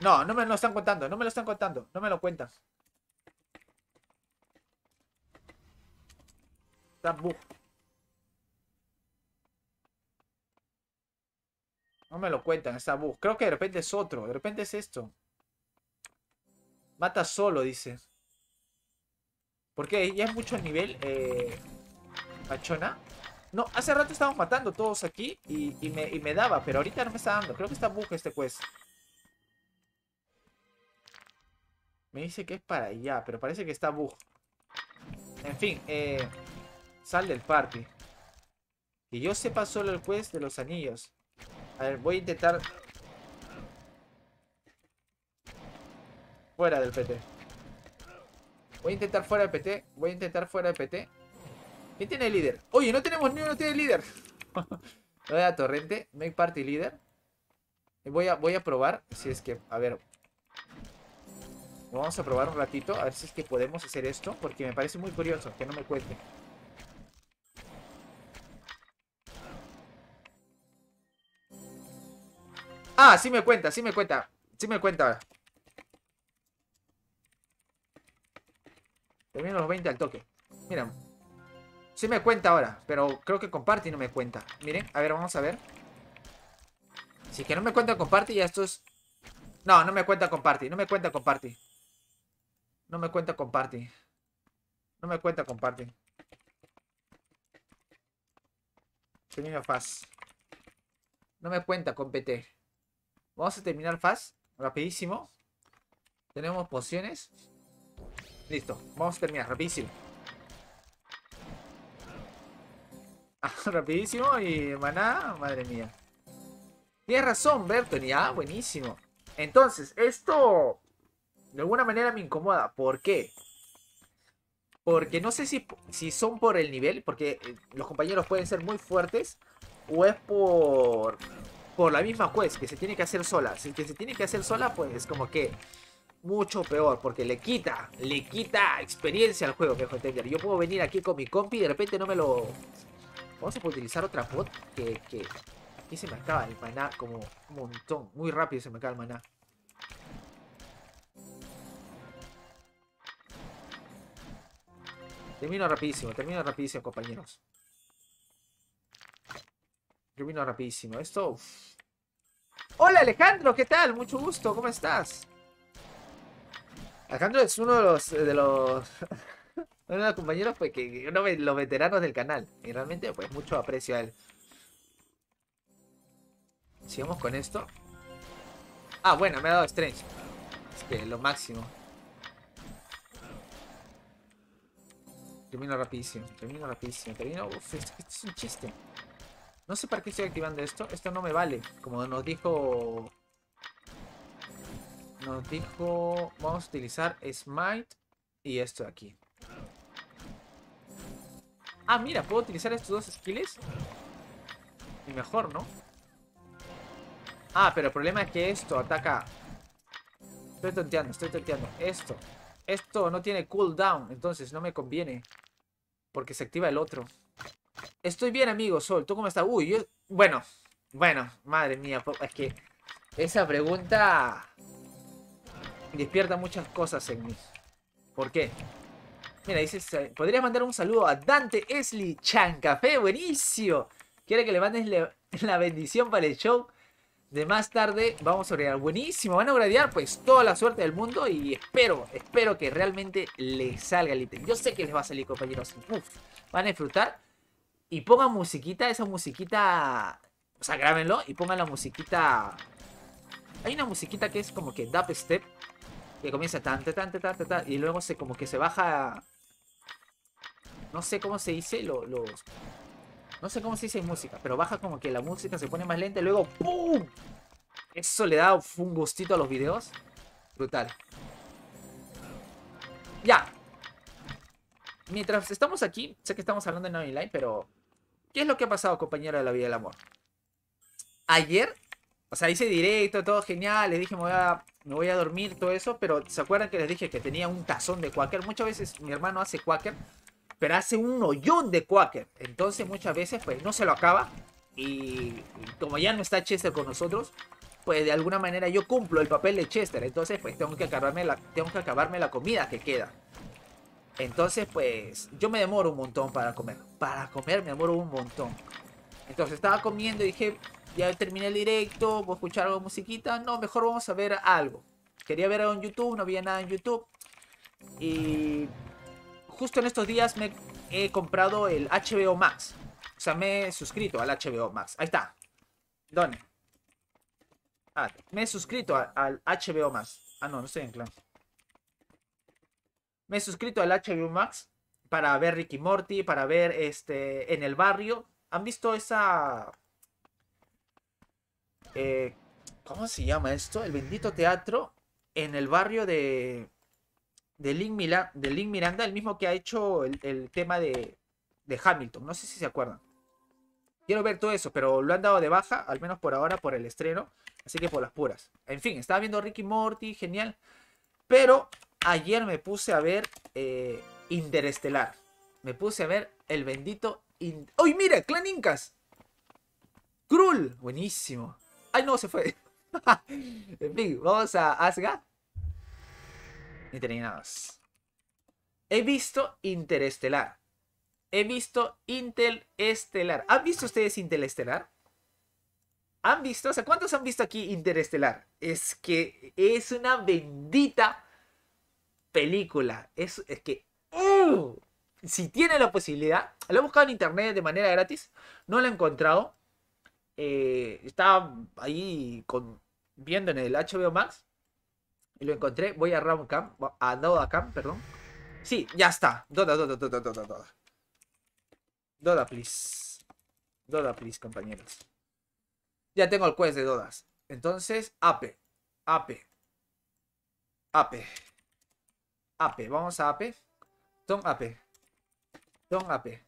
No, no me lo están contando, no me lo están contando, no me lo cuentan. No me lo cuentan, está bug. Creo que de repente es otro. De repente es esto. Mata solo, dice. Porque ya es mucho nivel, eh, Pachona. No, hace rato estábamos matando todos aquí y, me, y me daba, pero ahorita no me está dando. Creo que está bug este quest. Me dice que es para allá, pero parece que está bug. En fin, eh, sal del party. Que yo sepa solo el quest de los anillos. A ver, voy a intentar... Fuera del PT. Voy a intentar fuera del PT. Voy a intentar fuera del PT. ¿Quién tiene líder? Oye, no tenemos ni uno tiene líder. voy a torrente. Make party líder. Voy a, voy a probar si es que... A ver, vamos a probar un ratito, a ver si es que podemos hacer esto, porque me parece muy curioso, que no me cuente. Ah, sí me cuenta, sí me cuenta, sí me cuenta. Termino los 20 al toque. Mira. Sí me cuenta ahora, pero creo que comparte y no me cuenta. Miren, a ver, vamos a ver. Si que no me cuenta comparte, ya esto es... No, no me cuenta comparte, no me cuenta comparte. No me cuenta con No me cuenta con party. Termino fast. No me cuenta competir. Vamos a terminar fast. Rapidísimo. Tenemos pociones. Listo. Vamos a terminar. Rapidísimo. Ah, rapidísimo y maná. Madre mía. Tienes razón, Bertoni. Ah, buenísimo. Entonces, esto de alguna manera me incomoda. ¿Por qué? Porque no sé si, si son por el nivel, porque eh, los compañeros pueden ser muy fuertes, o es por, por la misma juez, que se tiene que hacer sola. Si que se tiene que hacer sola, pues es como que mucho peor, porque le quita, le quita experiencia al juego, que entender. Yo puedo venir aquí con mi compi y de repente no me lo... Vamos a utilizar otra bot que, que... se me acaba el maná como un montón. Muy rápido se me acaba el maná. Termino rapidísimo, termino rapidísimo, compañeros. Termino rapidísimo. Esto... Hola Alejandro, ¿qué tal? Mucho gusto, ¿cómo estás? Alejandro es uno de los... Eh, de los... uno de los compañeros pues, que uno de los veteranos del canal. Y realmente pues mucho aprecio a él. Sigamos con esto. Ah, bueno, me ha dado Strange. Es lo máximo. Termino rapidísimo, termino rapidísimo, termino... Uf, esto es un chiste. No sé para qué estoy activando esto. Esto no me vale. Como nos dijo... Nos dijo... Vamos a utilizar Smite y esto de aquí. Ah, mira, puedo utilizar estos dos skills. Y mejor, ¿no? Ah, pero el problema es que esto ataca... Estoy tonteando, estoy tonteando. Esto. Esto no tiene cooldown, entonces no me conviene. Porque se activa el otro. Estoy bien, amigo Sol. ¿Tú cómo estás? Uy, yo... Bueno, bueno, madre mía. Es que esa pregunta despierta muchas cosas en mí. ¿Por qué? Mira, dice, podrías mandar un saludo a Dante Esli Chancafe, buenísimo. Quiere que le mandes la bendición para el show de más tarde vamos a gradear. Buenísimo, van a gradear pues toda la suerte del mundo y espero, espero que realmente les salga el ítem. Yo sé que les va a salir, compañeros. van a disfrutar y pongan musiquita, esa musiquita, o sea, grábenlo y pongan la musiquita. Hay una musiquita que es como que dubstep step que comienza tan, tan, tan, tan, tan, y luego se como que se baja no sé cómo se dice, los no sé cómo se dice en música, pero baja como que la música se pone más lenta y luego ¡pum! Eso le da un gustito a los videos. Brutal. Ya. Mientras estamos aquí, sé que estamos hablando en online, pero... ¿Qué es lo que ha pasado, compañero de la vida del amor? Ayer, o sea, hice directo, todo genial, le dije me voy a, me voy a dormir, todo eso, pero ¿se acuerdan que les dije que tenía un tazón de Quaker? Muchas veces mi hermano hace Quaker pero hace un hoyón de Quaker. Entonces muchas veces pues no se lo acaba y, como ya no está Chester con nosotros, pues de alguna manera yo cumplo el papel de Chester. Entonces pues tengo que acabarme la, tengo que acabarme la comida que queda. Entonces pues yo me demoro un montón para comer. Para comer me demoro un montón. Entonces estaba comiendo y dije, ya terminé el directo, voy a escuchar algo musiquita. No, mejor vamos a ver algo. Quería ver algo en YouTube, no había nada en YouTube. Y justo en estos días me he comprado el HBO Max. O sea, me he suscrito al HBO Max. Ahí está. ¿Dónde? Ah, me he suscrito al HBO Max. Ah, no, no estoy en clan. Me he suscrito al HBO Max para ver Ricky Morty, para ver este en el barrio. ¿Han visto esa eh, ¿cómo se llama esto? El bendito teatro en el barrio de de Link, de Link Miranda, el mismo que ha hecho el, tema de, de, Hamilton. No sé si se acuerdan. Quiero ver todo eso, pero lo han dado de baja, al menos por ahora, por el estreno. Así que por las puras. En fin, estaba viendo Ricky Morty, genial. Pero ayer me puse a ver eh, Interestelar. Me puse a ver el bendito... ¡Uy, mira! Clan Incas. Cruel. Buenísimo. Ay, no, se fue. en fin, vamos a Asgard. He visto Interestelar. He visto Interestelar. ¿Han visto ustedes Interestelar? ¿Han visto? O sea, ¿cuántos han visto aquí Interestelar? Es que es una bendita película. Es, que... ¡uh! si tiene la posibilidad, lo he buscado en internet de manera gratis, no lo he encontrado. Eh, estaba ahí con, viendo en el HBO Max y Lo encontré. Voy a Round Camp. A Doda Camp, perdón. Sí, ya está. Doda, Doda, Doda, Doda, Doda. Doda, please. Doda, please, compañeros. Ya tengo el quest de Dodas. Entonces, ape Ape Ape Ape, Vamos a ape Tom ape Tom AP. E.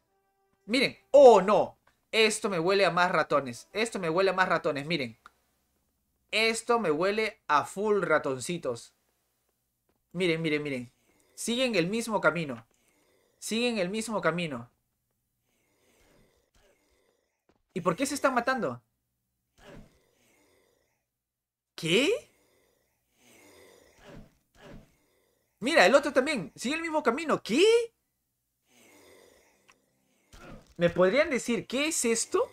Miren. ¡Oh, no! Esto me huele a más ratones. Esto me huele a más ratones. Miren. Esto me huele a full ratoncitos. Miren, miren, miren. Siguen el mismo camino. Siguen el mismo camino. ¿Y por qué se están matando? ¿Qué? Mira, el otro también. Sigue el mismo camino. ¿Qué? ¿Me podrían decir qué es esto?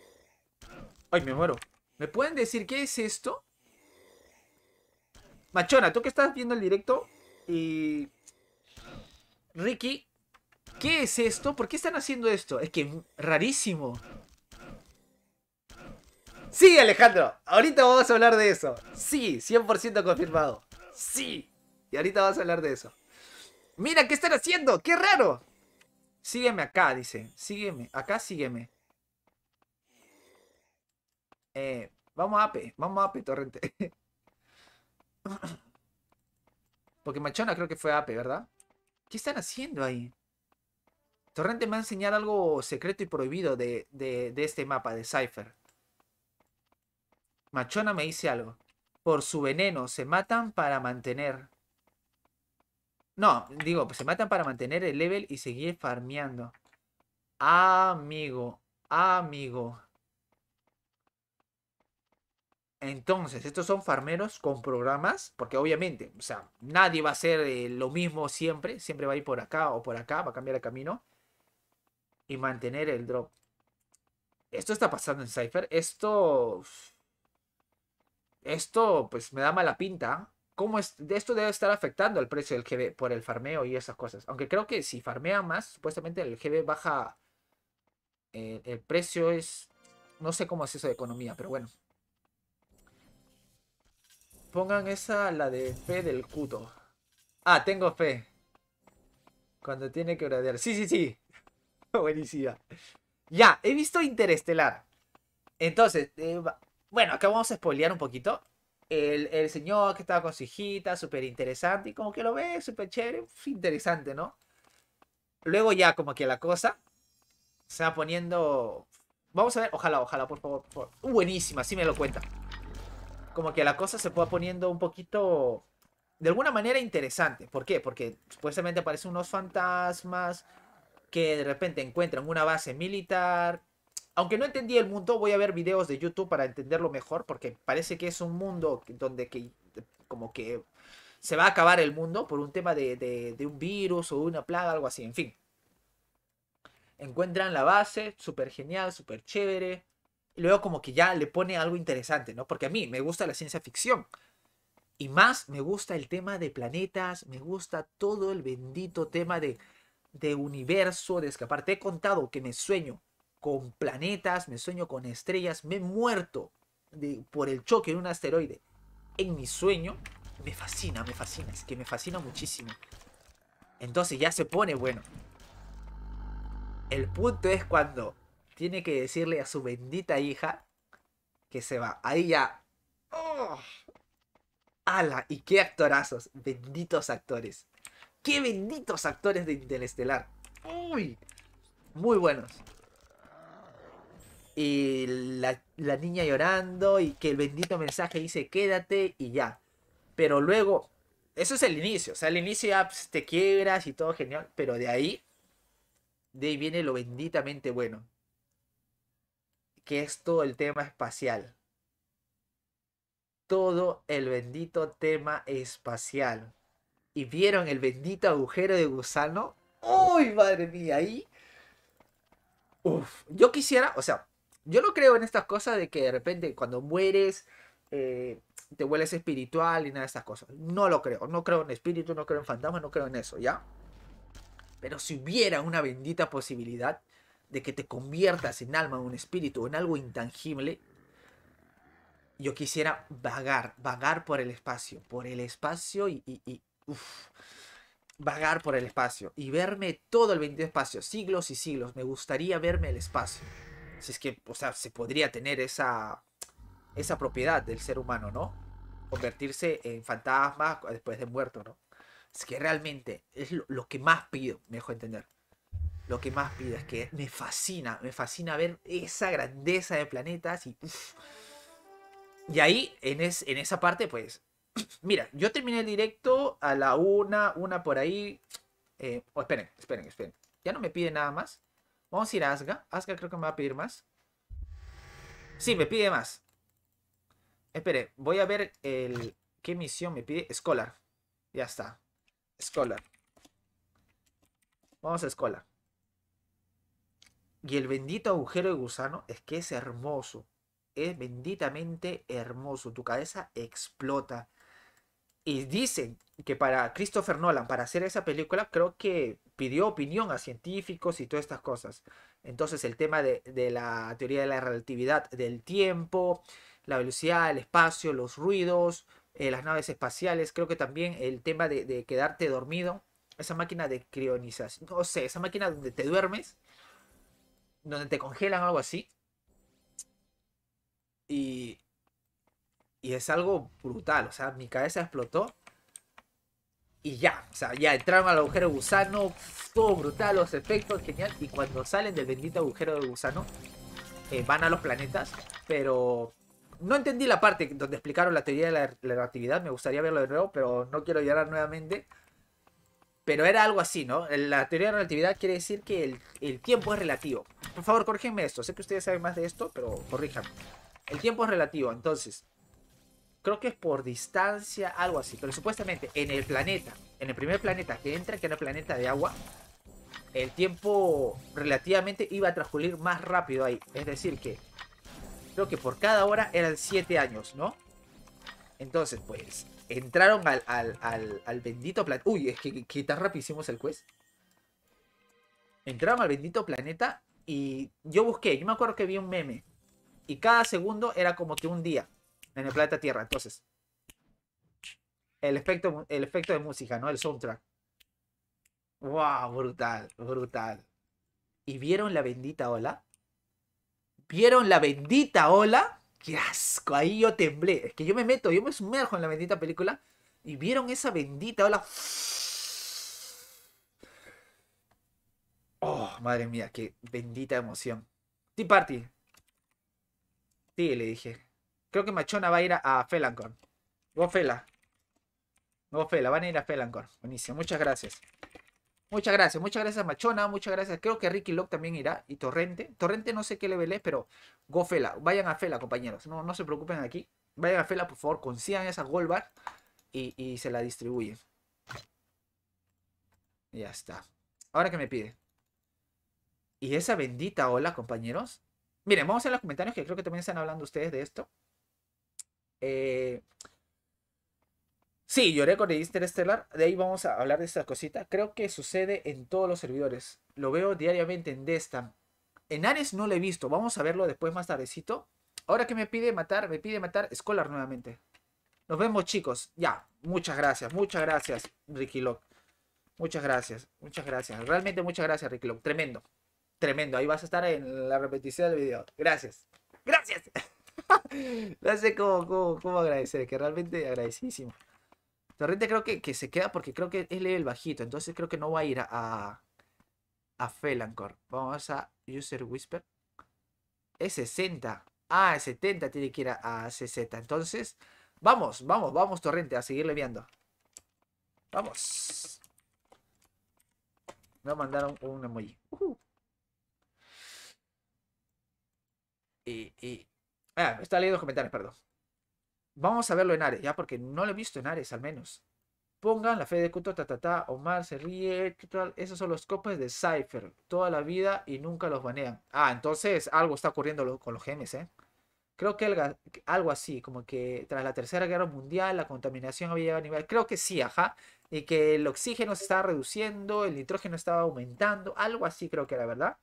Ay, me muero. ¿Me pueden decir qué es esto? Machona, tú que estás viendo el directo y... Ricky, ¿qué es esto? ¿Por qué están haciendo esto? Es que rarísimo. Sí, Alejandro. Ahorita vamos a hablar de eso. Sí, 100% confirmado. Sí. Y ahorita vamos a hablar de eso. Mira, ¿qué están haciendo? ¡Qué raro! Sígueme acá, dice. Sígueme. Acá sígueme. Eh, vamos a AP. Vamos a AP, torrente. Porque Machona creo que fue Ape, ¿verdad? ¿Qué están haciendo ahí? Torrente me va a enseñar algo secreto y prohibido de, este mapa, de Cypher. Machona me dice algo. Por su veneno se matan para mantener. No, digo, pues se matan para mantener el level y seguir farmeando. Amigo, amigo. Entonces, estos son farmeros con programas, porque obviamente, o sea, nadie va a hacer eh, lo mismo siempre, siempre va a ir por acá o por acá, va a cambiar el camino y mantener el drop. Esto está pasando en Cypher, esto... Esto pues me da mala pinta. ¿Cómo es? Esto debe estar afectando el precio del GB por el farmeo y esas cosas. Aunque creo que si farmea más, supuestamente el GB baja... Eh, el precio es... No sé cómo es eso de economía, pero bueno. Pongan esa, la de fe del cuto. Ah, tengo fe. Cuando tiene que oradear. Sí, sí, sí. Buenísima. Ya, he visto Interestelar. Entonces, eh, bueno, acá vamos a spoilear un poquito. El, señor que estaba con su hijita, súper interesante, y como que lo ve, súper chévere, interesante, ¿no? Luego ya como que la cosa se va poniendo... Vamos a ver, ojalá, ojalá, por favor. Uh, buenísima, sí me lo cuenta como que la cosa se pueda poniendo un poquito, de alguna manera interesante. ¿Por qué? Porque supuestamente aparecen unos fantasmas que de repente encuentran una base militar. Aunque no entendí el mundo, voy a ver videos de YouTube para entenderlo mejor, porque parece que es un mundo donde que, como que se va a acabar el mundo por un tema de, un virus o una plaga, algo así, en fin. Encuentran la base, súper genial, súper chévere luego como que ya le pone algo interesante, ¿no? Porque a mí me gusta la ciencia ficción. Y más me gusta el tema de planetas, me gusta todo el bendito tema de, de universo, de escapar. Te he contado que me sueño con planetas, me sueño con estrellas, me he muerto por el choque de un asteroide en mi sueño. Me fascina, me fascina, es que me fascina muchísimo. Entonces ya se pone bueno. El punto es cuando tiene que decirle a su bendita hija que se va. Ahí ya. ¡Oh! ¡Hala! Y qué actorazos. Benditos actores. ¡Qué benditos actores de Interestelar! ¡Uy! Muy buenos. Y la, niña llorando y que el bendito mensaje dice quédate y ya. Pero luego, eso es el inicio. O sea, el inicio ya pues, te quiebras y todo genial. Pero de ahí, de ahí viene lo benditamente bueno que es todo el tema espacial. Todo el bendito tema espacial. ¿Y vieron el bendito agujero de gusano? ¡Uy, madre mía! Ahí. Uf, yo quisiera, o sea, yo no creo en estas cosas de que de repente cuando mueres eh, te vuelves espiritual y nada de estas cosas. No lo creo. No creo en espíritu, no creo en fantasmas, no creo en eso, ¿ya? Pero si hubiera una bendita posibilidad, de que te conviertas en alma, en espíritu, en algo intangible, yo quisiera vagar, vagar por el espacio, por el espacio y, y, vagar por el espacio y verme todo el 20 espacio, siglos y siglos. Me gustaría verme el espacio. Si es que, o sea, se podría tener esa, esa propiedad del ser humano, ¿no? Convertirse en fantasma después de muerto, ¿no? Es que realmente es lo que más pido, me dejo entender lo que más pido es que me fascina, me fascina ver esa grandeza de planetas y... Y ahí, en, esa parte, pues... Mira, yo terminé el directo a la una, una por ahí. Eh, oh, esperen, esperen, esperen. Ya no me pide nada más. Vamos a ir a Asga. Asga creo que me va a pedir más. Sí, me pide más. Espere, voy a ver el... ¿Qué misión me pide? Scholar. Ya está. Scholar. Vamos a Scholar. Y el bendito agujero de gusano es que es hermoso. Es benditamente hermoso. Tu cabeza explota. Y dicen que para Christopher Nolan, para hacer esa película, creo que pidió opinión a científicos y todas estas cosas. Entonces el tema de, la teoría de la relatividad del tiempo, la velocidad, el espacio, los ruidos, eh, las naves espaciales, creo que también el tema de, de quedarte dormido, esa máquina de crionización, no sé, esa máquina donde te duermes donde te congelan algo así. Y, y es algo brutal. O sea, mi cabeza explotó. Y ya, o sea, ya entraron al agujero gusano, todo brutal, los efectos, genial. Y cuando salen del bendito agujero de gusano, eh, van a los planetas. Pero no entendí la parte donde explicaron la teoría de la, la relatividad, me gustaría verlo de nuevo, pero no quiero llorar nuevamente. Pero era algo así, ¿no? La teoría de la relatividad quiere decir que el, tiempo es relativo. Por favor, corríjenme esto. Sé que ustedes saben más de esto, pero corríjanme. El tiempo es relativo, entonces. Creo que es por distancia, algo así. Pero supuestamente en el planeta, en el primer planeta que entra, que era el planeta de agua, el tiempo relativamente iba a transcurrir más rápido ahí. Es decir, que creo que por cada hora eran 7 años, ¿no? Entonces, pues, entraron al, bendito planeta. Uy, es que, tan rápido hicimos el quest. Entraron al bendito planeta y yo busqué. Yo me acuerdo que vi un meme. Y cada segundo era como que un día en el planeta Tierra. Entonces, el efecto, el efecto de música, ¿no? El soundtrack. ¡Wow! Brutal, brutal. ¿Y vieron la bendita ola? ¿Vieron la bendita ola? qué asco, ahí yo temblé. Es que yo me meto, yo me sumerjo en la bendita película y vieron esa bendita ola. Oh, madre mía, qué bendita emoción. Tea Party. Sí, le dije. Creo que Machona va a ir a, Felancorn. Felancor. Fela. ¿Vos, Fela, van a ir a Felancorn. Buenísimo, muchas gracias. Muchas gracias, muchas gracias Machona, muchas gracias. Creo que Ricky Locke también irá y Torrente. Torrente no sé qué le es, pero go Vayan a Fela, compañeros. No, no se preocupen aquí. Vayan a Fela, por favor, consigan esa Gold y, se la distribuyen. Ya está. Ahora que me pide. Y esa bendita ola, compañeros. Miren, vamos a los comentarios que creo que también están hablando ustedes de esto. Eh, Sí, lloré con el Estelar. De ahí vamos a hablar de esta cosita. Creo que sucede en todos los servidores. Lo veo diariamente en Destan. En Ares no lo he visto. Vamos a verlo después más tardecito. Ahora que me pide matar, me pide matar Scholar nuevamente. Nos vemos, chicos. Ya, muchas gracias, muchas gracias, Ricky Lock. Muchas gracias, muchas gracias. Realmente muchas gracias, Ricky Tremendo, tremendo. Ahí vas a estar en la repetición del video. Gracias, gracias. no sé cómo, agradecer, que realmente agradecísimo. Torrente creo que, que, se queda porque creo que es el bajito, entonces creo que no va a ir a, a, Felancor. Vamos a User Whisper. Es 60. Ah, es 70 tiene que ir a, 60 Entonces, vamos, vamos, vamos Torrente a seguirle leviando. Vamos. no mandaron un emoji. Y, y... Ah, está leyendo los comentarios, perdón. Vamos a verlo en Ares, ya, porque no lo he visto en Ares, al menos. Pongan la fe de culto, ta, ta, ta, Omar se ríe, Esos son los copos de Cypher, toda la vida y nunca los banean. Ah, entonces algo está ocurriendo con los gemes, ¿eh? Creo que algo así, como que tras la Tercera Guerra Mundial la contaminación había llegado a nivel, creo que sí, ajá, y que el oxígeno se estaba reduciendo, el nitrógeno estaba aumentando, algo así creo que era, ¿verdad?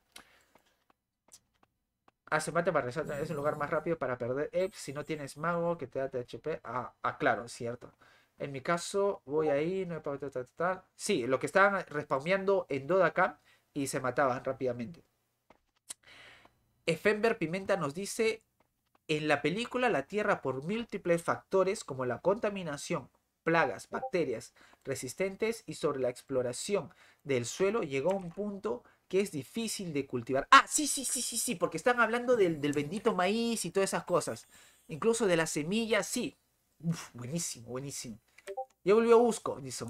se mate para resaltar, es un lugar más rápido para perder eh, si no tienes mago que te da THP. Ah, ah, claro, cierto. En mi caso, voy ahí, no he Sí, lo que estaban respawnando en Dodacamp y se mataban rápidamente. Efember Pimenta nos dice, en la película la Tierra por múltiples factores como la contaminación, plagas, bacterias resistentes y sobre la exploración del suelo llegó a un punto es difícil de cultivar. Ah, sí, sí, sí, sí, sí, porque están hablando del, bendito maíz y todas esas cosas. Incluso de las semillas, sí. Uf, buenísimo, buenísimo. Ya volvió Busco, dice.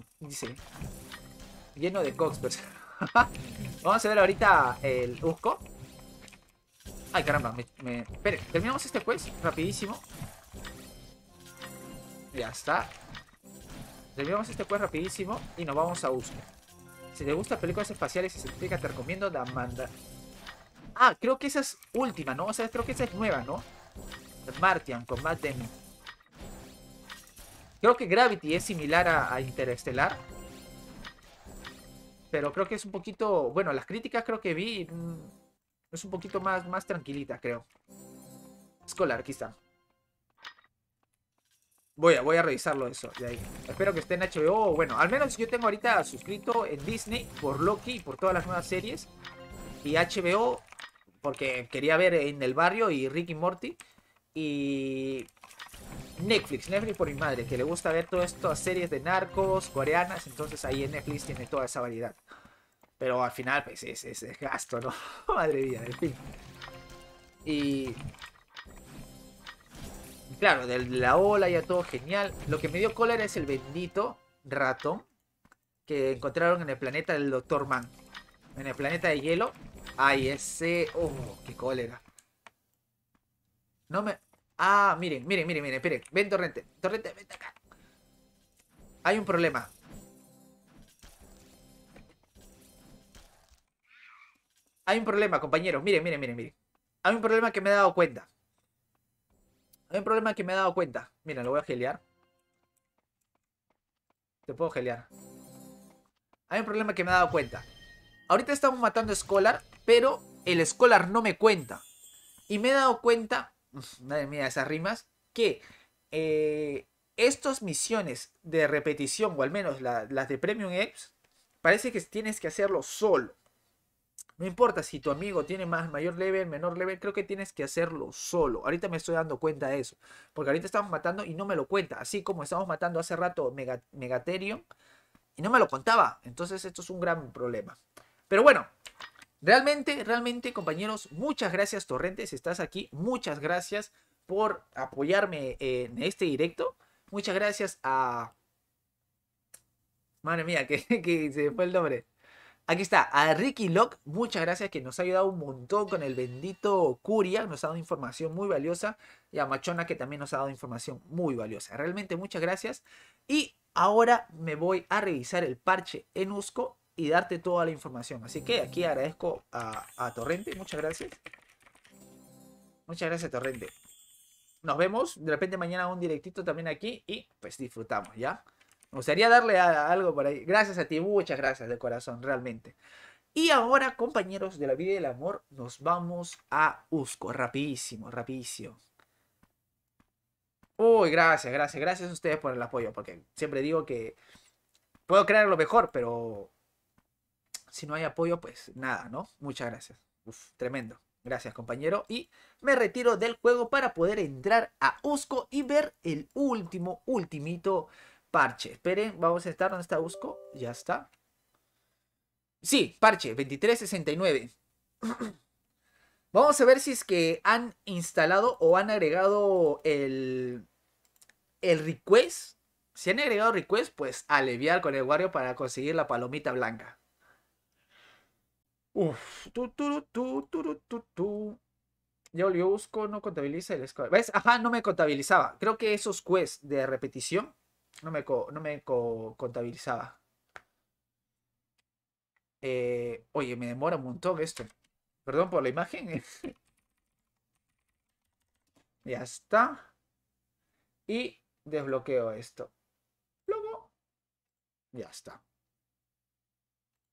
lleno de Coxpers. Vamos a ver ahorita el Busco. Ay, caramba, me, me... Espere, terminamos este quest rapidísimo. Ya está. Terminamos este quest rapidísimo y nos vamos a Busco. Si te gustan películas espaciales y se te recomiendo The Manda. Ah, creo que esa es última, ¿no? O sea, creo que esa es nueva, ¿no? Martian con Matt Damon. Creo que Gravity es similar a, a Interestelar. Pero creo que es un poquito... Bueno, las críticas creo que vi... Mm, es un poquito más, más tranquilita, creo. Escolar, quizá. Voy a, voy a revisarlo eso de ahí. Espero que esté en HBO. Bueno, al menos yo tengo ahorita suscrito en Disney por Loki y por todas las nuevas series. Y HBO, porque quería ver en el barrio y Ricky Morty. Y Netflix, Netflix por mi madre, que le gusta ver todas estas series de narcos, coreanas. Entonces ahí en Netflix tiene toda esa variedad. Pero al final, pues es, es, es gasto, ¿no? madre mía, en fin. Y Claro, de la ola ya todo genial. Lo que me dio cólera es el bendito ratón que encontraron en el planeta del Doctor Man. En el planeta de hielo. Ay, ese... ¡Oh, qué cólera! No me... Ah, miren, miren, miren, miren, miren. Ven, Torrente. Torrente, ven acá. Hay un problema. Hay un problema, compañero, Miren, miren, miren, miren. Hay un problema que me he dado cuenta. Hay un problema que me he dado cuenta. Mira, lo voy a gelear. Te puedo gelear. Hay un problema que me he dado cuenta. Ahorita estamos matando a Scholar, pero el Scholar no me cuenta. Y me he dado cuenta, madre mía, esas rimas, que eh, estas misiones de repetición, o al menos las de Premium Eps. parece que tienes que hacerlo solo. No importa si tu amigo tiene más mayor level, menor level, creo que tienes que hacerlo solo. Ahorita me estoy dando cuenta de eso. Porque ahorita estamos matando y no me lo cuenta. Así como estamos matando hace rato Mega, y no me lo contaba. Entonces esto es un gran problema. Pero bueno, realmente, realmente compañeros, muchas gracias Torrentes, estás aquí. Muchas gracias por apoyarme en este directo. Muchas gracias a... Madre mía, que, se se fue el nombre. Aquí está, a Ricky Locke, muchas gracias que nos ha ayudado un montón con el bendito Curia, nos ha dado información muy valiosa, y a Machona que también nos ha dado información muy valiosa. Realmente muchas gracias. Y ahora me voy a revisar el parche en Usco y darte toda la información. Así que aquí agradezco a, a Torrente, muchas gracias. Muchas gracias Torrente. Nos vemos, de repente mañana un directito también aquí y pues disfrutamos, ¿ya? Me gustaría darle algo por ahí. Gracias a ti, muchas gracias de corazón, realmente. Y ahora, compañeros de la vida y el amor, nos vamos a Usco. Rapidísimo, rapidísimo. Uy, gracias, gracias, gracias a ustedes por el apoyo, porque siempre digo que puedo crear lo mejor, pero si no hay apoyo, pues nada, ¿no? Muchas gracias. Uf, tremendo. Gracias, compañero. Y me retiro del juego para poder entrar a Usco y ver el último, ultimito Parche. Esperen, vamos a estar. ¿Dónde está Busco? Ya está. Sí, parche, 2369. vamos a ver si es que han instalado o han agregado el, el request. Si han agregado request, pues aliviar con el Wario para conseguir la palomita blanca. Uf. Tu, tu, tu, ya lo Busco, no contabiliza el score. ¿Ves? Ajá, no me contabilizaba. Creo que esos quests de repetición no me, no me contabilizaba. Eh, oye, me demora un montón esto. Perdón por la imagen. ya está. Y desbloqueo esto. Luego, ya está.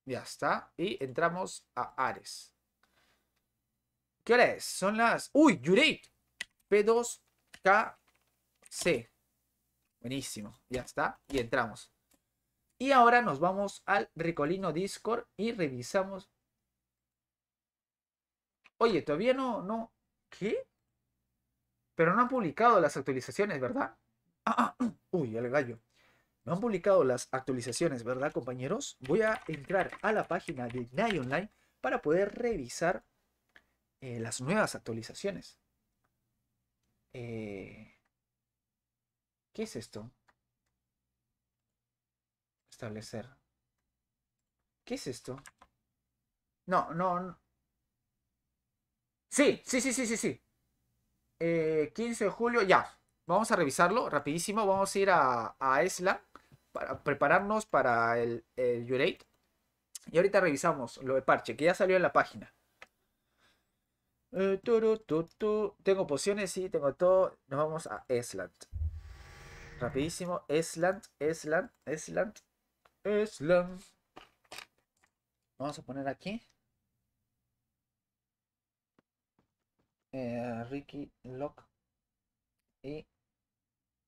Ya está. Y entramos a Ares. ¿Qué hora es? Son las... ¡Uy! yurei P2KC. Buenísimo, ya está. Y entramos. Y ahora nos vamos al Ricolino Discord y revisamos. Oye, todavía no, no. ¿Qué? Pero no han publicado las actualizaciones, ¿verdad? uy, el gallo. No han publicado las actualizaciones, ¿verdad, compañeros? Voy a entrar a la página de Night Online para poder revisar eh, las nuevas actualizaciones. Eh, ¿Qué es esto? Establecer. ¿Qué es esto? No, no, Sí, sí, sí, sí, sí, sí. 15 eh, de julio, ya. Vamos a revisarlo rapidísimo. Vamos a ir a, a para prepararnos para el, el Y ahorita revisamos lo de parche, que ya salió en la página. Eh, tengo pociones, sí, tengo todo. Nos vamos a Esla. Rapidísimo. Esland, Esland, Esland, Esland. Vamos a poner aquí. Eh, Ricky Lock y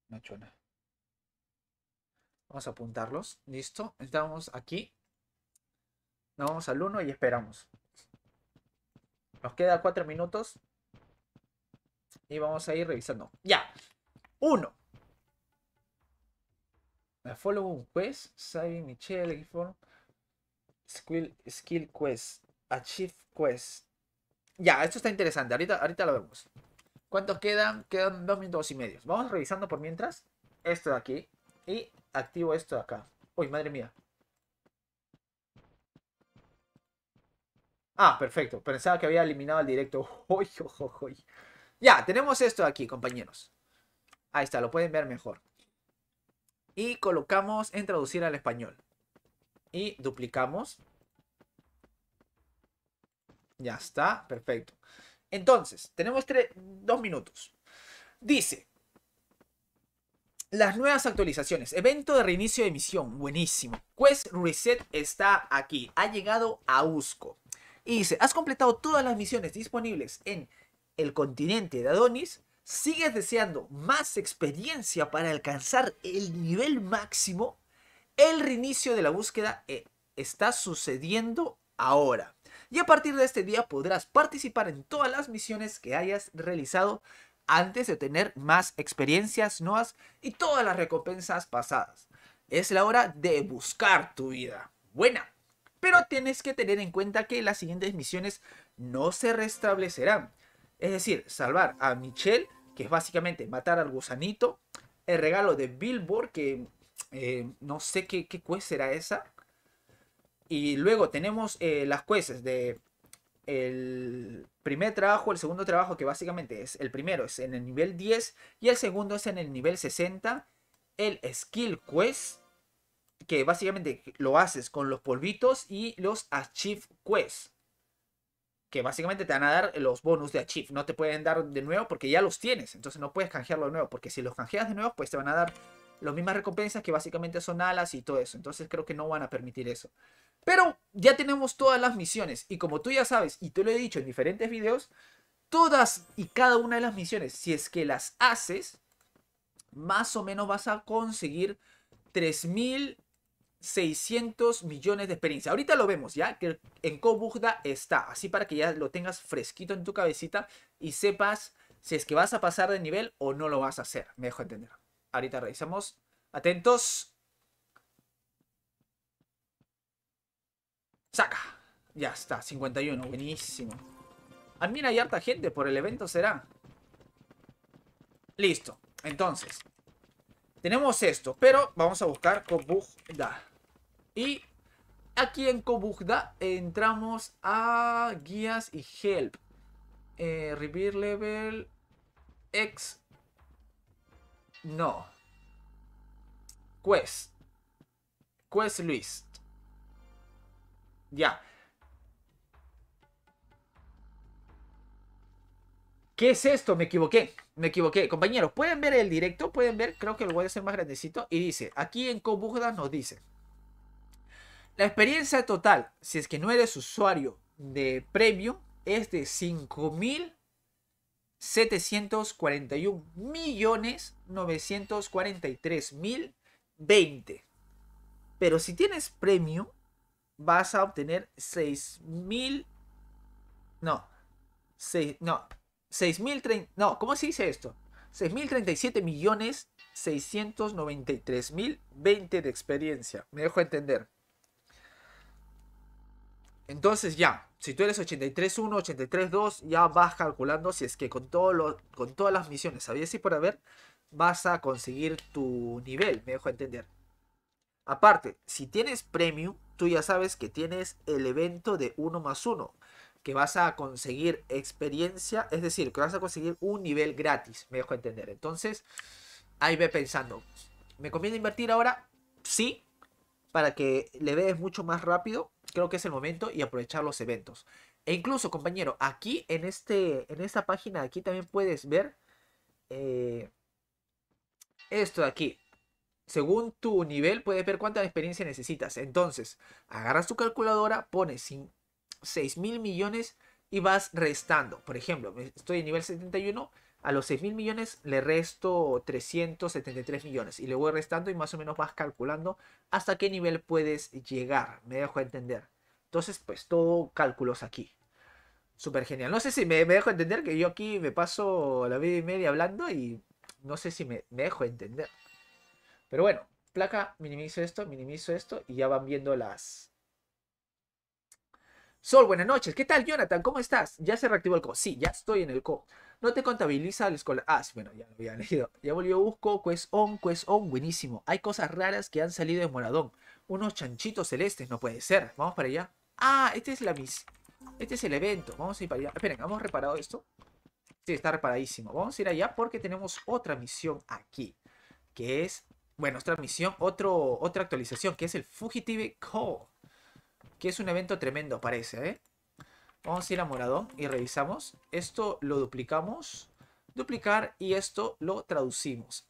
Machona. Vamos a apuntarlos. Listo. Estamos aquí. Nos vamos al 1 y esperamos. Nos queda 4 minutos. Y vamos a ir revisando. Ya. 1 follow un quest, Savi Michelle, Gifford, skill, Quest, Achieve Quest. Ya, esto está interesante, ahorita, ahorita lo vemos. ¿Cuántos quedan? Quedan dos minutos y medio. Vamos revisando por mientras esto de aquí y activo esto de acá. Uy, madre mía. Ah, perfecto. Pensaba que había eliminado el directo. Uy, uy, Ya, tenemos esto de aquí, compañeros. Ahí está, lo pueden ver mejor y colocamos en traducir al español. Y duplicamos. Ya está, perfecto. Entonces, tenemos dos minutos. Dice, las nuevas actualizaciones. Evento de reinicio de misión. Buenísimo. Quest Reset está aquí. Ha llegado a Usco. Y dice, has completado todas las misiones disponibles en el continente de Adonis ¿Sigues deseando más experiencia para alcanzar el nivel máximo? El reinicio de la búsqueda eh, está sucediendo ahora. Y a partir de este día podrás participar en todas las misiones que hayas realizado antes de tener más experiencias nuevas y todas las recompensas pasadas. Es la hora de buscar tu vida. Buena. Pero tienes que tener en cuenta que las siguientes misiones no se restablecerán es decir, salvar a Michelle, que es básicamente matar al gusanito. El regalo de Billboard, que eh, no sé qué, qué quest será esa. Y luego tenemos eh, las quests de el primer trabajo, el segundo trabajo, que básicamente es el primero es en el nivel 10 y el segundo es en el nivel 60. El skill quest, que básicamente lo haces con los polvitos y los achieve quest que básicamente te van a dar los bonus de Achieve. No te pueden dar de nuevo porque ya los tienes. Entonces no puedes canjearlo de nuevo. Porque si los canjeas de nuevo, pues te van a dar las mismas recompensas que básicamente son alas y todo eso. Entonces creo que no van a permitir eso. Pero ya tenemos todas las misiones. Y como tú ya sabes, y te lo he dicho en diferentes videos, todas y cada una de las misiones, si es que las haces, más o menos vas a conseguir 3000 600 millones de experiencia. Ahorita lo vemos, ¿ya? Que en Kobugda está. Así para que ya lo tengas fresquito en tu cabecita y sepas si es que vas a pasar de nivel o no lo vas a hacer. Me dejo entender. Ahorita revisamos. Atentos. Saca. Ya está, 51. Buenísimo. Admira ah, hay harta gente por el evento, será. Listo. Entonces, tenemos esto, pero vamos a buscar Kobugda. Y aquí en Kobugda entramos a guías y help. Eh, level X. No. Quest. Quest list. Ya. ¿Qué es esto? Me equivoqué. Me equivoqué. Compañeros, ¿pueden ver el directo? ¿Pueden ver? Creo que lo voy a hacer más grandecito. Y dice, aquí en Kobugda nos dice. La experiencia total, si es que no eres usuario de Premium, es de 5.741.943.020. Pero si tienes Premium, vas a obtener 6.000... No. no. 6.030... No, ¿cómo se dice esto? 6.037.693.020 de experiencia. Me dejo entender. Entonces ya, si tú eres 83.1, 2 ya vas calculando si es que con, todo lo, con todas las misiones, ¿sabías? si por haber, vas a conseguir tu nivel, me dejo entender. Aparte, si tienes premium, tú ya sabes que tienes el evento de 1 más 1, que vas a conseguir experiencia, es decir, que vas a conseguir un nivel gratis, me dejo entender. Entonces, ahí ve pensando, ¿me conviene invertir ahora? Sí, para que le veas mucho más rápido, creo que es el momento y aprovechar los eventos. E incluso, compañero, aquí en, este, en esta página, aquí también puedes ver eh, esto de aquí. Según tu nivel, puedes ver cuánta experiencia necesitas. Entonces, agarras tu calculadora, pones 6 mil millones y vas restando. Por ejemplo, estoy en nivel 71, a los 6 mil millones le resto 373 millones y le voy restando y más o menos vas calculando hasta qué nivel puedes llegar, me dejo entender. Entonces, pues todo cálculos aquí. Súper genial. No sé si me, me, dejo entender que yo aquí me paso la vida y media hablando y no sé si me, me dejo entender. Pero bueno, placa, minimizo esto, minimizo esto y ya van viendo las, Sol, buenas noches. ¿Qué tal, Jonathan? ¿Cómo estás? ¿Ya se reactivó el co? Sí, ya estoy en el co. No te contabiliza el escolar. Ah, bueno, ya lo había leído. Ya volvió Busco, Quest On, Quest On, buenísimo. Hay cosas raras que han salido de Moradón. Unos chanchitos celestes, no puede ser. Vamos para allá. Ah, este es la mis. Este es el evento. Vamos a ir para allá. Esperen, ¿hemos reparado esto? Sí, está reparadísimo. Vamos a ir allá porque tenemos otra misión aquí. Que es, bueno, otra misión, otro, otra actualización, que es el Fugitive Call. Que es un evento tremendo, parece, ¿eh? Vamos a ir a morado y revisamos. Esto lo duplicamos. Duplicar y esto lo traducimos.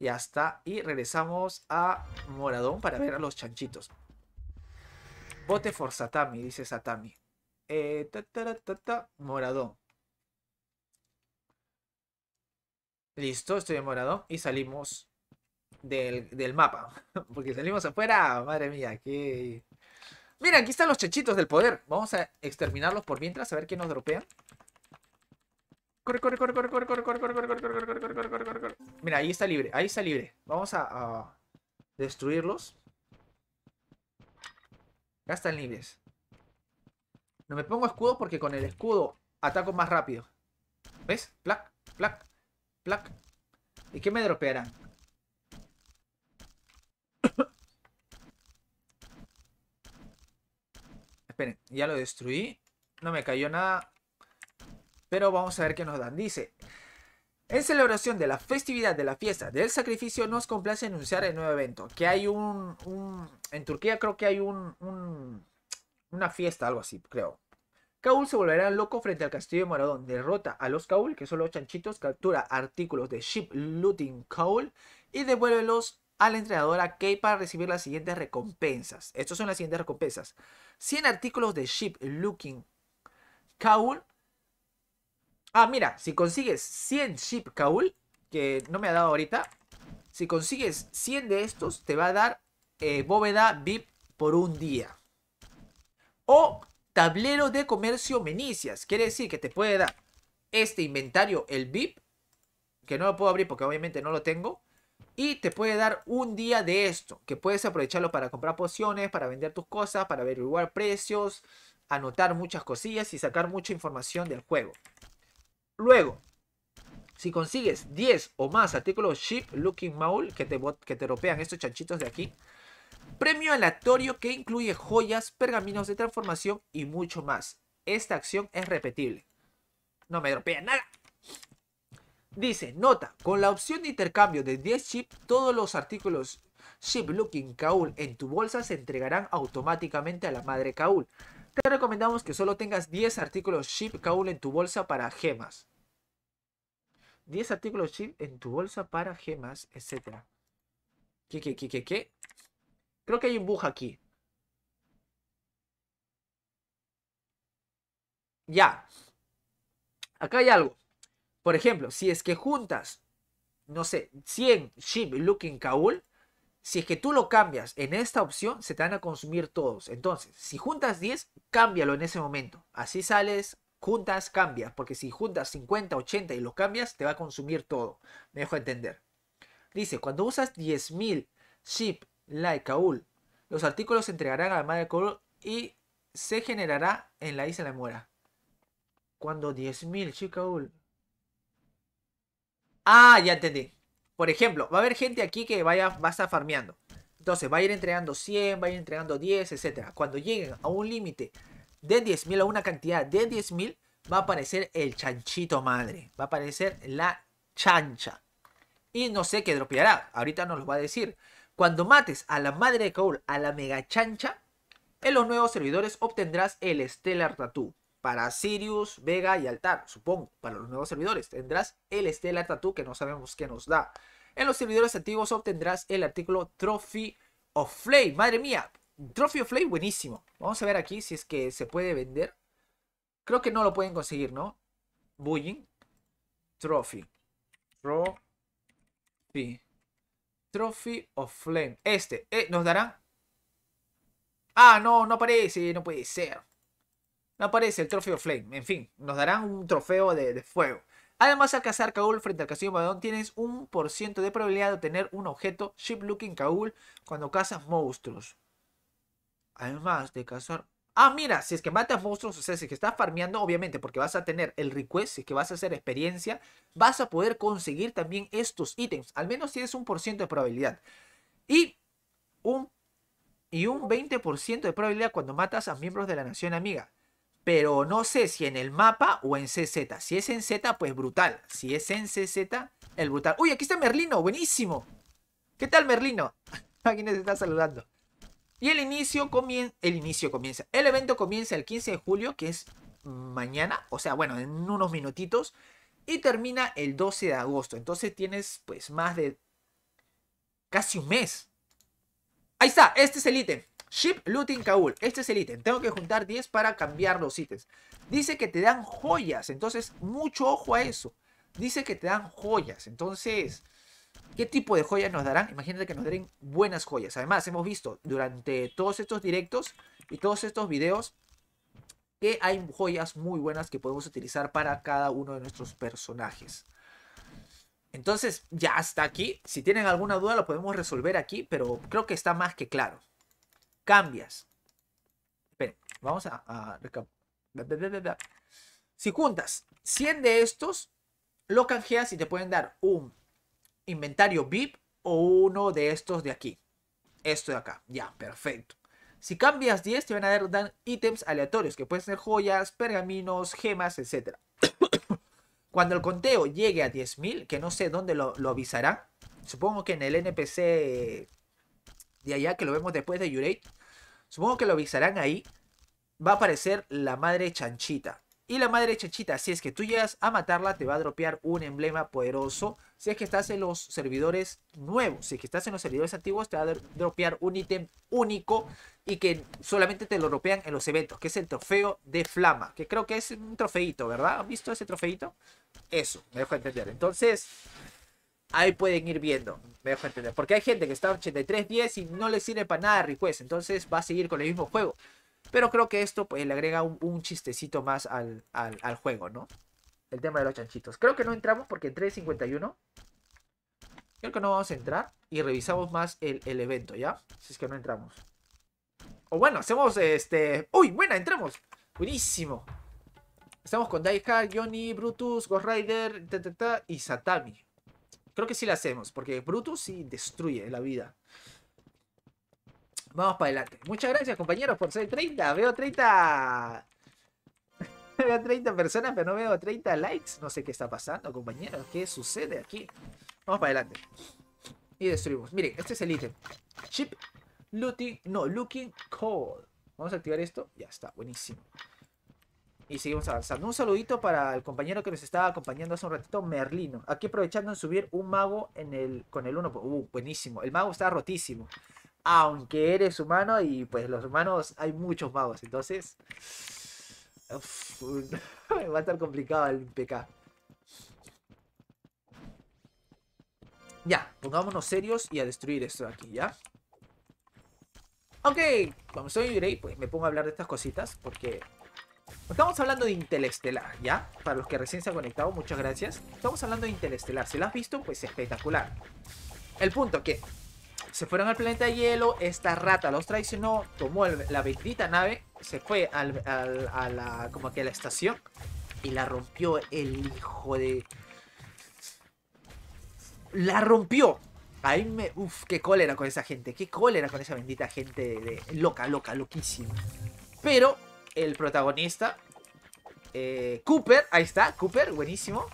Ya está. Y regresamos a Moradón para ver a los chanchitos. Bote for Satami, dice Satami. Eh, moradón. Listo, estoy en Moradón. Y salimos del, del mapa. Porque salimos afuera. Madre mía, qué, Mira, aquí están los chechitos del poder. Vamos a exterminarlos por mientras, a ver qué nos dropean. Corre, corre, corre, corre, corre, corre, corre, corre, corre, corre, corre, corre, corre, corre, Mira, ahí está libre, ahí está libre. Vamos a, a destruirlos. Ya están libres. No me pongo escudo porque con el escudo ataco más rápido. ¿Ves? Plac, plac, plac. ¿Y qué me dropearán? Esperen, ya lo destruí. No me cayó nada. Pero vamos a ver qué nos dan. Dice, en celebración de la festividad de la fiesta del sacrificio, nos complace anunciar el nuevo evento. Que hay un... en Turquía creo que hay un, una fiesta, algo así, creo. Kaul se volverá loco frente al castillo de Moradón. Derrota a los Kaul, que son los chanchitos, captura artículos de Ship Looting Kaul y los al entrenador a Kay para recibir las siguientes recompensas. Estas son las siguientes recompensas. 100 artículos de Ship Looking Kaul. Ah, mira, si consigues 100 Ship Kaul, que no me ha dado ahorita, si consigues 100 de estos, te va a dar eh, bóveda VIP por un día. O tablero de comercio Menicias. Quiere decir que te puede dar este inventario, el VIP, que no lo puedo abrir porque obviamente no lo tengo. Y te puede dar un día de esto, que puedes aprovecharlo para comprar pociones, para vender tus cosas, para averiguar precios, anotar muchas cosillas y sacar mucha información del juego. Luego, si consigues 10 o más artículos Ship Looking Maul que te, que te ropean estos chanchitos de aquí, premio aleatorio que incluye joyas, pergaminos de transformación y mucho más. Esta acción es repetible. No me dropea nada. Dice, nota, con la opción de intercambio de 10 chips, todos los artículos Ship Looking Kaul en tu bolsa se entregarán automáticamente a la madre Kaul. Te recomendamos que solo tengas 10 artículos Ship Kaul en tu bolsa para gemas. 10 artículos chip en tu bolsa para gemas, etc. ¿Qué, qué, qué, qué, qué? Creo que hay un bug aquí. Ya. Acá hay algo. Por ejemplo, si es que juntas, no sé, 100 Ship Looking Kaul, si es que tú lo cambias en esta opción, se te van a consumir todos. Entonces, si juntas 10, cámbialo en ese momento. Así sales, juntas, cambias. Porque si juntas 50, 80 y lo cambias, te va a consumir todo. Me dejo entender. Dice, cuando usas 10.000 ship like Kaul, los artículos se entregarán a la madre Kaul y se generará en la isla de la Muera. Cuando 10.000 ship Kaul Ah, ya entendí. Por ejemplo, va a haber gente aquí que vaya, va a estar farmeando. Entonces va a ir entregando 100, va a ir entregando 10, etc. Cuando lleguen a un límite de 10.000, a una cantidad de 10.000, va a aparecer el chanchito madre. Va a aparecer la chancha. Y no sé qué dropeará. Ahorita nos lo va a decir. Cuando mates a la madre de Cole, a la mega chancha, en los nuevos servidores obtendrás el Stellar Tattoo para Sirius, Vega y Altar, supongo, para los nuevos servidores. Tendrás el Stellar Tattoo que no sabemos qué nos da. En los servidores antiguos obtendrás el artículo Trophy of Flame. Madre mía, Trophy of Flame buenísimo. Vamos a ver aquí si es que se puede vender. Creo que no lo pueden conseguir, ¿no? Bullying. Trophy. Trophy. Trophy of Flame. Este. Eh, ¿Nos dará Ah, no, no parece, No puede ser. No aparece el trofeo Flame. En fin, nos darán un trofeo de, fuego. Además, al cazar Kaul frente al castillo Madón, tienes un por ciento de probabilidad de obtener un objeto Ship Looking Kaul cuando cazas monstruos. Además de cazar. Ah, mira, si es que matas monstruos, o sea, si es que estás farmeando, obviamente, porque vas a tener el request, si es que vas a hacer experiencia, vas a poder conseguir también estos ítems. Al menos tienes un por ciento de probabilidad. Y un, y un 20% de probabilidad cuando matas a miembros de la nación amiga pero no sé si en el mapa o en CZ. Si es en Z, pues brutal. Si es en CZ, el brutal. ¡Uy, aquí está Merlino! ¡Buenísimo! ¿Qué tal, Merlino? ¿A quién está saludando? Y el inicio, comienza, el inicio comienza. El evento comienza el 15 de julio, que es mañana. O sea, bueno, en unos minutitos. Y termina el 12 de agosto. Entonces tienes, pues, más de... Casi un mes. Ahí está, este es el ítem. Ship Looting Kaul. Este es el ítem. Tengo que juntar 10 para cambiar los ítems. Dice que te dan joyas. Entonces, mucho ojo a eso. Dice que te dan joyas. Entonces, ¿qué tipo de joyas nos darán? Imagínate que nos den buenas joyas. Además, hemos visto durante todos estos directos y todos estos videos que hay joyas muy buenas que podemos utilizar para cada uno de nuestros personajes. Entonces, ya hasta aquí. Si tienen alguna duda, lo podemos resolver aquí, pero creo que está más que claro cambias. Esperen, vamos a, Si juntas 100 de estos, lo canjeas y te pueden dar un inventario VIP o uno de estos de aquí. Esto de acá. Ya, perfecto. Si cambias 10, te van a dar ítems aleatorios, que pueden ser joyas, pergaminos, gemas, etc. Cuando el conteo llegue a 10.000, que no sé dónde lo, lo avisará, supongo que en el NPC de allá, que lo vemos después de Yurei, Supongo que lo avisarán ahí. Va a aparecer la madre chanchita. Y la madre chanchita, si es que tú llegas a matarla, te va a dropear un emblema poderoso. Si es que estás en los servidores nuevos, si es que estás en los servidores antiguos, te va a dropear un ítem único y que solamente te lo dropean en los eventos, que es el trofeo de flama, que creo que es un trofeito, ¿verdad? ¿Han visto ese trofeito? Eso, me dejo entender. Entonces, ahí pueden ir viendo. Me dejo entender. Porque hay gente que está 83-10 y no le sirve para nada request. Entonces va a seguir con el mismo juego. Pero creo que esto pues, le agrega un, chistecito más al, al, juego, ¿no? El tema de los chanchitos. Creo que no entramos porque entré 51. Creo que no vamos a entrar. Y revisamos más el, evento, ¿ya? Si es que no entramos. O bueno, hacemos este... ¡Uy! Buena, entramos. Buenísimo. Estamos con Daika, Johnny, Brutus, Ghost Rider y Satami. Creo que sí la hacemos, porque Brutus sí destruye la vida. Vamos para adelante. Muchas gracias, compañeros, por ser 30. Veo 30... veo 30 personas, pero no veo 30 likes. No sé qué está pasando, compañeros. ¿Qué sucede aquí? Vamos para adelante. Y destruimos. Miren, este es el ítem. Chip Looting... No, Looking Cold. Vamos a activar esto. Ya está, buenísimo y seguimos avanzando. Un saludito para el compañero que nos estaba acompañando hace un ratito, Merlino. Aquí aprovechando en subir un mago en el, con el 1. Pues, uh, buenísimo. El mago está rotísimo. Aunque eres humano y pues los humanos hay muchos magos. Entonces va a estar complicado el PK. Ya, pongámonos serios y a destruir esto aquí, ¿ya? Ok, como soy Grey, pues me pongo a hablar de estas cositas porque Estamos hablando de Interestelar, ¿ya? Para los que recién se han conectado, muchas gracias. Estamos hablando de Interestelar. Si lo has visto, pues espectacular. El punto que se fueron al planeta de hielo, esta rata los traicionó, tomó la bendita nave, se fue a la, como que la estación y la rompió el hijo de... La rompió. Ahí me... Uf, qué cólera con esa gente, qué cólera con esa bendita gente de loca, loca, loquísima. Pero el protagonista, eh, Cooper, ahí está, Cooper, buenísimo,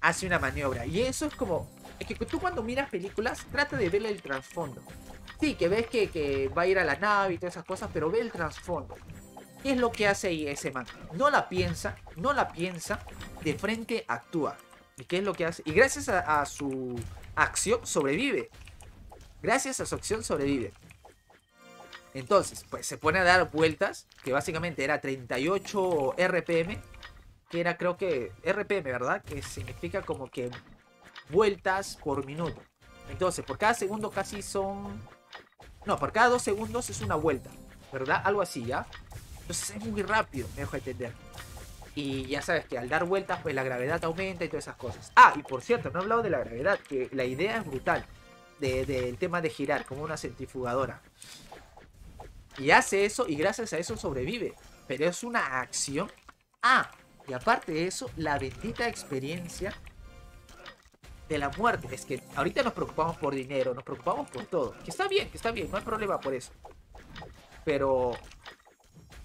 hace una maniobra. Y eso es como, es que tú cuando miras películas, trata de ver el trasfondo. Sí, que ves que, va a ir a la nave y todas esas cosas, pero ve el trasfondo. ¿Qué es lo que hace ahí ese man? No la piensa, no la piensa, de frente actúa. ¿Y qué es lo que hace? Y gracias a su acción sobrevive. Gracias a su acción sobrevive. Entonces, pues se pone a dar vueltas, que básicamente era 38 RPM, que era creo que RPM, ¿verdad? Que significa como que vueltas por minuto. Entonces, por cada segundo casi son... No, por cada dos segundos es una vuelta, ¿verdad? Algo así, ¿ya? Entonces es muy rápido, me dejo entender. Y ya sabes que al dar vueltas, pues la gravedad aumenta y todas esas cosas. Ah, y por cierto, no he hablado de la gravedad, que la idea es brutal. Del tema de girar, como una centrifugadora. Y hace eso y gracias a eso sobrevive. Pero es una acción. Ah, y aparte de eso, la bendita experiencia de la muerte. Es que ahorita nos preocupamos por dinero, nos preocupamos por todo. Que está bien, que está bien, no hay problema por eso. Pero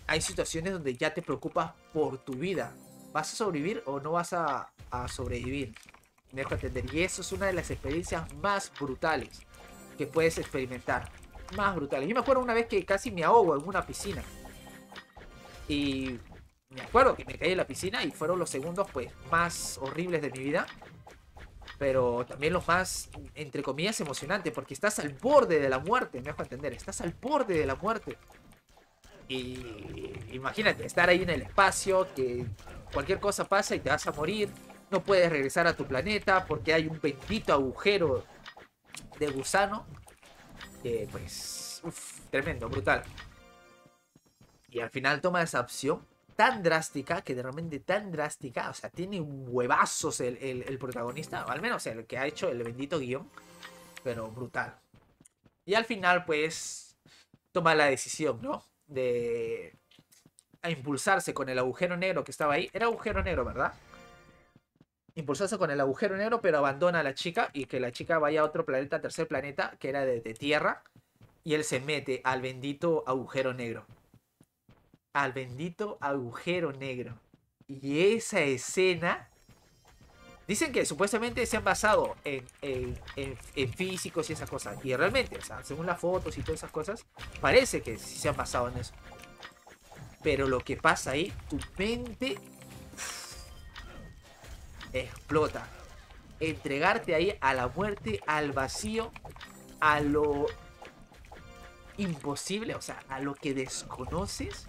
hay situaciones donde ya te preocupas por tu vida. ¿Vas a sobrevivir o no vas a, sobrevivir? Dejo de Y eso es una de las experiencias más brutales que puedes experimentar más brutales. Yo me acuerdo una vez que casi me ahogo en una piscina. Y me acuerdo que me caí en la piscina y fueron los segundos pues más horribles de mi vida. Pero también los más, entre comillas, emocionantes, porque estás al borde de la muerte, me dejo entender, estás al borde de la muerte. Y imagínate, estar ahí en el espacio, que cualquier cosa pasa y te vas a morir, no puedes regresar a tu planeta porque hay un bendito agujero de gusano pues, tremendo, brutal. Y al final toma esa opción tan drástica, que de repente tan drástica, o sea, tiene huevazos el, protagonista, o al menos el que ha hecho el bendito guión, pero brutal. Y al final, pues, toma la decisión, ¿no? De a impulsarse con el agujero negro que estaba ahí. Era agujero negro, ¿verdad? impulsarse con el agujero negro, pero abandona a la chica y que la chica vaya a otro planeta, tercer planeta, que era de, Tierra, y él se mete al bendito agujero negro. Al bendito agujero negro. Y esa escena... Dicen que supuestamente se han basado en, físicos y esas cosas. Y realmente, o sea, según las fotos y todas esas cosas, parece que se han basado en eso. Pero lo que pasa ahí, tu mente explota. Entregarte ahí a la muerte, al vacío, a lo imposible, o sea, a lo que desconoces.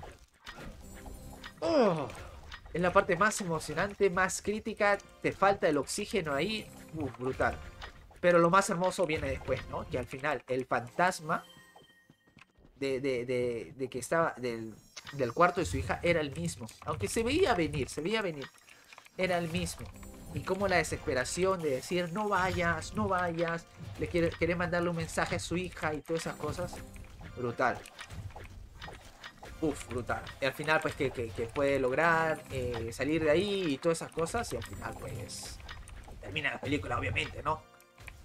Oh, es la parte más emocionante, más crítica, te falta el oxígeno ahí, uh, brutal. Pero lo más hermoso viene después, ¿no? Que al final el fantasma de, que estaba del, del cuarto de su hija era el mismo. Aunque se veía venir, se veía venir. Era el mismo y como la desesperación de decir no vayas, no vayas, le quiere, quiere mandarle un mensaje a su hija y todas esas cosas. Brutal. Uf, brutal. Y al final, pues que, puede lograr eh, salir de ahí y todas esas cosas. Y al final, pues termina la película, obviamente, ¿no?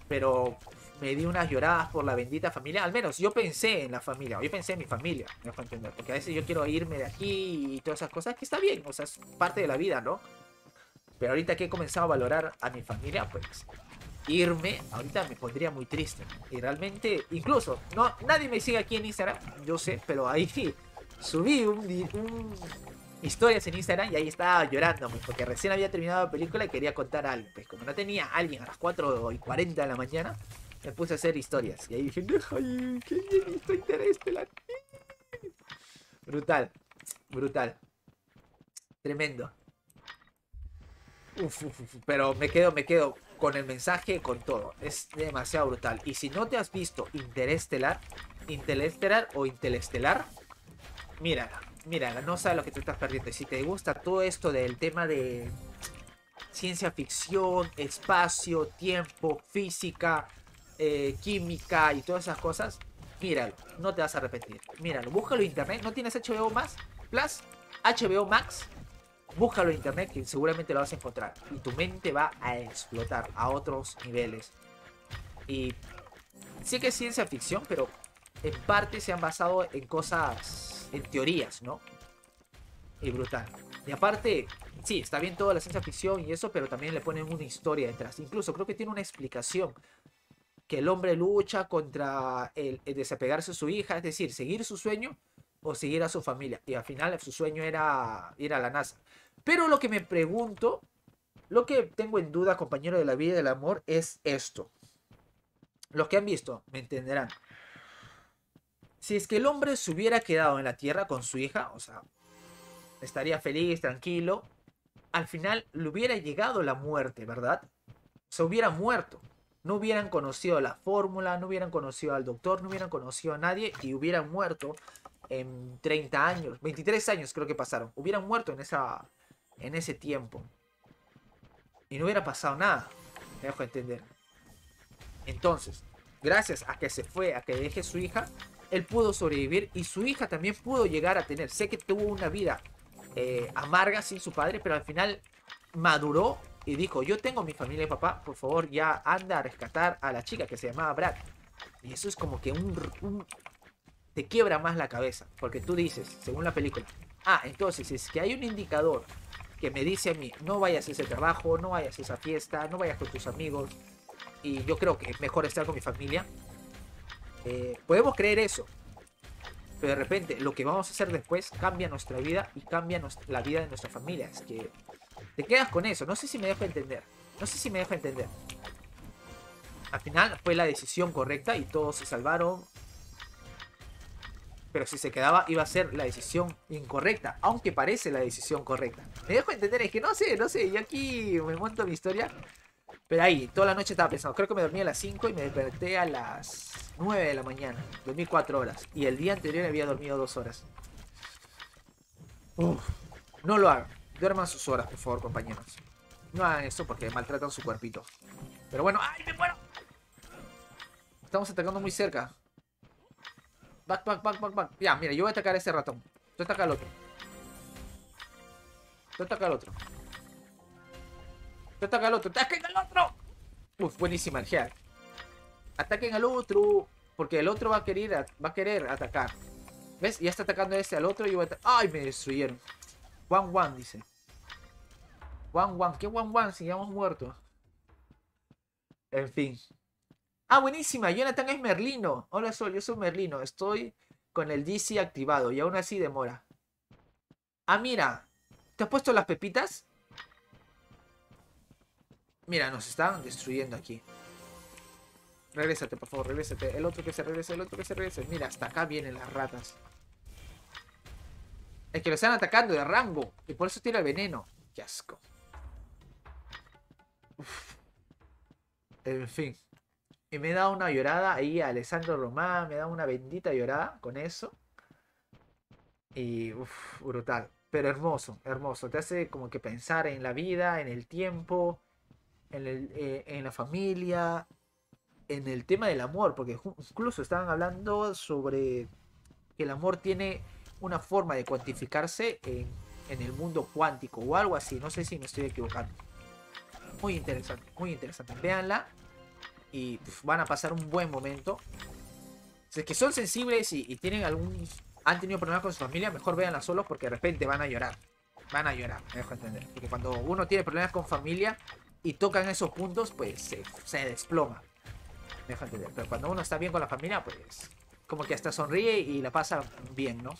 Pero me di unas lloradas por la bendita familia. Al menos yo pensé en la familia, yo pensé en mi familia, me entender. Porque a veces yo quiero irme de aquí y todas esas cosas, que está bien, o sea, es parte de la vida, ¿no? Pero ahorita que he comenzado a valorar a mi familia, pues irme ahorita me pondría muy triste. Y realmente, incluso, no, nadie me sigue aquí en Instagram, yo sé, pero ahí sí, subí un, un, historias en Instagram y ahí estaba llorando, pues, porque recién había terminado la película y quería contar algo. Pues como no tenía alguien a las 4 y 40 de la mañana, me puse a hacer historias. Y ahí dije, ¡ay, qué bien está la Brutal, brutal. Tremendo pero me quedo, me quedo con el mensaje, con todo. Es demasiado brutal. Y si no te has visto Interestelar, Interestelar o Interestelar, mírala, mírala, no sabes lo que te estás perdiendo. Y si te gusta todo esto del tema de ciencia ficción, espacio, tiempo, física, eh, química y todas esas cosas, míralo, no te vas a arrepentir. Míralo, búscalo en internet, ¿no tienes HBO Max Plus, HBO Max, búscalo en internet que seguramente lo vas a encontrar. Y tu mente va a explotar a otros niveles. Y sé que es ciencia ficción, pero en parte se han basado en cosas, en teorías, ¿no? Y brutal. Y aparte, sí, está bien toda la ciencia ficción y eso, pero también le ponen una historia detrás. Incluso creo que tiene una explicación. Que el hombre lucha contra el, el desapegarse de su hija, es decir, seguir su sueño, o seguir a su familia. Y al final su sueño era ir a la NASA. Pero lo que me pregunto, lo que tengo en duda, compañero de la vida y del amor, es esto. Los que han visto me entenderán. Si es que el hombre se hubiera quedado en la tierra con su hija, o sea, estaría feliz, tranquilo, al final le hubiera llegado la muerte, ¿verdad? Se hubiera muerto. No hubieran conocido la fórmula, no hubieran conocido al doctor, no hubieran conocido a nadie y hubieran muerto en 30 años, 23 años creo que pasaron. Hubieran muerto en esa en ese tiempo. Y no hubiera pasado nada. Me dejo entender. Entonces, gracias a que se fue, a que deje su hija, él pudo sobrevivir y su hija también pudo llegar a tener. Sé que tuvo una vida eh, amarga sin su padre, pero al final maduró y dijo, yo tengo mi familia y papá, por favor ya anda a rescatar a la chica que se llamaba Brad. Y eso es como que un, un, te quiebra más la cabeza, porque tú dices, según la película, ah, entonces es que hay un indicador que me dice a mí, no vayas a ese trabajo, no vayas a esa fiesta, no vayas con tus amigos. Y yo creo que es mejor estar con mi familia. Eh, podemos creer eso. Pero de repente lo que vamos a hacer después cambia nuestra vida y cambia la vida de nuestra familia. Es que te quedas con eso. No sé si me deja entender. No sé si me deja entender. Al final fue la decisión correcta y todos se salvaron. Pero si se quedaba, iba a ser la decisión incorrecta, aunque parece la decisión correcta. Me dejo entender, es que no sé, no sé, y aquí me monto mi historia. Pero ahí, toda la noche estaba pensando. Creo que me dormí a las 5 y me desperté a las 9 de la mañana. Dormí 4 horas. Y el día anterior había dormido 2 horas. no lo hagan. Duerman sus horas, por favor, compañeros. No hagan eso porque maltratan su cuerpito. Pero bueno, ¡ay, me muero! Estamos atacando muy cerca. Back, back, back, back, back. Ya, mira, yo voy a atacar a ese ratón. Tú ataca al otro. Tú ataca al otro. Tú ataca al otro. ¡Ataquen al otro! Uf, buenísima, energía. Ataquen al otro. Porque el otro va a querer, va a querer atacar. ¿Ves? Ya está atacando ese al otro y yo voy a ¡Ay, me destruyeron! One, one, dice. One, one. ¿Qué one, one? Si ya hemos muerto. En fin. Ah, buenísima. Jonathan es Merlino. Hola, Sol. Yo soy Merlino. Estoy con el DC activado y aún así demora. Ah, mira. ¿Te has puesto las pepitas? Mira, nos están destruyendo aquí. Regrésate, por favor, regrésate. El otro que se regrese, el otro que se regrese. Mira, hasta acá vienen las ratas. Es que lo están atacando de rango. Y por eso tira el veneno. Qué asco. En fin. Y me da una llorada ahí a Alessandro Román, me da una bendita llorada con eso. Y brutal. Pero hermoso, hermoso. Te hace como que pensar en la vida, en el tiempo, en, eh, la familia, en el tema del amor. Porque incluso estaban hablando sobre que el amor tiene una forma de cuantificarse en, el mundo cuántico o algo así. No sé si me estoy equivocando. Muy interesante, muy interesante. Veanla y pues, van a pasar un buen momento. Si es que son sensibles y, tienen algún, han tenido problemas con su familia, mejor véanla solos porque de repente van a llorar. Van a llorar, me dejo entender. Porque cuando uno tiene problemas con familia y tocan esos puntos, pues se, desploma. Me dejo entender. Pero cuando uno está bien con la familia, pues como que hasta sonríe y la pasa bien, ¿no?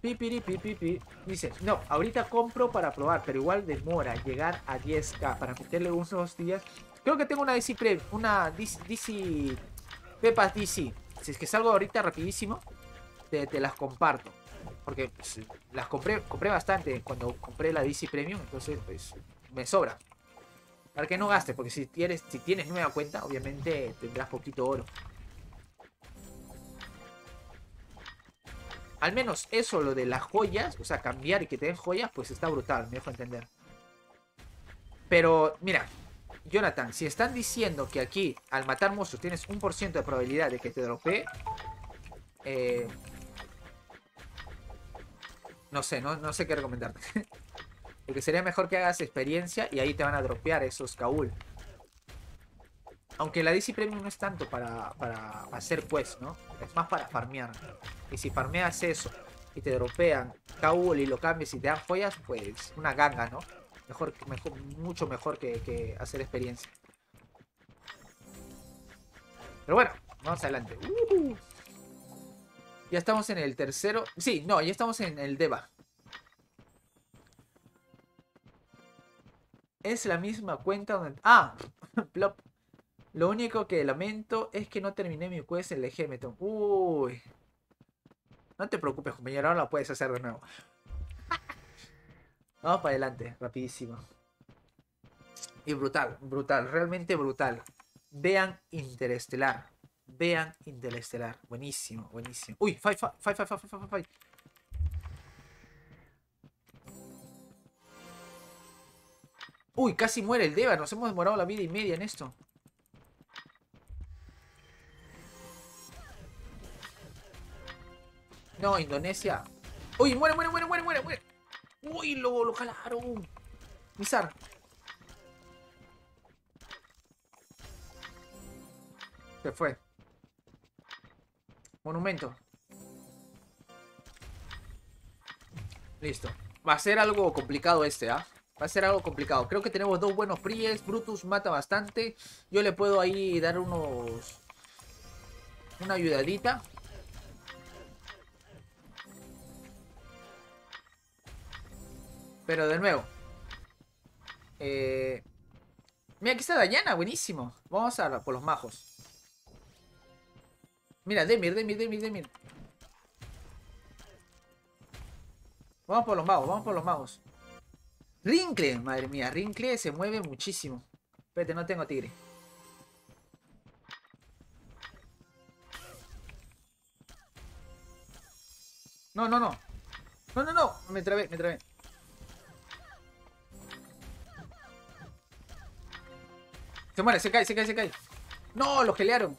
Pipiri, Dice, no, ahorita compro para probar, pero igual demora llegar a 10k para meterle unos días Creo que tengo una DC Premium. una DC, DC Pepas DC. Si es que salgo ahorita rapidísimo, te, las comparto. Porque pues, las compré, compré bastante cuando compré la DC Premium, entonces pues me sobra. Para que no gastes, porque si tienes, si tienes nueva cuenta, obviamente tendrás poquito oro. Al menos eso, lo de las joyas, o sea, cambiar y que te den joyas, pues está brutal, me dejo entender. Pero, mira, Jonathan, si están diciendo que aquí al matar monstruos tienes un por ciento de probabilidad de que te dropee, eh, no sé, no, sé qué recomendarte. Porque sería mejor que hagas experiencia y ahí te van a dropear esos Kaul. Aunque la DC Premium no es tanto para, para hacer quest, ¿no? Es más para farmear. Y si farmeas eso y te dropean Kaul y lo cambias y te dan joyas, pues una ganga, ¿no? Mejor, mejor mucho mejor que, hacer experiencia. Pero bueno, vamos adelante. Uh. Ya estamos en el tercero. Sí, no, ya estamos en el Deva. Es la misma cuenta donde... ¡Ah! Lo único que lamento es que no terminé mi quest en el Hemeton. Uy. No te preocupes, compañero. Ahora la puedes hacer de nuevo. Vamos para adelante, rapidísimo. Y brutal, brutal, realmente brutal. Vean Interestelar. Vean Interestelar. Buenísimo, buenísimo. Uy, fight, fight, fight, fight, fight, fight, Uy, casi muere el Deva. Nos hemos demorado la vida y media en esto. No, Indonesia. Uy, muere, muere, muere, muere, muere, muere. Uy, lo, jalaron! jalaron, Mizar. Se fue. Monumento. Listo. Va a ser algo complicado este, ¿ah? Va a ser algo complicado. Creo que tenemos dos buenos fríes Brutus mata bastante. Yo le puedo ahí dar unos... Una ayudadita. Pero de nuevo. Eh... Mira, aquí está Dayana, buenísimo. Vamos a por los majos. Mira, Demir, Demir, Demir, Demir. Vamos por los magos, vamos por los magos. Rincle. madre mía, Rincle se mueve muchísimo. Espérate, no tengo tigre. No, no, no. No, no, no. Me trabé, me trabé. Se muere, se cae, se cae, se cae. No, lo gelearon.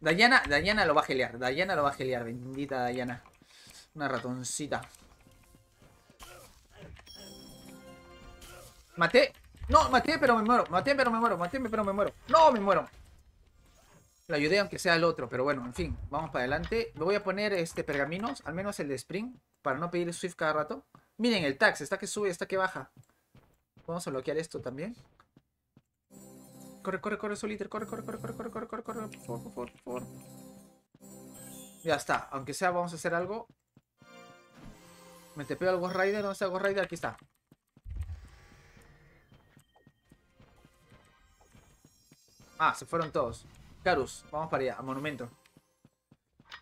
Dayana, Dayana lo va a gelear. Dayana lo va a gelear. Bendita Dayana. Una ratoncita. Maté. No, maté, pero me muero. Maté, pero me muero. Maté, pero me muero. No, me muero. Lo ayudé aunque sea el otro, pero bueno, en fin, vamos para adelante. Me voy a poner este pergaminos, al menos el de Spring, para no pedir Swift cada rato. Miren el tax, está que sube, está que baja. Vamos a bloquear esto también. Corre, corre, corre, Soliter. Corre, corre, corre, corre, corre, corre, corre, corre. Por favor, por favor, Ya está. Aunque sea, vamos a hacer algo. Me te pego al Ghost Rider. ¿Dónde está el Ghost Rider? Aquí está. Ah, se fueron todos. Carus, vamos para allá, al monumento.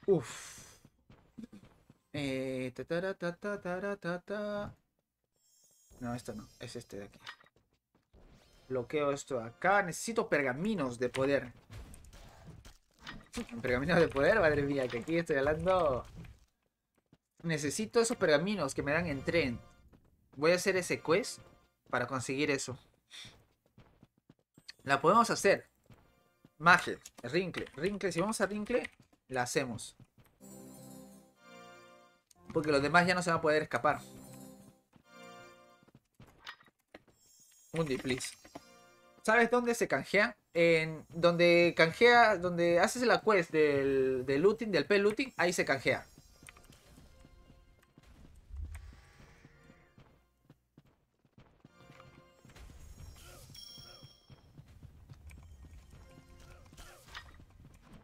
Uf. Eh, ta, ta, ta, ta, corre No, esto no, es este de aquí. Bloqueo esto acá. Necesito pergaminos de poder. Pergaminos de poder, madre mía, que aquí estoy hablando. Necesito esos pergaminos que me dan en tren. Voy a hacer ese quest para conseguir eso. La podemos hacer. Maje, Rinkle, Rinkle. Si vamos a Rinkle, la hacemos. Porque los demás ya no se van a poder escapar. Mundi, please. ¿Sabes dónde se canjea? En donde canjea, donde haces la quest del, del looting, del p ahí se canjea.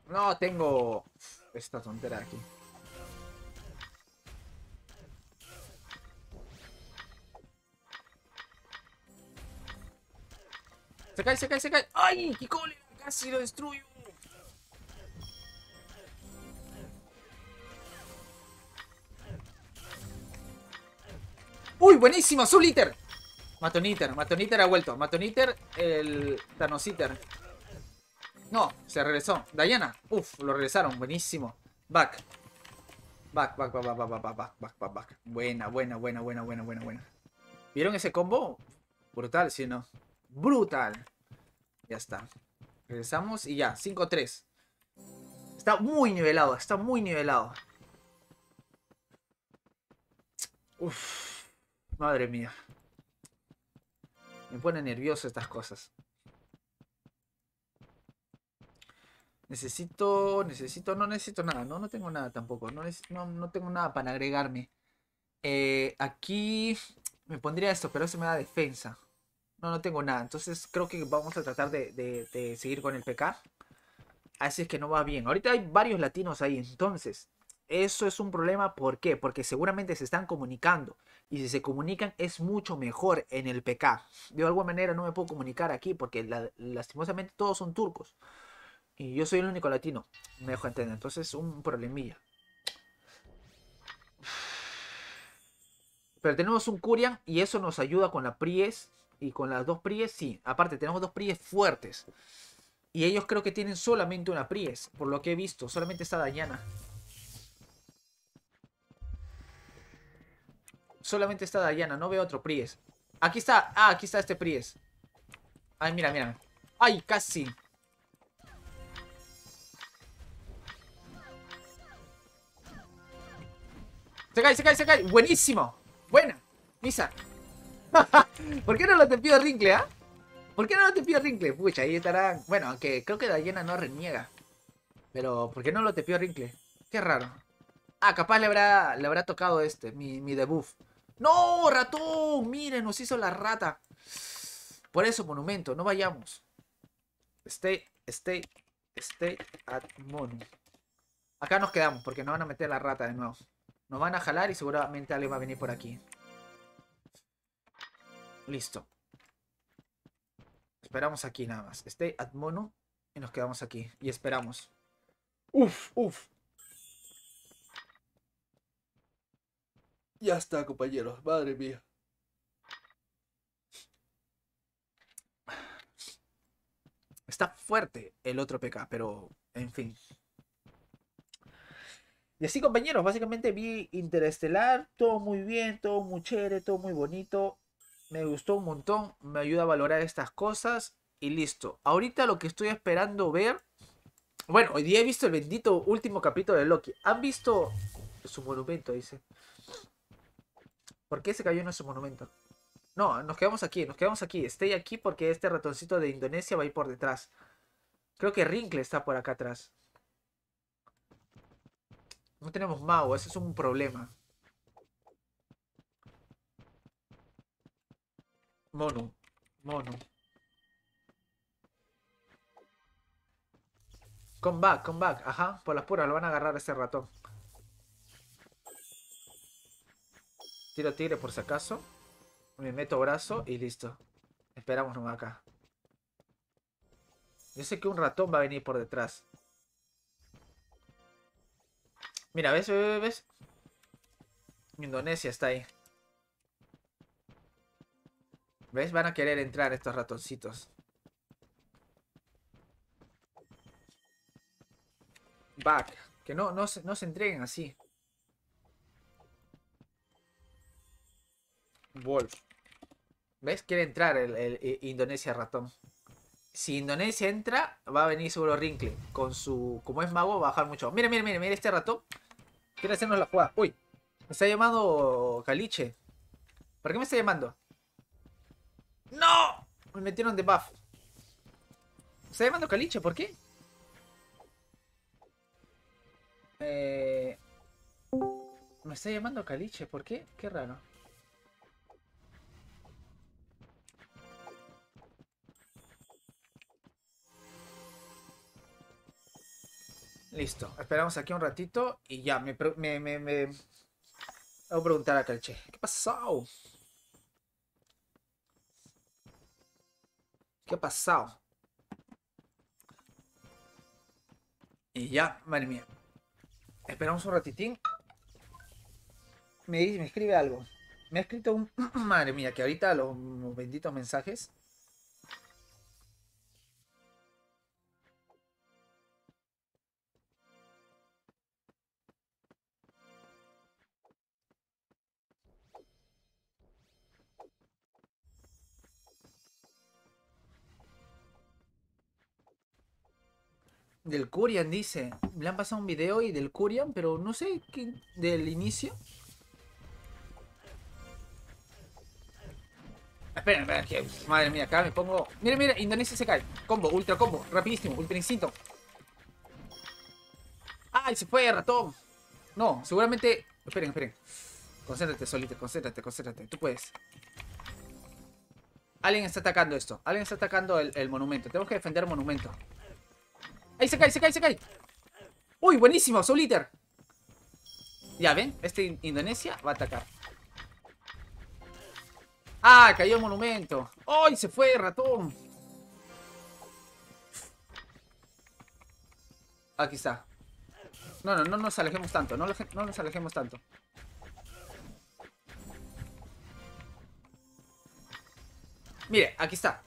No tengo esta tontera aquí. Se cae, se cae, se cae. ¡Ay! ¡Qué cólera! Casi lo destruyo. ¡Uy! ¡Buenísimo! Soul Iter! Matoniter, Matoniter ha vuelto. Matoniter, el Thanositer. No, se regresó. Diana. Uf, lo regresaron. Buenísimo. Back. Back, back, back, back, back, back, back, back, back. Buena, buena, buena, buena, buena, buena, buena. ¿Vieron ese combo? Brutal, sí, ¿no? brutal. Ya está. Regresamos y ya, 5-3. Está muy nivelado, está muy nivelado. Uf, madre mía. Me pone nervioso estas cosas. Necesito, necesito, no necesito nada, no, no tengo nada tampoco, no, no, no tengo nada para agregarme. Eh, aquí me pondría esto, pero eso me da defensa. No, no tengo nada. Entonces creo que vamos a tratar de, seguir con el PK. Así es que no va bien. Ahorita hay varios latinos ahí. Entonces, eso es un problema. ¿Por qué? Porque seguramente se están comunicando. Y si se comunican es mucho mejor en el PK. De alguna manera no me puedo comunicar aquí porque lastimosamente todos son turcos. Y yo soy el único latino. Me dejo entender. Entonces un problemilla. Pero tenemos un Kurian y eso nos ayuda con la Pries y con las dos Pries sí. Aparte, tenemos dos Pries fuertes. Y ellos creo que tienen solamente una Pries, por lo que he visto. Solamente está Dayana. Solamente está Dayana, no veo otro Pries. Aquí está, ah, aquí está este Pries. Ay, mira, mira. Ay, casi. Se cae, se cae, se cae. Buenísimo. Buena. Misa. ¿Por qué no lo te pido Rinkle, ah? ¿Por qué no lo te pido Rinkle? Pucha, ahí estarán... Bueno, aunque creo que Dayena no reniega. Pero, ¿por qué no lo te pido Rinkle? Qué raro. Ah, capaz le habrá, le habrá tocado este, mi, mi debuff. ¡No, ratón! Miren, nos hizo la rata. Por eso, monumento, no vayamos. Stay, stay, stay at mono. Acá nos quedamos porque nos van a meter la rata de nuevo. Nos van a jalar y seguramente alguien va a venir por aquí. Listo. Esperamos aquí nada más. Stay at mono y nos quedamos aquí. Y esperamos. Uf, uf. Ya está, compañeros. Madre mía. Está fuerte el otro PK, pero en fin. Y así, compañeros, básicamente vi Interestelar, todo muy bien, todo muy chévere, todo muy bonito me gustó un montón, me ayuda a valorar estas cosas y listo. Ahorita lo que estoy esperando ver... Bueno, hoy día he visto el bendito último capítulo de Loki. ¿Han visto su monumento? Dice. ¿Por qué se cayó en nuestro monumento? No, nos quedamos aquí, nos quedamos aquí. Estoy aquí porque este ratoncito de Indonesia va a ir por detrás. Creo que Rinkle está por acá atrás. No tenemos mago, ese es un problema. Mono. Mono. Come back, come back. Ajá, por las puras lo van a agarrar a ese ratón. Tiro tigre por si acaso. Me meto brazo y listo. Esperamos acá. Yo sé que un ratón va a venir por detrás. Mira, ¿ves? ¿Ves? ¿Ves? Indonesia está ahí. ¿Ves? Van a querer entrar estos ratoncitos. Back. Que no, no, se, no se entreguen así. Wolf. ¿Ves? Quiere entrar el, eh, Indonesia ratón. Si Indonesia entra, va a venir seguro Rinkle. Con su... Como es mago, va a bajar mucho. Mira, mira, mira, mira este ratón. Quiere hacernos la jugada. Uy. Me está llamando Caliche. ¿Para qué me está llamando? ¡No! Me metieron de buff. Está llamando Caliche, ¿por qué? Eh... Me está llamando Caliche, ¿por qué? Qué raro. Listo, esperamos aquí un ratito y ya, me, me, me, me... Voy a preguntar a Calche. ¿Qué pasó? ¿Qué ha pasado? Y ya, madre mía. Esperamos un ratitín. Me, dice, me escribe algo. Me ha escrito un... madre mía, que ahorita los, los benditos mensajes Del Kurian, dice. Le han pasado un video y del Kurian, pero no sé qué. Del inicio. Esperen, espera, que, madre mía, acá me pongo. Mira, mira, Indonesia se cae. Combo, ultra combo, rapidísimo, ultra instinto. ¡Ay, se fue, ratón! No, seguramente. Esperen, esperen. Concéntrate, solito. concéntrate, concéntrate. Tú puedes. Alguien está atacando esto. Alguien está atacando el, el monumento. Tenemos que defender el monumento. Ahí se cae, se cae, se cae. Uy, buenísimo, Soul Ya ven, este Indonesia va a atacar. Ah, cayó el monumento. ¡Ay, se fue, ratón! Aquí está. No, no, no nos alejemos tanto. No, no nos alejemos tanto. Mire, aquí está.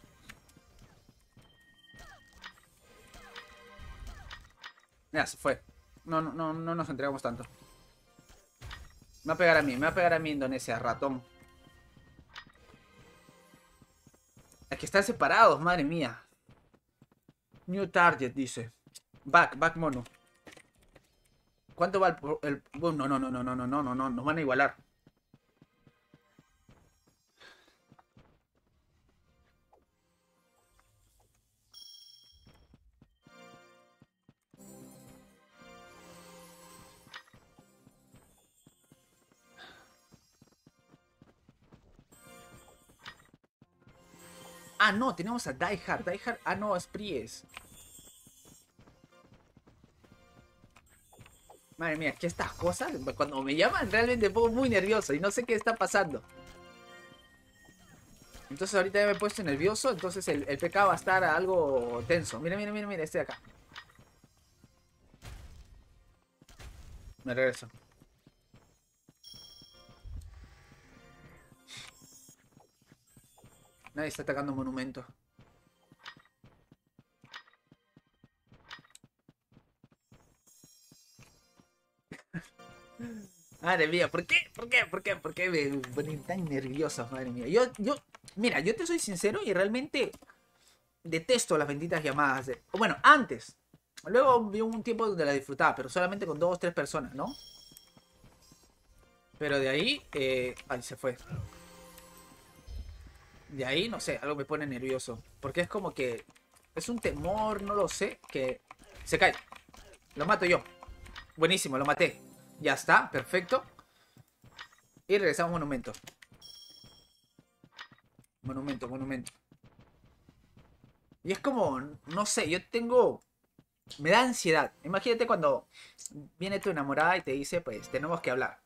Ya, se fue. No, no, no, no nos entregamos tanto. Me va a pegar a mí, me va a pegar a mí Indonesia, ratón. Aquí están separados, madre mía. New target, dice. Back, back mono. ¿Cuánto va el... el... no, no, no, no, no, no, no, no, no. Nos van a igualar. Ah, no, tenemos a Die Hard. Die Hard. Ah, no, Spries. Madre mía, que estas cosas, cuando me llaman, realmente me pongo muy nervioso y no sé qué está pasando. Entonces ahorita ya me he puesto nervioso, entonces el, PK va a estar algo tenso. Mira, mira, mira, mira, este acá. Me regreso. Nadie está atacando monumentos. Madre mía, ¿por qué? ¿Por qué? ¿Por qué? ¿Por qué me ponen tan nerviosos, madre mía? Yo, yo, mira, yo te soy sincero y realmente detesto las benditas llamadas. De... Bueno, antes. Luego vi un tiempo donde la disfrutaba, pero solamente con dos o tres personas, ¿no? Pero de ahí, eh... Ahí se fue de ahí, no sé, algo me pone nervioso. Porque es como que es un temor, no lo sé, que se cae. Lo mato yo. Buenísimo, lo maté. Ya está, perfecto. Y regresamos monumento. Monumento, monumento. Y es como, no sé, yo tengo... Me da ansiedad. Imagínate cuando viene tu enamorada y te dice, pues, tenemos que hablar.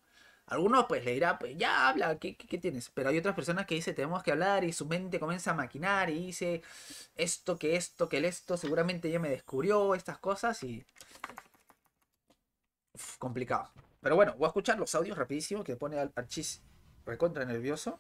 Algunos pues le dirá, pues ya habla, ¿qué, tienes? Pero hay otras personas que dicen, tenemos que hablar y su mente comienza a maquinar y dice, esto, que esto, que el esto, seguramente ya me descubrió estas cosas y... complicado. Pero bueno, voy a escuchar los audios rapidísimo que pone al archis recontra nervioso.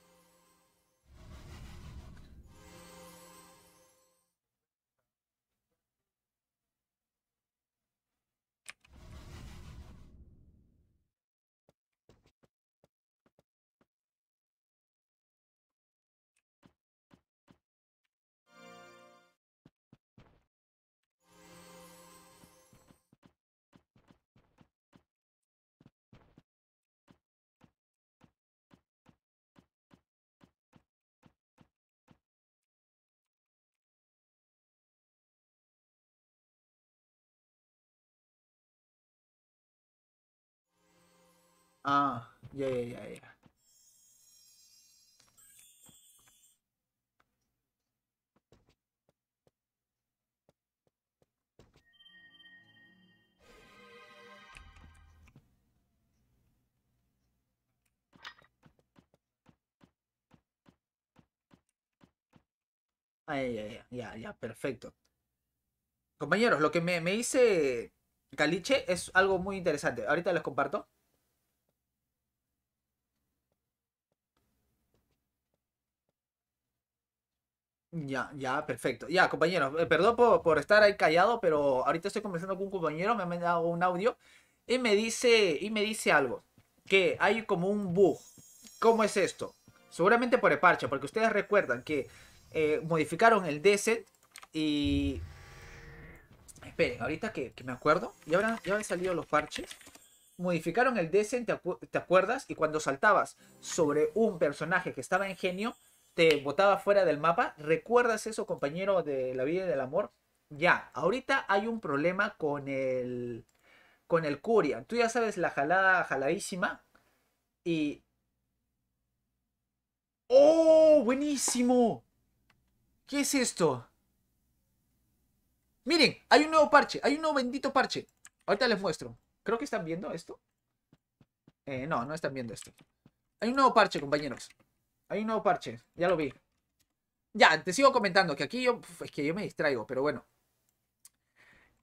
Ah, ya, ya, ya, ya. Ay, ah, ya, ya, ya, ya, perfecto. Compañeros, lo que me, me dice Caliche es algo muy interesante. Ahorita les comparto. Ya, ya, perfecto. Ya, compañero, eh, perdón por, estar ahí callado, pero ahorita estoy conversando con un compañero, me ha mandado un audio y me dice, y me dice algo, que hay como un bug. ¿Cómo es esto? Seguramente por el parche, porque ustedes recuerdan que eh, modificaron el descent. y... Esperen, ahorita que, me acuerdo, ya ahora ya salido los parches modificaron el descent, ¿te, acuerdas? Y cuando saltabas sobre un personaje que estaba en genio, te botaba fuera del mapa. ¿Recuerdas eso, compañero de la vida y del amor? Ya, ahorita hay un problema con el con el Curia. Tú ya sabes la jalada jaladísima y ¡Oh, buenísimo! ¿Qué es esto? Miren, hay un nuevo parche, hay un nuevo bendito parche. Ahorita les muestro. Creo que están viendo esto. Eh, no, no están viendo esto. Hay un nuevo parche, compañeros un no parche, ya lo vi. Ya, te sigo comentando que aquí yo, es que yo me distraigo, pero bueno.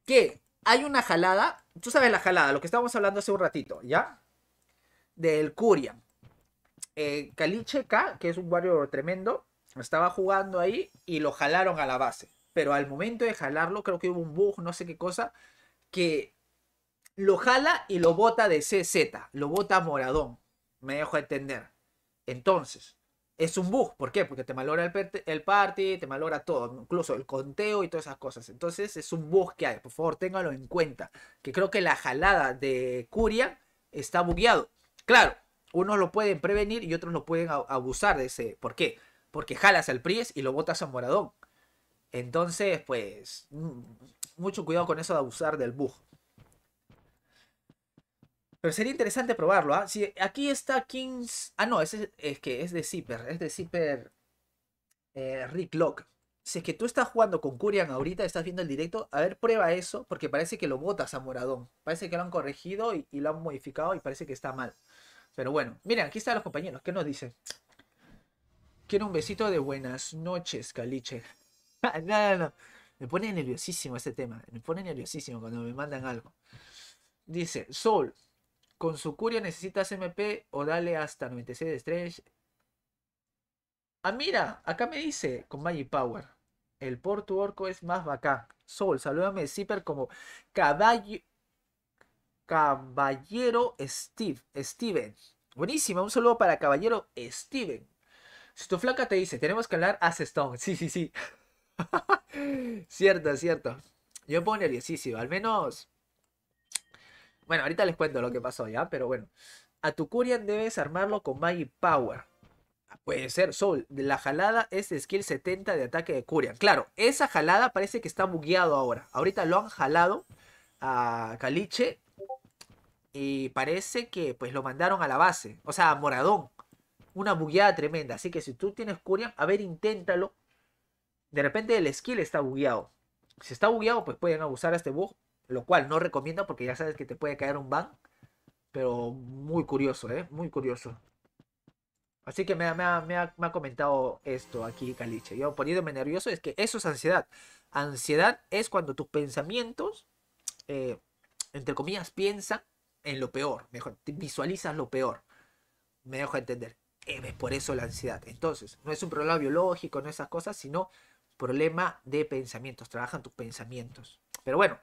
Que hay una jalada, tú sabes la jalada, lo que estábamos hablando hace un ratito, ¿ya? Del Curia. Eh, Caliche K, que es un barrio tremendo, estaba jugando ahí y lo jalaron a la base. Pero al momento de jalarlo, creo que hubo un bug, no sé qué cosa, que lo jala y lo bota de CZ, lo bota Moradón. Me dejo entender. Entonces, es un bug. ¿Por qué? Porque te malora el, el, party, te malora todo, incluso el conteo y todas esas cosas. Entonces es un bug que hay. Por favor, téngalo en cuenta. Que creo que la jalada de Curia está bugueado. Claro, unos lo pueden prevenir y otros lo pueden abusar de ese. ¿Por qué? Porque jalas al Pries y lo botas a Moradón. Entonces, pues, mm, mucho cuidado con eso de abusar del bug. Pero sería interesante probarlo, ¿ah? Si aquí está Kings... Ah, no, es, es que es de Zipper, es de Zipper eh, Rick Lock. Si es que tú estás jugando con Kurian ahorita, estás viendo el directo, a ver, prueba eso, porque parece que lo botas a Moradón. Parece que lo han corregido y, lo han modificado y parece que está mal. Pero bueno, miren, aquí están los compañeros, ¿qué nos dicen? Quiero un besito de buenas noches, Caliche. no, no, Me pone nerviosísimo este tema. Me pone nerviosísimo cuando me mandan algo. Dice, Sol... Con su curia necesitas MP o dale hasta 96 de Ah, mira, acá me dice con Magic Power. El portuorco orco es más bacán. Sol, salúdame Zipper como caballo, caballero Steve, Steven. Buenísima, un saludo para caballero Steven. Si tu flaca te dice, tenemos que hablar, haz Stone. Sí, sí, sí. cierto, cierto. Yo me pongo sí. Al menos bueno, ahorita les cuento lo que pasó ya, pero bueno. A tu Kurian debes armarlo con Magic Power. Ah, puede ser, Soul. La jalada es skill 70 de ataque de Kurian. Claro, esa jalada parece que está bugueado ahora. Ahorita lo han jalado a Caliche. Y parece que pues lo mandaron a la base. O sea, a Moradón. Una bugueada tremenda. Así que si tú tienes Kurian, a ver, inténtalo. De repente el skill está bugueado. Si está bugueado, pues pueden abusar a este bug lo cual no recomiendo porque ya sabes que te puede caer un ban, pero muy curioso, ¿eh? Muy curioso. Así que me, ha, comentado esto aquí Caliche. Yo poniéndome nervioso es que eso es ansiedad. Ansiedad es cuando tus pensamientos, eh, entre comillas, piensan en lo peor. Mejor, visualizas lo peor. Me dejo entender. Es eh, por eso la ansiedad. Entonces, no es un problema biológico, no esas cosas, sino problema de pensamientos. Trabajan tus pensamientos. Pero bueno,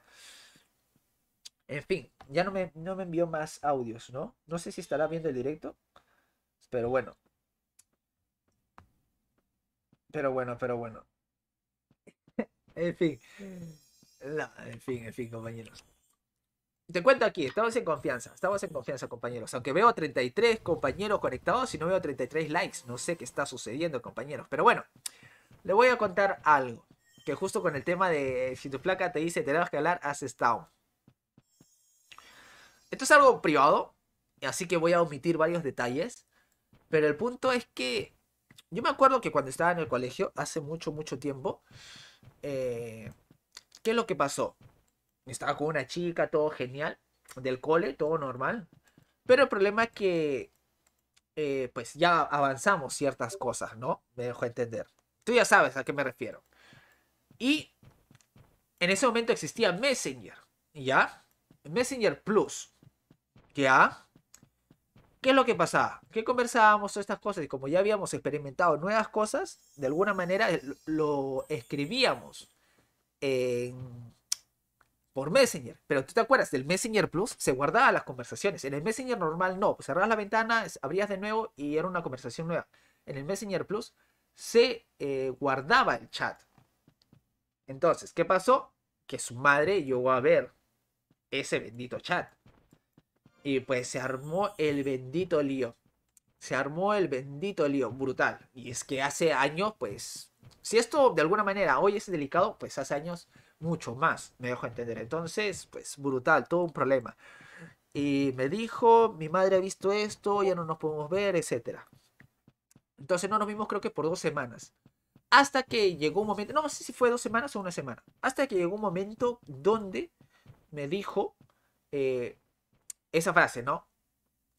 en fin, ya no me, no me envió más audios, ¿no? No sé si estará viendo el directo, pero bueno. Pero bueno, pero bueno. en fin. en fin, en fin, compañeros. Te cuento aquí, estamos en confianza, estamos en confianza, compañeros. Aunque veo 33 compañeros conectados y no veo 33 likes, no sé qué está sucediendo, compañeros. Pero bueno, le voy a contar algo. Que justo con el tema de eh, si tu placa te dice te vas que hablar, has estado. Esto es algo privado, así que voy a omitir varios detalles. Pero el punto es que yo me acuerdo que cuando estaba en el colegio, hace mucho, mucho tiempo, eh, ¿qué es lo que pasó? Estaba con una chica, todo genial, del cole, todo normal. Pero el problema es que, eh, pues ya avanzamos ciertas cosas, ¿no? Me dejo entender. Tú ya sabes a qué me refiero. Y en ese momento existía Messenger, ¿ya? Messenger Plus. ¿Qué es lo que pasaba? Que conversábamos todas estas cosas y como ya habíamos experimentado nuevas cosas, de alguna manera eh, lo escribíamos por Messenger. Pero tú te acuerdas, del Messenger Plus se guardaba las conversaciones. En el Messenger normal no, pues, cerrabas la ventana, abrías de nuevo y era una conversación nueva. En el Messenger Plus se eh, guardaba el chat. Entonces, ¿qué pasó? Que su madre llegó a ver ese bendito chat. Y pues se armó el bendito lío. Se armó el bendito lío, brutal. Y es que hace años, pues, si esto de alguna manera hoy es delicado, pues hace años mucho más, me dejo entender. Entonces, pues, brutal, todo un problema. Y me dijo, mi madre ha visto esto, ya no nos podemos ver, etc. Entonces no nos vimos creo que por dos semanas. Hasta que llegó un momento, no, sé si fue dos semanas o una semana. Hasta que llegó un momento donde me dijo, eh, esa frase, ¿no?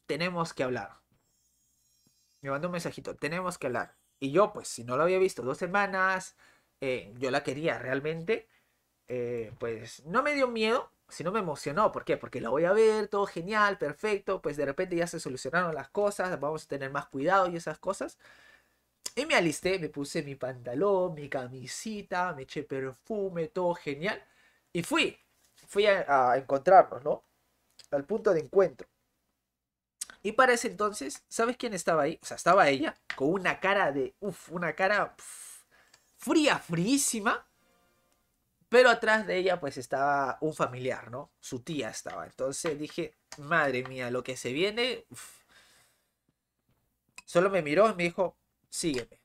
Tenemos que hablar. Me mandó un mensajito, tenemos que hablar. Y yo, pues, si no lo había visto dos semanas, eh, yo la quería realmente, eh, pues no me dio miedo, sino me emocionó. ¿Por qué? Porque la voy a ver, todo genial, perfecto, pues de repente ya se solucionaron las cosas, vamos a tener más cuidado y esas cosas. Y me alisté, me puse mi pantalón, mi camisita, me eché perfume, todo genial. Y fui, fui a encontrarnos, ¿no? al punto de encuentro. Y para ese entonces, ¿sabes quién estaba ahí? O sea, estaba ella con una cara de, uff, una cara fría, fríísima. Pero atrás de ella pues estaba un familiar, ¿no? Su tía estaba. Entonces dije, madre mía, lo que se viene... Solo me miró y me dijo, sígueme.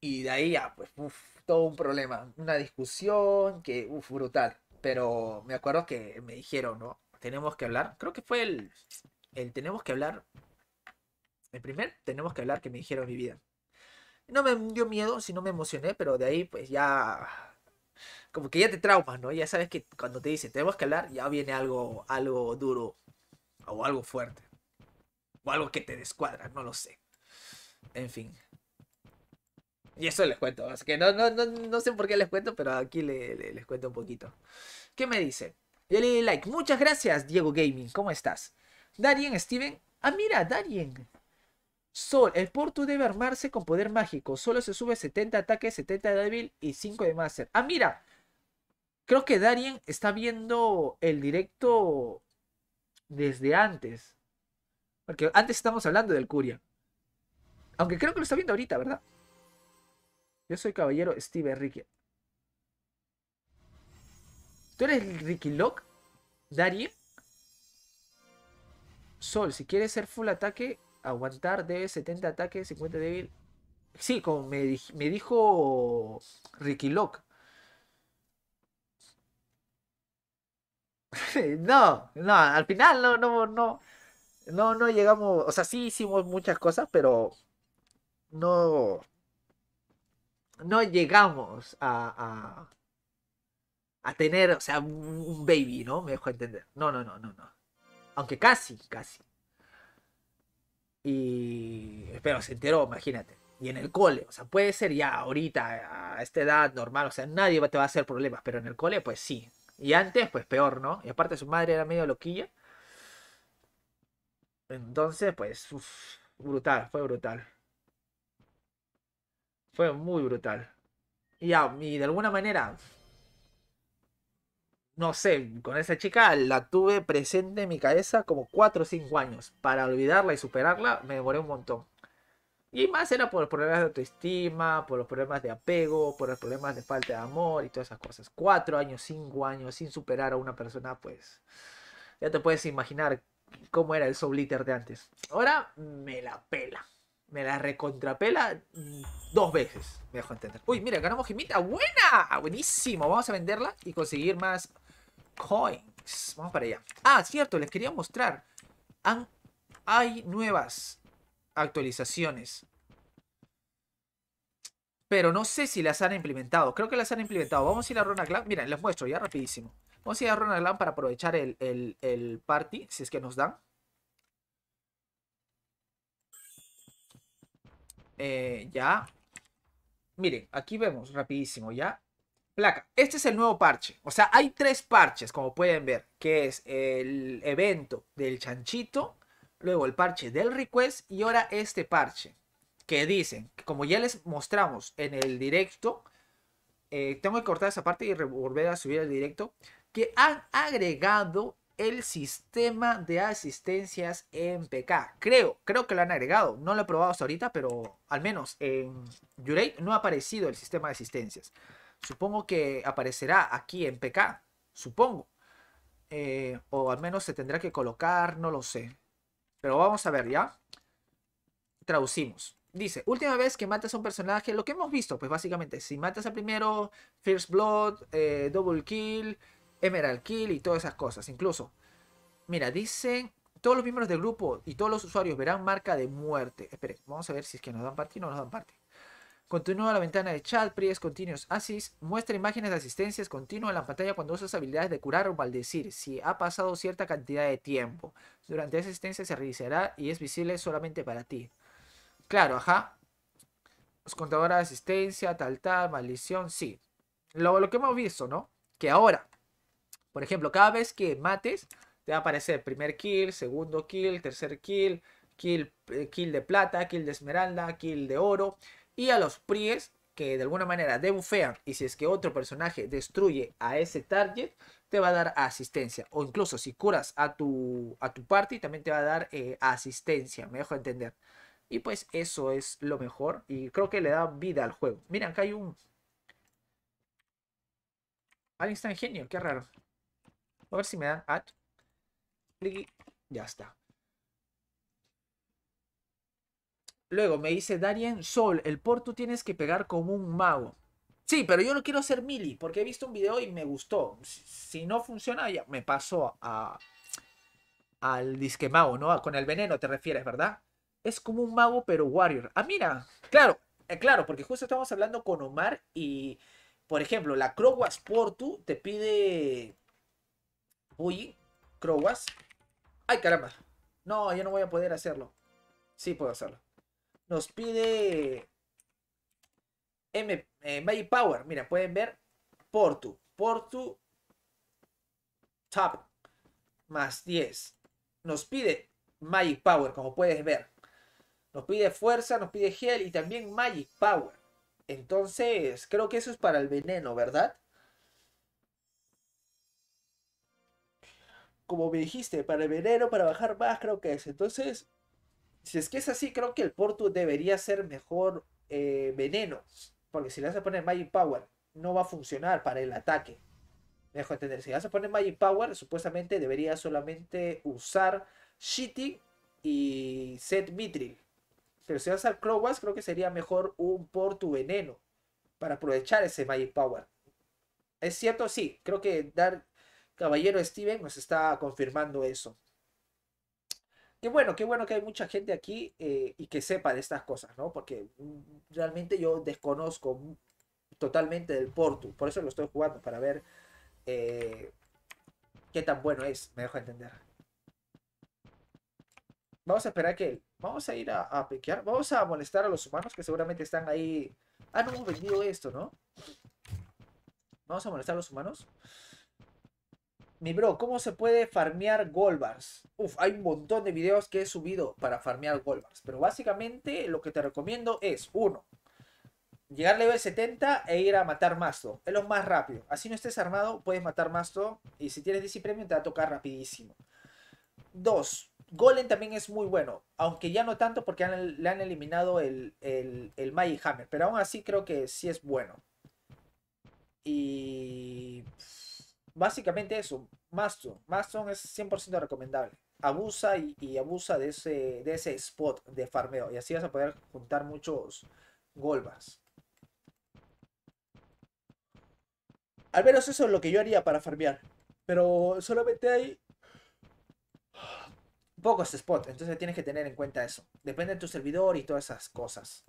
Y de ahí ya, pues, uf, todo un problema. Una discusión que, uff, brutal. Pero me acuerdo que me dijeron, ¿no? tenemos que hablar. Creo que fue el, el tenemos que hablar. El primer tenemos que hablar que me dijeron mi vida. No me dio miedo, sino me emocioné, pero de ahí pues ya... Como que ya te traumas, ¿no? Ya sabes que cuando te dicen tenemos que hablar, ya viene algo, algo duro o algo fuerte. O algo que te descuadra, no lo sé. En fin. Y eso les cuento. Así que no, no, no, no sé por qué les cuento, pero aquí les cuento un poquito. ¿Qué me dice? Dale like. Muchas gracias, Diego Gaming. ¿Cómo estás? Darien, Steven. Ah, mira, Darien. Sol, el Portu debe armarse con poder mágico. Solo se sube 70 ataques, 70 de débil y 5 de Master. Ah, mira. Creo que Darien está viendo el directo desde antes. Porque antes estamos hablando del Curia. Aunque creo que lo está viendo ahorita, ¿verdad? Yo soy caballero Steve Enrique. ¿Tú eres Ricky Lock? ¿Darie? Sol, si quieres ser full ataque, aguantar debe 70 ataques, 50 débil. Sí, como me, me dijo Ricky Lock. no, no, al final no, no, no. No, no llegamos. O sea, sí hicimos muchas cosas, pero no. No llegamos a a tener, o sea, un baby, ¿no? Me dejó entender. No, no, no, no, no. Aunque casi, casi. Y. Pero se enteró, imagínate. Y en el cole, o sea, puede ser ya ahorita, a esta edad normal, o sea, nadie te va a hacer problemas, pero en el cole, pues sí. Y antes, pues peor, ¿no? Y aparte su madre era medio loquilla. Entonces, pues, brutal, fue brutal. Fue muy brutal. Y, ya, y de alguna manera, no sé, con esa chica la tuve presente en mi cabeza como 4 o 5 años. Para olvidarla y superarla me demoré un montón. Y más era por los problemas de autoestima, por los problemas de apego, por los problemas de falta de amor y todas esas cosas. 4 años, 5 años sin superar a una persona, pues ya te puedes imaginar cómo era el Soul de antes. Ahora me la pela. Me la recontrapela dos veces, me dejo entender. Uy, mira, ganamos gemita. ¡Buena! Buenísimo. Vamos a venderla y conseguir más Coins. Vamos para allá. Ah, cierto, les quería mostrar. hay nuevas actualizaciones. Pero no sé si las han implementado. Creo que las han implementado. Vamos a ir a Rona Glam. Miren, les muestro ya rapidísimo. Vamos a ir a Rona para aprovechar el, el, party, si es que nos dan. Eh, ya. Miren, aquí vemos rapidísimo, ¿ya? placa. Este es el nuevo parche. O sea, hay tres parches, como pueden ver, que es el evento del chanchito, luego el parche del request y ahora este parche. Que dicen, como ya les mostramos en el directo, eh, tengo que cortar esa parte y volver a subir el directo, que han agregado el sistema de asistencias en PK. Creo, creo que lo han agregado. No lo he probado hasta ahorita, pero al menos en Yurei no ha aparecido el sistema de asistencias. Supongo que aparecerá aquí en PK, supongo. Eh, o al menos se tendrá que colocar, no lo sé. Pero vamos a ver, ¿ya? Traducimos. Dice, última vez que matas a un personaje, lo que hemos visto, pues básicamente, si matas al primero, First Blood, eh, Double Kill, Emerald Kill y todas esas cosas, incluso. Mira, dicen, todos los miembros del grupo y todos los usuarios verán marca de muerte. Esperen, vamos a ver si es que nos dan parte y no nos dan parte. Continúa la ventana de chat, Priest, continuos, Assist. Muestra imágenes de asistencias continua en la pantalla cuando usas habilidades de curar o maldecir. Si ha pasado cierta cantidad de tiempo. Durante esa asistencia se realizará y es visible solamente para ti. Claro, ajá. Los contadores de asistencia, tal, tal, maldición, sí. Lo, que hemos visto, ¿no? Que ahora, por ejemplo, cada vez que mates, te va a aparecer primer kill, segundo kill, tercer kill, kill, eh, kill de plata, kill de esmeralda, kill de oro y a los Pries que de alguna manera debufean y si es que otro personaje destruye a ese target, te va a dar asistencia. O incluso si curas a tu, a tu party, también te va a dar eh, asistencia, me dejo entender. Y pues eso es lo mejor y creo que le da vida al juego. Mira, acá hay un... Alguien está genio, qué raro. A ver si me dan Ya está. Luego me dice Darien Sol, el Portu tienes que pegar como un mago. Sí, pero yo no quiero ser mili, porque he visto un video y me gustó. Si no funciona, ya me paso a, al disque mago, ¿no? Con el veneno te refieres, ¿verdad? Es como un mago, pero warrior. Ah, mira, claro, eh, claro, porque justo estamos hablando con Omar y, por ejemplo, la Crowas Portu te pide... Uy, Crowas. Ay, caramba. No, yo no voy a poder hacerlo. Sí puedo hacerlo nos pide eh, Magic Power. Mira, pueden ver Portu. Portu Top más 10. Nos pide Magic Power, como puedes ver. Nos pide fuerza, nos pide gel y también Magic Power. Entonces, creo que eso es para el veneno, ¿verdad? Como me dijiste, para el veneno, para bajar más, creo que es. Entonces, si es que es así, creo que el Portu debería ser mejor eh, veneno. Porque si le vas a poner Magic Power, no va a funcionar para el ataque. Me entender. Si le vas a poner Magic Power, supuestamente debería solamente usar Shitty y Set Mitril. Pero si vas al Clowas, creo que sería mejor un Portu veneno. Para aprovechar ese Magic Power. ¿Es cierto? Sí. Creo que Dar Caballero Steven nos está confirmando eso. Qué bueno, qué bueno que hay mucha gente aquí eh, y que sepa de estas cosas, ¿no? Porque mm, realmente yo desconozco totalmente del Portu. Por eso lo estoy jugando, para ver eh, qué tan bueno es, me dejo entender. Vamos a esperar que... Vamos a ir a, a pequear. Vamos a molestar a los humanos que seguramente están ahí... Ah, no hemos vendido esto, ¿no? Vamos a molestar a los humanos mi bro, ¿cómo se puede farmear golbars? Uf, hay un montón de videos que he subido para farmear golbars. pero básicamente lo que te recomiendo es, uno, llegar al level 70 e ir a matar masto, es lo más rápido, así no estés armado, puedes matar masto, y si tienes DC Premium te va a tocar rapidísimo. Dos, Golem también es muy bueno, aunque ya no tanto porque le han eliminado el, el, el Magic Hammer, pero aún así creo que sí es bueno. Y básicamente eso, Maston. Maston es 100% recomendable. Abusa y, abusa de ese, de ese spot de farmeo. Y así vas a poder juntar muchos golbas. Al menos eso es lo que yo haría para farmear. Pero solamente hay pocos spots. Entonces tienes que tener en cuenta eso. Depende de tu servidor y todas esas cosas.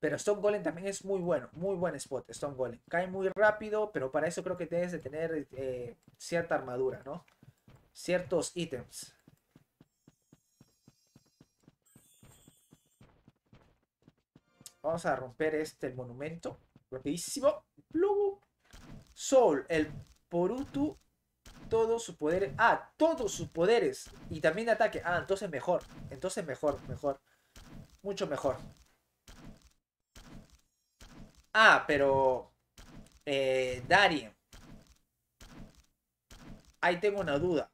Pero Stone Golem también es muy bueno, muy buen spot, Stone Golem. Cae muy rápido, pero para eso creo que tienes de tener eh, cierta armadura, ¿no? Ciertos ítems. Vamos a romper este monumento. Rapidísimo. Bluu. Soul, el Porutu. Todos sus poderes. Ah, todos sus poderes. Y también ataque. Ah, entonces mejor. Entonces mejor, mejor. Mucho mejor. Ah, pero... Eh, Darien. Ahí tengo una duda.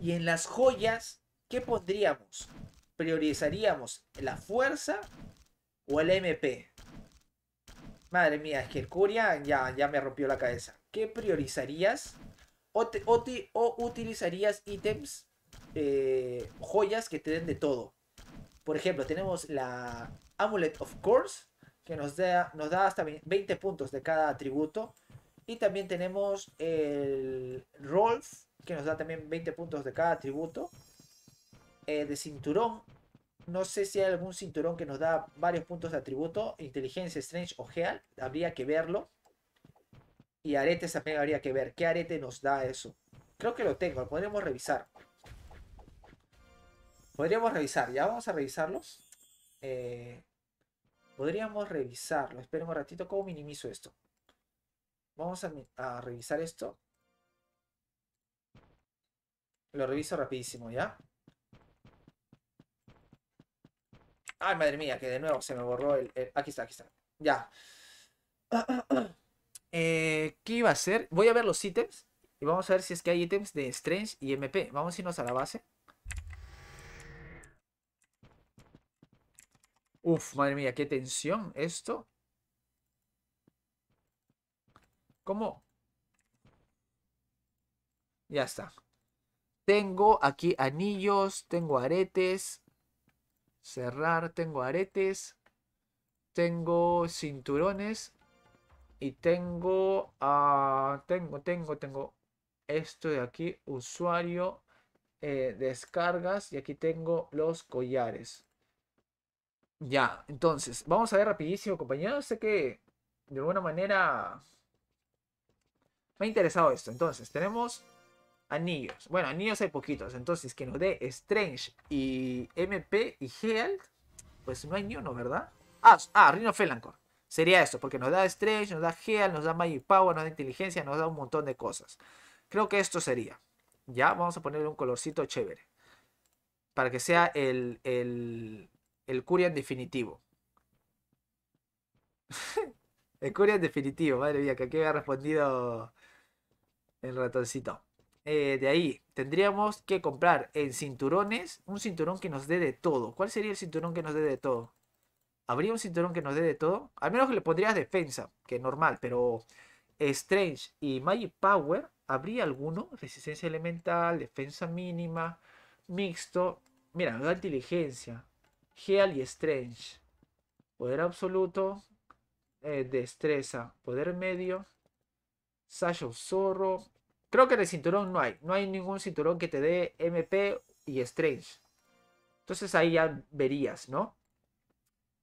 ¿Y en las joyas qué pondríamos? ¿Priorizaríamos la fuerza o el MP? Madre mía, es que el ya, ya me rompió la cabeza. ¿Qué priorizarías? ¿O, utilizarías ítems, eh, joyas que te den de todo? Por ejemplo, tenemos la Amulet of Course, que nos da, nos da hasta 20 puntos de cada atributo. Y también tenemos el Rolf, que nos da también 20 puntos de cada atributo. Eh, de cinturón, no sé si hay algún cinturón que nos da varios puntos de atributo. Inteligencia, Strange o Heal, habría que verlo. Y aretes también habría que ver. ¿Qué arete nos da eso? Creo que lo tengo, Podríamos revisar. Podríamos revisar, ya vamos a revisarlos. Eh, Podríamos revisarlo. Esperen un ratito. ¿Cómo minimizo esto? Vamos a, revisar esto. Lo reviso rapidísimo, ¿ya? Ay, madre mía, que de nuevo se me borró el... Aquí está, aquí está. Ya. Eh, ¿Qué iba a hacer? Voy a ver los ítems. Y vamos a ver si es que hay ítems de Strange y MP. Vamos a irnos a la base. Uf, madre mía, qué tensión esto. ¿Cómo? Ya está. Tengo aquí anillos, tengo aretes. Cerrar, tengo aretes. Tengo cinturones. Y tengo, ah, tengo, tengo, tengo esto de aquí, usuario, eh, descargas. Y aquí tengo los collares. Ya, entonces, vamos a ver rapidísimo, compañero. Sé que de alguna manera me ha interesado esto. Entonces, tenemos anillos. Bueno, anillos hay poquitos. Entonces, que nos dé Strange y MP y Held. pues no hay ni uno, ¿verdad? Ah, ah Rino Felancor. Sería esto, porque nos da Strange, nos da Heal, nos da Magic Power, nos da inteligencia, nos da un montón de cosas. Creo que esto sería. Ya, vamos a ponerle un colorcito chévere. Para que sea el, el el Curian definitivo. el Curian definitivo, madre mía, que aquí había respondido el ratoncito. Eh, de ahí, tendríamos que comprar en cinturones un cinturón que nos dé de todo. ¿Cuál sería el cinturón que nos dé de todo? ¿Habría un cinturón que nos dé de todo? Al menos que le pondrías defensa, que es normal, pero Strange y Magic Power, ¿habría alguno? Resistencia elemental, defensa mínima, mixto. Mira, me da inteligencia. Heal y Strange. Poder absoluto, eh, destreza, poder medio, Sasha Zorro. Creo que de cinturón no hay. No hay ningún cinturón que te dé MP y Strange. Entonces ahí ya verías, ¿no?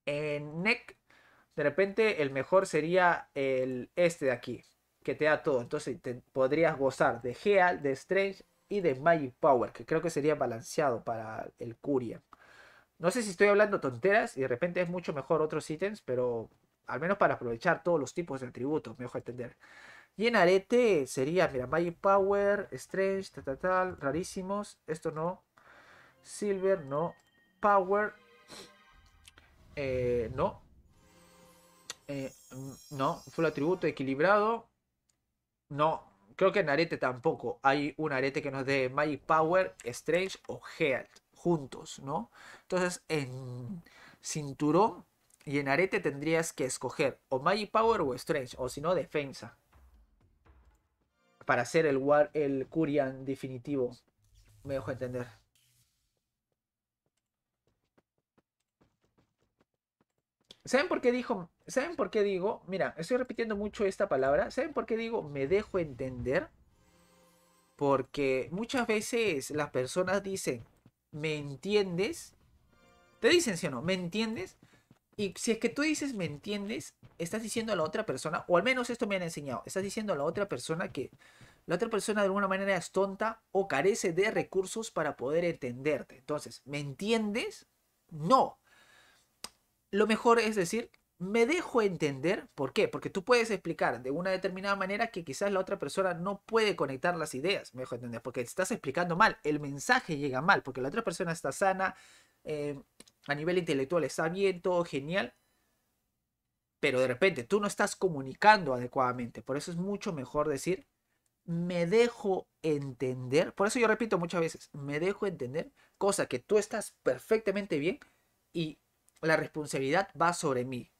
En Neck, de repente el mejor sería el este de aquí, que te da todo. Entonces te podrías gozar de Heal, de Strange y de Magic Power, que creo que sería balanceado para el Curia. No sé si estoy hablando tonteras y de repente es mucho mejor otros ítems, pero al menos para aprovechar todos los tipos de atributos, me entender. Y en arete sería, mira, Magic Power, Strange, tal, tal, tal, rarísimos. Esto no. Silver, no. Power, eh, no. Eh, mm, no, full atributo equilibrado. No, creo que en arete tampoco. Hay un arete que nos dé Magic Power, Strange o Health juntos, ¿no? Entonces, en cinturón y en arete tendrías que escoger o Magic Power o Strange, o si no, defensa. Para hacer el, War, el Kurian definitivo. Me dejo entender. ¿Saben por qué dijo? ¿Saben por qué digo? Mira, estoy repitiendo mucho esta palabra. ¿Saben por qué digo me dejo entender? Porque muchas veces las personas dicen, ¿me entiendes? Te dicen, sí o no, ¿me entiendes? Y si es que tú dices, ¿me entiendes? Estás diciendo a la otra persona, o al menos esto me han enseñado, estás diciendo a la otra persona que la otra persona de alguna manera es tonta o carece de recursos para poder entenderte. Entonces, ¿me entiendes? No. Lo mejor es decir, me dejo entender, ¿por qué? Porque tú puedes explicar de una determinada manera que quizás la otra persona no puede conectar las ideas, me dejo entender, porque estás explicando mal, el mensaje llega mal, porque la otra persona está sana, eh, a nivel intelectual está bien, todo genial, pero de repente tú no estás comunicando adecuadamente, por eso es mucho mejor decir, me dejo entender, por eso yo repito muchas veces, me dejo entender, cosa que tú estás perfectamente bien y la responsabilidad va sobre mí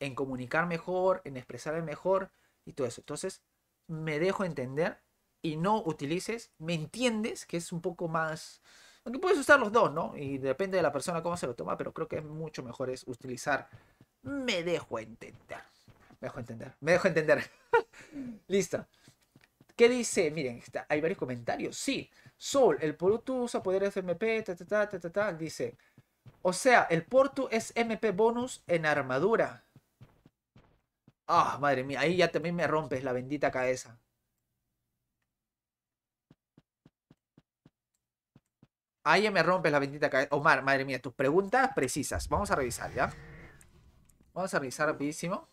en comunicar mejor, en expresar mejor y todo eso. Entonces, me dejo entender y no utilices, me entiendes, que es un poco más... Aunque puedes usar los dos, ¿no? Y depende de la persona cómo se lo toma, pero creo que es mucho mejor es utilizar me dejo entender. Me dejo entender, me dejo entender. Listo. ¿Qué dice? Miren, hay varios comentarios. Sí, Sol, el Portu usa poderes MP ta, dice. O sea, el Porto es MP bonus en armadura. Ah, madre mía, ahí ya también me rompes la bendita cabeza. Ahí ya me rompes la bendita cabeza. Omar, madre mía, tus preguntas precisas. Vamos a revisar, ¿ya? Vamos a revisar rapidísimo.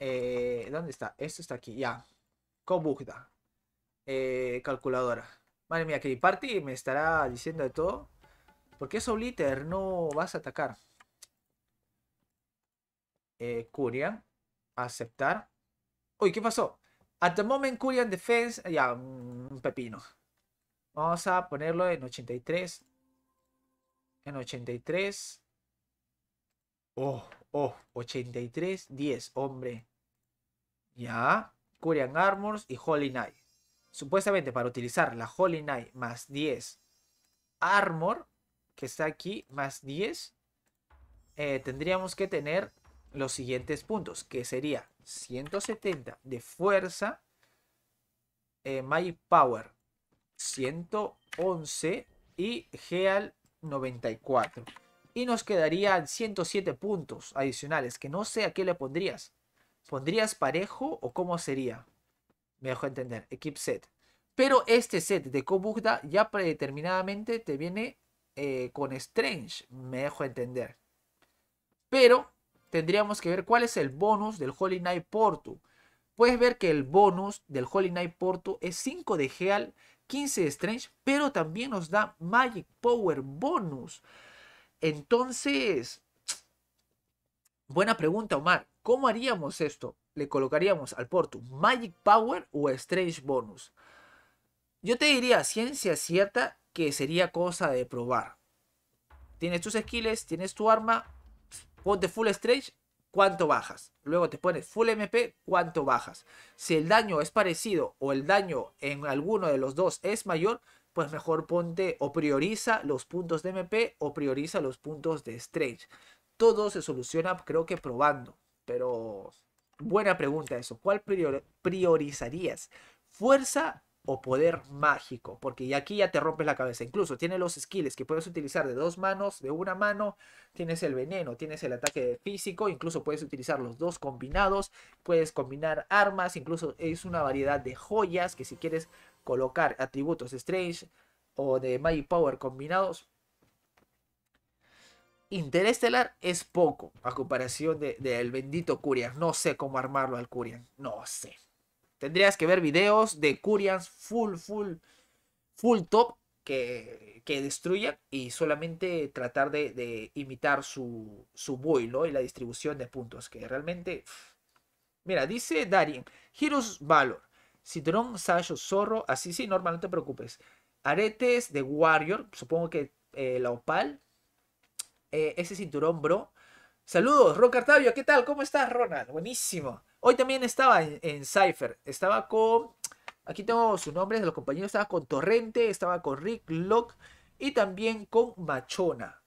Eh, ¿Dónde está? Esto está aquí, ya. Cobugda. Eh, calculadora. Madre mía, que party me estará diciendo de todo. ¿Por qué Soul no vas a atacar? eh, Kurian. Aceptar. Uy, ¿qué pasó? At the moment, Kurian Defense. Ya, un pepino. Vamos a ponerlo en 83. En 83. Oh, oh, 83, 10, hombre. Ya. Kurian Armors y Holy Knight. Supuestamente para utilizar la Holy Knight más 10 Armor, que está aquí, más 10, eh, tendríamos que tener los siguientes puntos, que sería 170 de fuerza, my Power 111 y Heal 94. Y nos quedarían 107 puntos adicionales, que no sé a qué le pondrías. ¿Pondrías parejo o cómo sería? Me dejo entender, Equip Set. Pero este set de Kobugda ya predeterminadamente te viene eh, con Strange, me dejo entender. Pero tendríamos que ver cuál es el bonus del Holy Knight Porto. Puedes ver que el bonus del Holy Knight Porto es 5 de Heal, 15 de Strange, pero también nos da Magic Power bonus. Entonces, buena pregunta, Omar. ¿Cómo haríamos esto? ¿Le colocaríamos al Porto Magic Power o Strange bonus? Yo te diría, ciencia cierta, que sería cosa de probar. Tienes tus skills, tienes tu arma, Ponte full strange cuánto bajas. Luego te pones full MP, cuánto bajas. Si el daño es parecido o el daño en alguno de los dos es mayor, pues mejor ponte o prioriza los puntos de MP o prioriza los puntos de strange. Todo se soluciona creo que probando, pero buena pregunta eso. ¿Cuál priorizarías? ¿Fuerza o poder mágico, porque aquí ya te rompes la cabeza. Incluso tiene los skills que puedes utilizar de dos manos, de una mano, tienes el veneno, tienes el ataque físico, incluso puedes utilizar los dos combinados, puedes combinar armas, incluso es una variedad de joyas que si quieres colocar atributos Strange o de Magic Power combinados. Interestelar es poco a comparación del de, bendito Curian. No sé cómo armarlo al Curian. No sé. Tendrías que ver videos de Curians full, full, full top que, que destruyan y solamente tratar de, imitar su, su ¿no? y la distribución de puntos, que realmente... Mira, dice Darien, Heroes Valor, Cinturón Sasho, Zorro, así sí, normal, no te preocupes. Aretes de Warrior, supongo que eh, la Opal. Eh, ese cinturón, bro. Saludos, Ron Cartavio, ¿qué tal? ¿Cómo estás, Ronald? Buenísimo. Hoy también estaba en, Cypher, estaba con, aquí tengo su nombre, de los compañeros, estaba con Torrente, estaba con Rick Lock y también con Machona.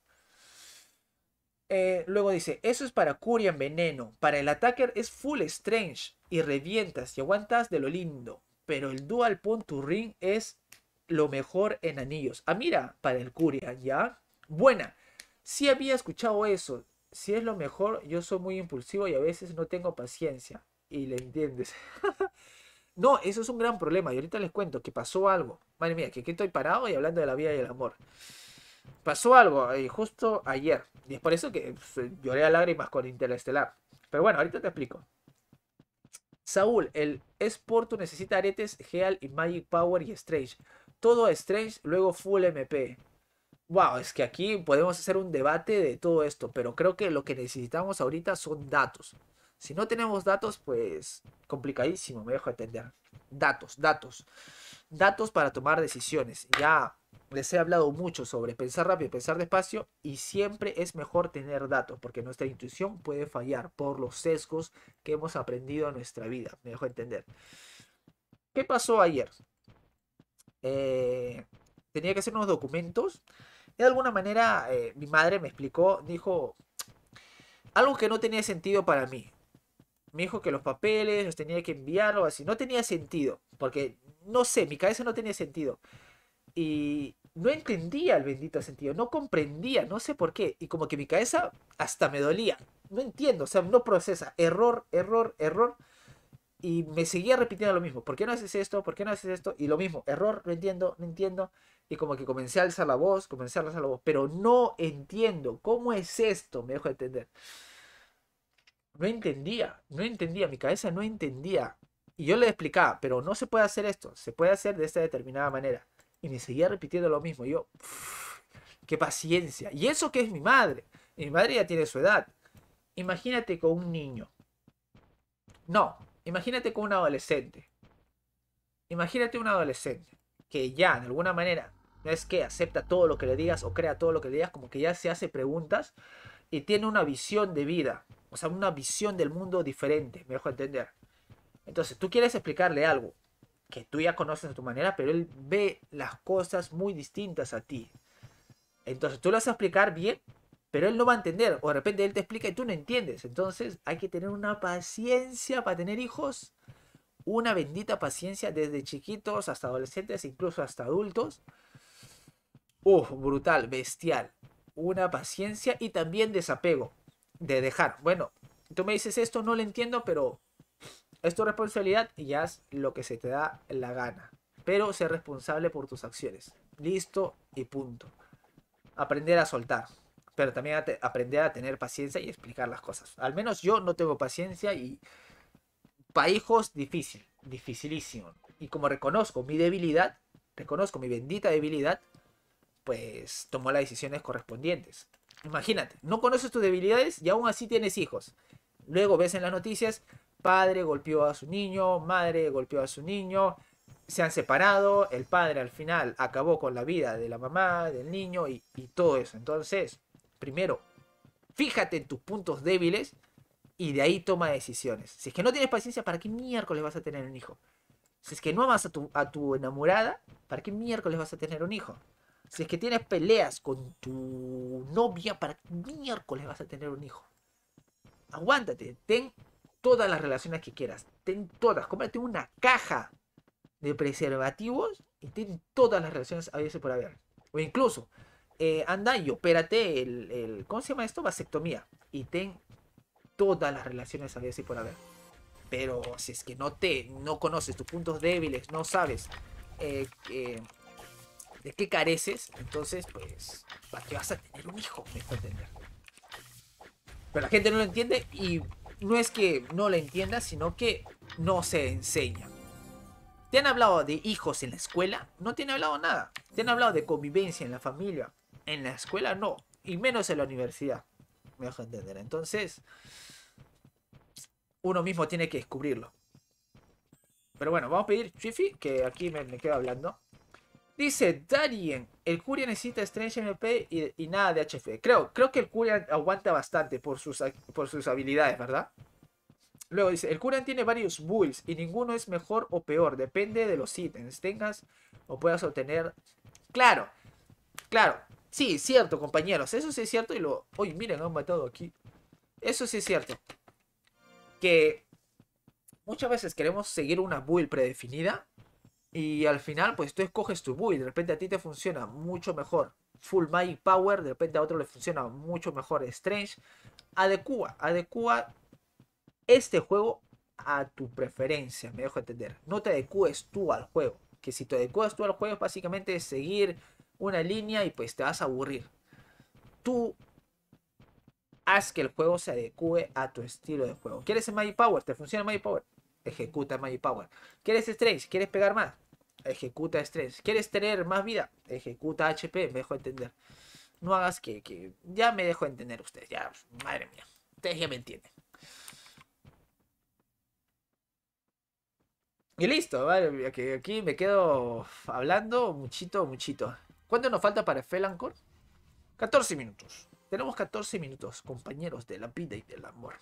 Eh, luego dice, eso es para Kurian Veneno. Para el attacker es full strange y revientas y aguantas de lo lindo. Pero el dual punto ring es lo mejor en anillos. Ah, mira, para el Kurian, ¿ya? Buena. Si había escuchado eso si es lo mejor, yo soy muy impulsivo y a veces no tengo paciencia. Y le entiendes. no, eso es un gran problema. Y ahorita les cuento que pasó algo. Madre mía, que aquí estoy parado y hablando de la vida y el amor. Pasó algo eh, justo ayer. Y es por eso que pues, eh, lloré a lágrimas con Interestelar. Pero bueno, ahorita te explico. Saúl, el esporto necesita aretes, Heal y Magic Power y Strange. Todo Strange, luego Full MP wow, es que aquí podemos hacer un debate de todo esto, pero creo que lo que necesitamos ahorita son datos. Si no tenemos datos, pues complicadísimo, me dejo entender. Datos, datos. Datos para tomar decisiones. Ya les he hablado mucho sobre pensar rápido, pensar despacio y siempre es mejor tener datos porque nuestra intuición puede fallar por los sesgos que hemos aprendido en nuestra vida. Me dejo entender. ¿Qué pasó ayer? Eh, tenía que hacer unos documentos de alguna manera eh, mi madre me explicó, dijo algo que no tenía sentido para mí. Me dijo que los papeles los tenía que enviar o así. No tenía sentido, porque no sé, mi cabeza no tenía sentido. Y no entendía el bendito sentido, no comprendía, no sé por qué. Y como que mi cabeza hasta me dolía. No entiendo, o sea, no procesa. Error, error, error. Y me seguía repitiendo lo mismo. ¿Por qué no haces esto? ¿Por qué no haces esto? Y lo mismo, error, no entiendo, no entiendo. Y como que comencé a alzar la voz, comencé a alzar la voz, pero no entiendo, ¿cómo es esto? Me dejo de entender. No entendía, no entendía, mi cabeza no entendía. Y yo le explicaba, pero no se puede hacer esto, se puede hacer de esta determinada manera. Y me seguía repitiendo lo mismo. Y yo, qué paciencia. Y eso que es mi madre. mi madre ya tiene su edad. Imagínate con un niño. No, imagínate con un adolescente. Imagínate un adolescente que ya de alguna manera no es que acepta todo lo que le digas o crea todo lo que le digas, como que ya se hace preguntas y tiene una visión de vida, o sea, una visión del mundo diferente, me dejo entender. Entonces, tú quieres explicarle algo que tú ya conoces de tu manera, pero él ve las cosas muy distintas a ti. Entonces, tú lo vas a explicar bien, pero él no va a entender, o de repente él te explica y tú no entiendes. Entonces, hay que tener una paciencia para tener hijos, una bendita paciencia desde chiquitos hasta adolescentes, incluso hasta adultos ¡Uf! brutal, bestial. Una paciencia y también desapego. De dejar. Bueno, tú me dices esto, no lo entiendo, pero es tu responsabilidad y haz lo que se te da la gana. Pero ser responsable por tus acciones. Listo y punto. Aprender a soltar. Pero también aprender a tener paciencia y explicar las cosas. Al menos yo no tengo paciencia y para hijos difícil, dificilísimo. Y como reconozco mi debilidad, reconozco mi bendita debilidad, pues tomó las decisiones correspondientes. Imagínate, no conoces tus debilidades y aún así tienes hijos. Luego ves en las noticias, padre golpeó a su niño, madre golpeó a su niño, se han separado, el padre al final acabó con la vida de la mamá, del niño y, todo eso. Entonces, primero, fíjate en tus puntos débiles y de ahí toma decisiones. Si es que no tienes paciencia, ¿para qué miércoles vas a tener un hijo? Si es que no amas a tu, a tu enamorada, ¿para qué miércoles vas a tener un hijo? Si es que tienes peleas con tu novia, para miércoles vas a tener un hijo. Aguántate, ten todas las relaciones que quieras. Ten todas. Cómprate una caja de preservativos y ten todas las relaciones a veces por haber. O incluso, eh, anda y opérate el, ¿Cómo se llama esto? Vasectomía. Y ten todas las relaciones a veces por haber. Pero si es que no te. No conoces tus puntos débiles, no sabes. Eh, que de qué careces, entonces, pues, ¿para qué vas a tener un hijo? Me entender. Pero la gente no lo entiende y no es que no la entienda, sino que no se enseña. ¿Te han hablado de hijos en la escuela? No te han hablado nada. ¿Te han hablado de convivencia en la familia? En la escuela no. Y menos en la universidad. Me dejo entender. Entonces, uno mismo tiene que descubrirlo. Pero bueno, vamos a pedir Chiffy, que aquí me, me hablando. Dice Darien, el Curia necesita Strange MP y, nada de HF. Creo, creo que el Curia aguanta bastante por sus, por sus habilidades, ¿verdad? Luego dice, el Kurian tiene varios bulls y ninguno es mejor o peor, depende de los ítems tengas o puedas obtener. Claro, claro, sí, cierto, compañeros, eso sí es cierto y lo... Uy, miren, han matado aquí. Eso sí es cierto. Que muchas veces queremos seguir una build predefinida y al final, pues tú escoges tu build. De repente a ti te funciona mucho mejor Full Magic Power. De repente a otro le funciona mucho mejor Strange. Adecua, adecua este juego a tu preferencia. Me dejo entender. No te adecues tú al juego. Que si te adecuas tú al juego, básicamente es seguir una línea y pues te vas a aburrir. Tú haz que el juego se adecue a tu estilo de juego. ¿Quieres el Magic Power? ¿Te funciona el Magic Power? Ejecuta el Magic Power. ¿Quieres Strange? ¿Quieres pegar más? ejecuta estrés. ¿Quieres tener más vida? Ejecuta HP, me dejo entender. No hagas que, Ya me dejo entender usted. ya, madre mía. Ustedes ya me entiende? Y listo, ¿vale? Aquí, me quedo hablando muchito, muchito. ¿Cuánto nos falta para Felancor? 14 minutos. Tenemos 14 minutos, compañeros de la vida y del amor.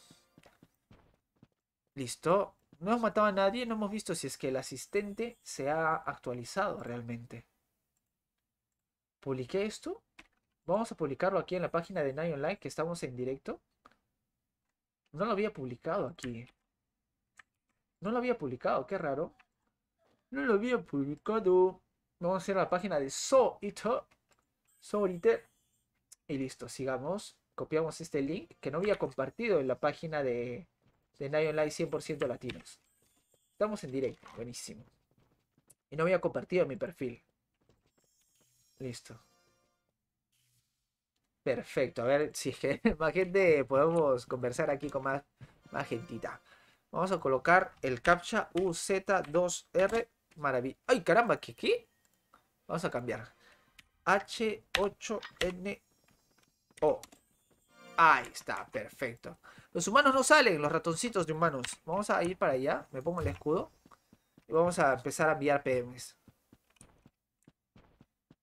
Listo. No hemos matado a nadie, no hemos visto si es que el asistente se ha actualizado realmente. ¿Publiqué esto? Vamos a publicarlo aquí en la página de Night Online, que estamos en directo. No lo había publicado aquí. No lo había publicado, qué raro. No lo había publicado. Vamos a ir a la página de Soito. Soiter. Y listo, sigamos. Copiamos este link que no había compartido en la página de, de Night Live 100% latinos. Estamos en directo, buenísimo. Y no había compartido mi perfil. Listo. Perfecto, a ver si más gente podemos conversar aquí con más, más gentita. Vamos a colocar el captcha UZ2R. Maravilla. ¡Ay, caramba! ¿Qué? ¿Qué? Vamos a cambiar. H8NO. Ahí está, perfecto. Los humanos no salen, los ratoncitos de humanos. Vamos a ir para allá. Me pongo el escudo. Y vamos a empezar a enviar PMs.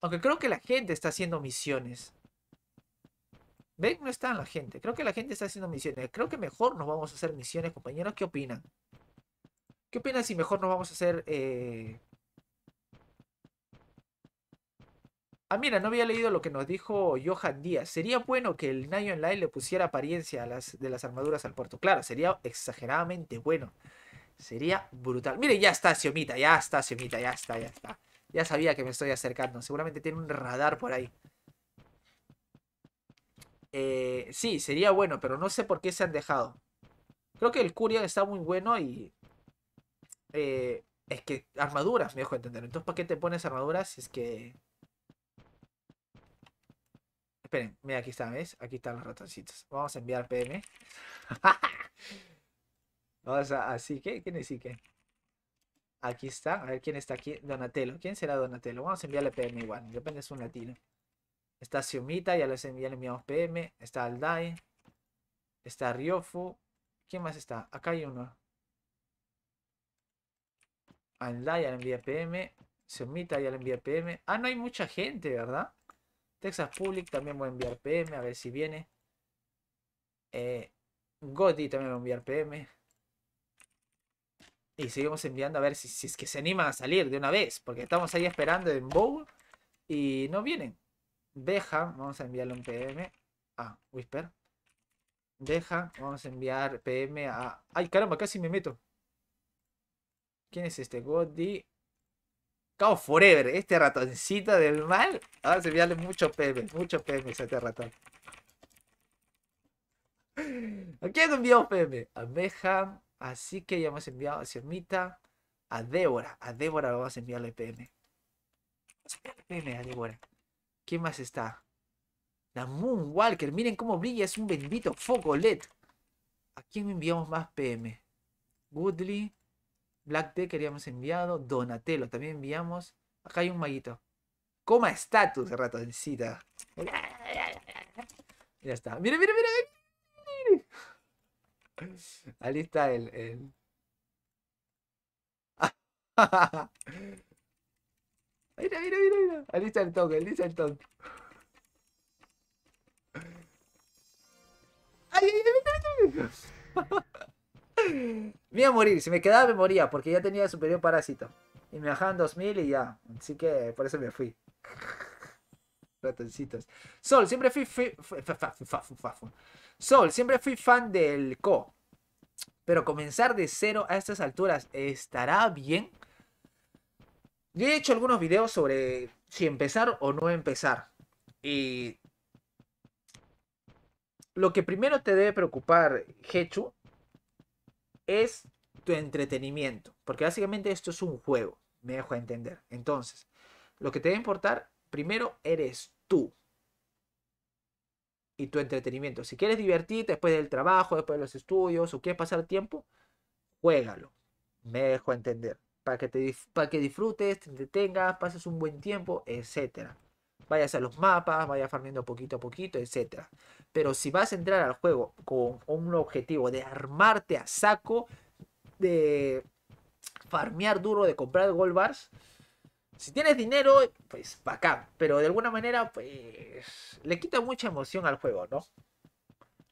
Aunque creo que la gente está haciendo misiones. ¿Ven? No está la gente. Creo que la gente está haciendo misiones. Creo que mejor nos vamos a hacer misiones, compañeros. ¿Qué opinan? ¿Qué opinan si mejor nos vamos a hacer eh, Ah, mira, no había leído lo que nos dijo Johan Díaz. Sería bueno que el Nine Online le pusiera apariencia a las, de las armaduras al puerto. Claro, sería exageradamente bueno. Sería brutal. ¡Mire, ya está Xiomita, ya está Xiomita, ya está, ya está. Ya sabía que me estoy acercando. Seguramente tiene un radar por ahí. Eh, sí, sería bueno, pero no sé por qué se han dejado. Creo que el Curian está muy bueno y... Eh, es que armaduras, me dejo entender. Entonces, ¿para qué te pones armaduras si es que Esperen, mira, aquí está, ¿ves? Aquí están los ratoncitos. Vamos a enviar PM. Vamos a, así que, ¿quién es sí Aquí está, a ver quién está aquí. Donatello, ¿quién será Donatello? Vamos a enviarle PM igual, de su es un latino. Está Xiomita, ya, les, le enviamos PM. Está Aldai. Está Ryofu. ¿Quién más está? Acá hay uno. Aldai ya le envía PM. Xiomita ya le envía PM. Ah, no hay mucha gente, ¿verdad? Texas Public también voy a enviar PM, a ver si viene. Eh, también voy a enviar PM. Y seguimos enviando a ver si, es que se anima a salir de una vez. Porque estamos ahí esperando en Bow y no vienen. Deja, vamos a enviarle un PM a ah, Whisper. Deja, vamos a enviar PM a... ¡Ay, caramba! Casi me meto. ¿Quién es este? Godi. Forever, este ratoncito del mal. Ahora se enviarle mucho PM, mucho PM este ratón. ¿A quién enviamos PM? A Meham, así que ya hemos enviado a Semita, a Débora. A Débora vamos a enviarle PM. PM a Débora. ¿Quién más está? La Moonwalker, miren cómo brilla, es un bendito foco LED. ¿A quién enviamos más PM? Goodly Black T queríamos enviado, Donatello también enviamos. Acá hay un maguito. Coma de ratoncita. Ya está. Mira, mira, mira. Ahí está el... el... mira, mira, mira, mira. Ahí está el toque, ahí está el toque. ay, ay, ay, ay. ay. me iba a morir, si me quedaba me moría, porque ya tenía superior parásito. Y me bajaban 2000 y ya. Así que por eso me fui. Ratoncitos. Sol, siempre fui, Sol, siempre fui fan del Co. Pero comenzar de cero a estas alturas, ¿estará bien? Yo he hecho algunos videos sobre si empezar o no empezar. Y lo que primero te debe preocupar, Hechu, es tu entretenimiento, porque básicamente esto es un juego, me dejo entender. Entonces, lo que te debe importar primero eres tú y tu entretenimiento. Si quieres divertirte después del trabajo, después de los estudios o quieres pasar tiempo, juégalo. Me dejo entender. Para que, te, para que disfrutes, te entretengas, pases un buen tiempo, etcétera vayas a los mapas, vayas farmeando poquito a poquito, etc. Pero si vas a entrar al juego con un objetivo de armarte a saco, de farmear duro, de comprar gold bars, si tienes dinero, pues bacán. Pero de alguna manera, pues le quita mucha emoción al juego, ¿no?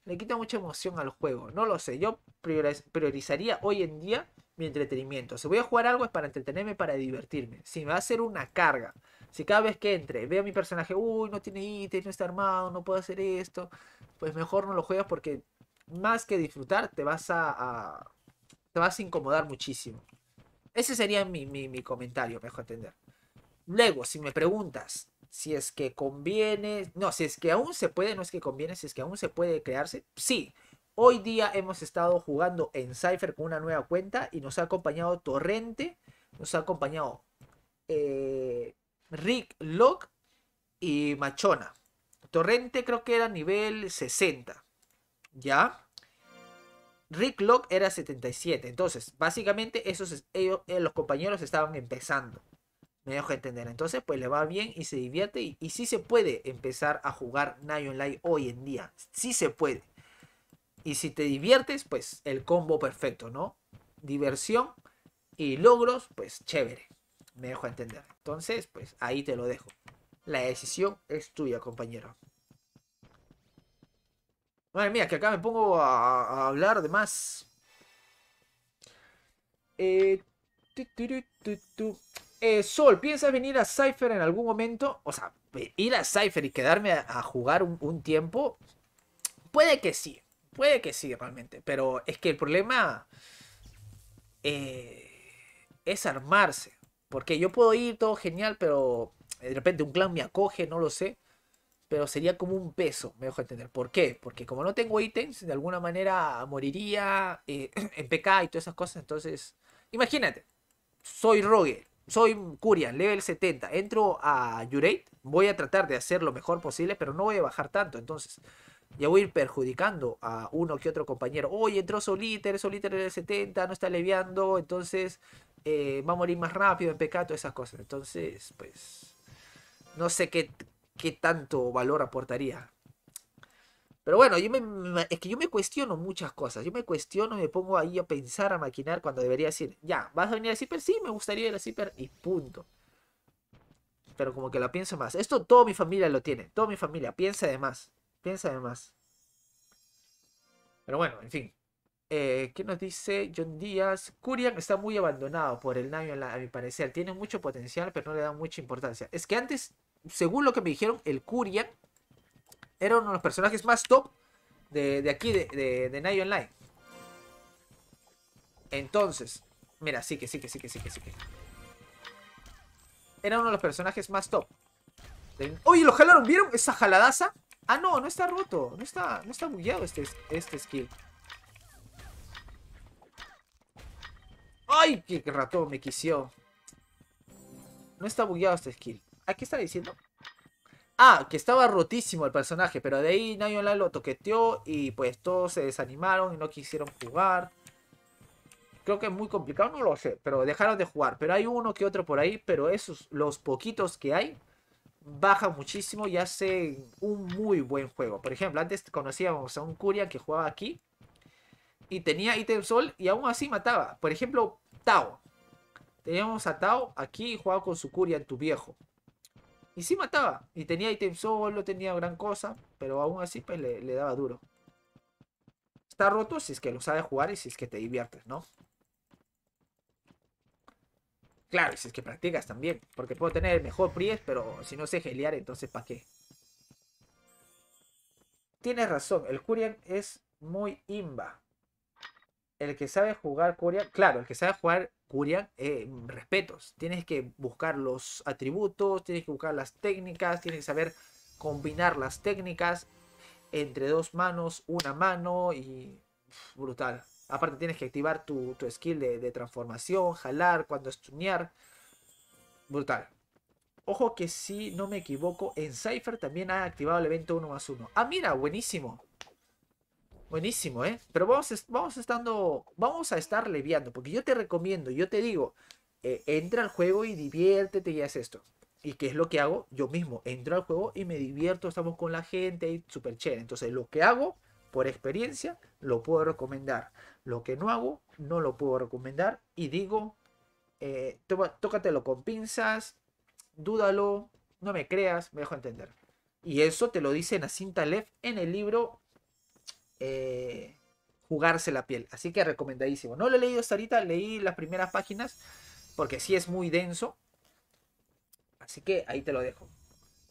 Le quita mucha emoción al juego. No lo sé. Yo priorizaría hoy en día mi entretenimiento. Si voy a jugar algo es para entretenerme, para divertirme. Si me va a ser una carga, si cada vez que entre veo a mi personaje, uy, no tiene ítem, no está armado, no puedo hacer esto, pues mejor no lo juegas porque más que disfrutar te vas a, te vas a incomodar muchísimo. Ese sería mi, mi comentario, mejor entender. Luego, si me preguntas si es que conviene, no, si es que aún se puede, no es que conviene, si es que aún se puede crearse, sí. Hoy día hemos estado jugando en Cypher con una nueva cuenta y nos ha acompañado Torrente, nos ha acompañado eh, Rick Locke y Machona. Torrente creo que era nivel 60. ¿Ya? Rick Locke era 77. Entonces, básicamente, ellos, eh, los compañeros estaban empezando. Me dejo entender. Entonces, pues le va bien y se divierte. Y, si sí se puede empezar a jugar Nine Light hoy en día. Sí se puede. Y si te diviertes, pues el combo perfecto, ¿no? Diversión y logros, pues chévere. Me dejo entender. Entonces, pues ahí te lo dejo. La decisión es tuya, compañero. Madre mía, que acá me pongo a, hablar de más. Eh, eh, Sol, ¿piensas venir a Cypher en algún momento? O sea, ir a Cypher y quedarme a, jugar un, tiempo. Puede que sí, puede que sí realmente. Pero es que el problema eh, es armarse. Porque yo puedo ir, todo genial, pero de repente un clan me acoge, no lo sé. Pero sería como un peso, me dejo entender. ¿Por qué? Porque como no tengo ítems, de alguna manera moriría eh, en PK y todas esas cosas. Entonces, imagínate, soy Rogue, soy Curian, level 70. Entro a Yurate, voy a tratar de hacer lo mejor posible, pero no voy a bajar tanto. Entonces, ya voy a ir perjudicando a uno que otro compañero. hoy entró Soliter, Soliter en el 70, no está leviando, entonces eh, va a morir más rápido en pecado, esas cosas. Entonces, pues, no sé qué, qué tanto valor aportaría. Pero bueno, yo es que yo me cuestiono muchas cosas. Yo me cuestiono y me pongo ahí a pensar, a maquinar cuando debería decir, ya, ¿vas a venir a Zipper? Sí, me gustaría ir a Zipper y punto. Pero como que la pienso más. Esto toda mi familia lo tiene. Toda mi familia piensa de Piensa de más. Pero bueno, en fin. Eh, ¿Qué nos dice John Díaz? Curian está muy abandonado por el Line. a mi parecer. Tiene mucho potencial, pero no le da mucha importancia. Es que antes, según lo que me dijeron, el Curian era uno de los personajes más top de, aquí, de, de, de Online. Entonces, mira, sí que, sí que, sí que, sí que, sí que. Era uno de los personajes más top. ¡Uy, lo jalaron, ¿vieron esa jaladaza? Ah, no, no está roto. No está, no está bugueado este, este skill. ¡Ay! ¡Qué ratón me quisió! No está bugueado este skill. ¿A qué está diciendo? Ah, que estaba rotísimo el personaje, pero de ahí Nayola lo toqueteó y pues todos se desanimaron y no quisieron jugar. Creo que es muy complicado, no lo sé, pero dejaron de jugar. Pero hay uno que otro por ahí, pero esos, los poquitos que hay, bajan muchísimo y hacen un muy buen juego. Por ejemplo, antes conocíamos a un Curia que jugaba aquí y tenía ítem sol y aún así mataba. Por ejemplo, Tao. Teníamos a Tao aquí y jugaba con su Curia, tu viejo. Y sí mataba. Y tenía ítem solo, tenía gran cosa. Pero aún así, pues, le, daba duro. Está roto si es que lo sabes jugar y si es que te diviertes, ¿no? Claro, si es que practicas también. Porque puedo tener el mejor priest, pero si no sé gelear, entonces ¿para qué? Tienes razón, el Kurian es muy imba el que sabe jugar Kurian, claro, el que sabe jugar Kurian, eh, respetos. Tienes que buscar los atributos, tienes que buscar las técnicas, tienes que saber combinar las técnicas entre dos manos, una mano y brutal. Aparte tienes que activar tu, skill de, de, transformación, jalar, cuando estunear. Brutal. Ojo que si no me equivoco, en Cypher también ha activado el evento 1 más 1. Ah, mira, buenísimo. Buenísimo, ¿eh? Pero vamos, vamos estando, vamos a estar leviando, porque yo te recomiendo, yo te digo, eh, entra al juego y diviértete y haz esto. ¿Y qué es lo que hago? Yo mismo entro al juego y me divierto, estamos con la gente y súper chévere. Entonces, lo que hago, por experiencia, lo puedo recomendar. Lo que no hago, no lo puedo recomendar. Y digo, eh, tócatelo con pinzas, dúdalo, no me creas, me dejo entender. Y eso te lo dice Nacinta Lev en el libro eh, jugarse la piel. Así que recomendadísimo. No lo he leído hasta ahorita, leí las primeras páginas porque si es muy denso. Así que ahí te lo dejo.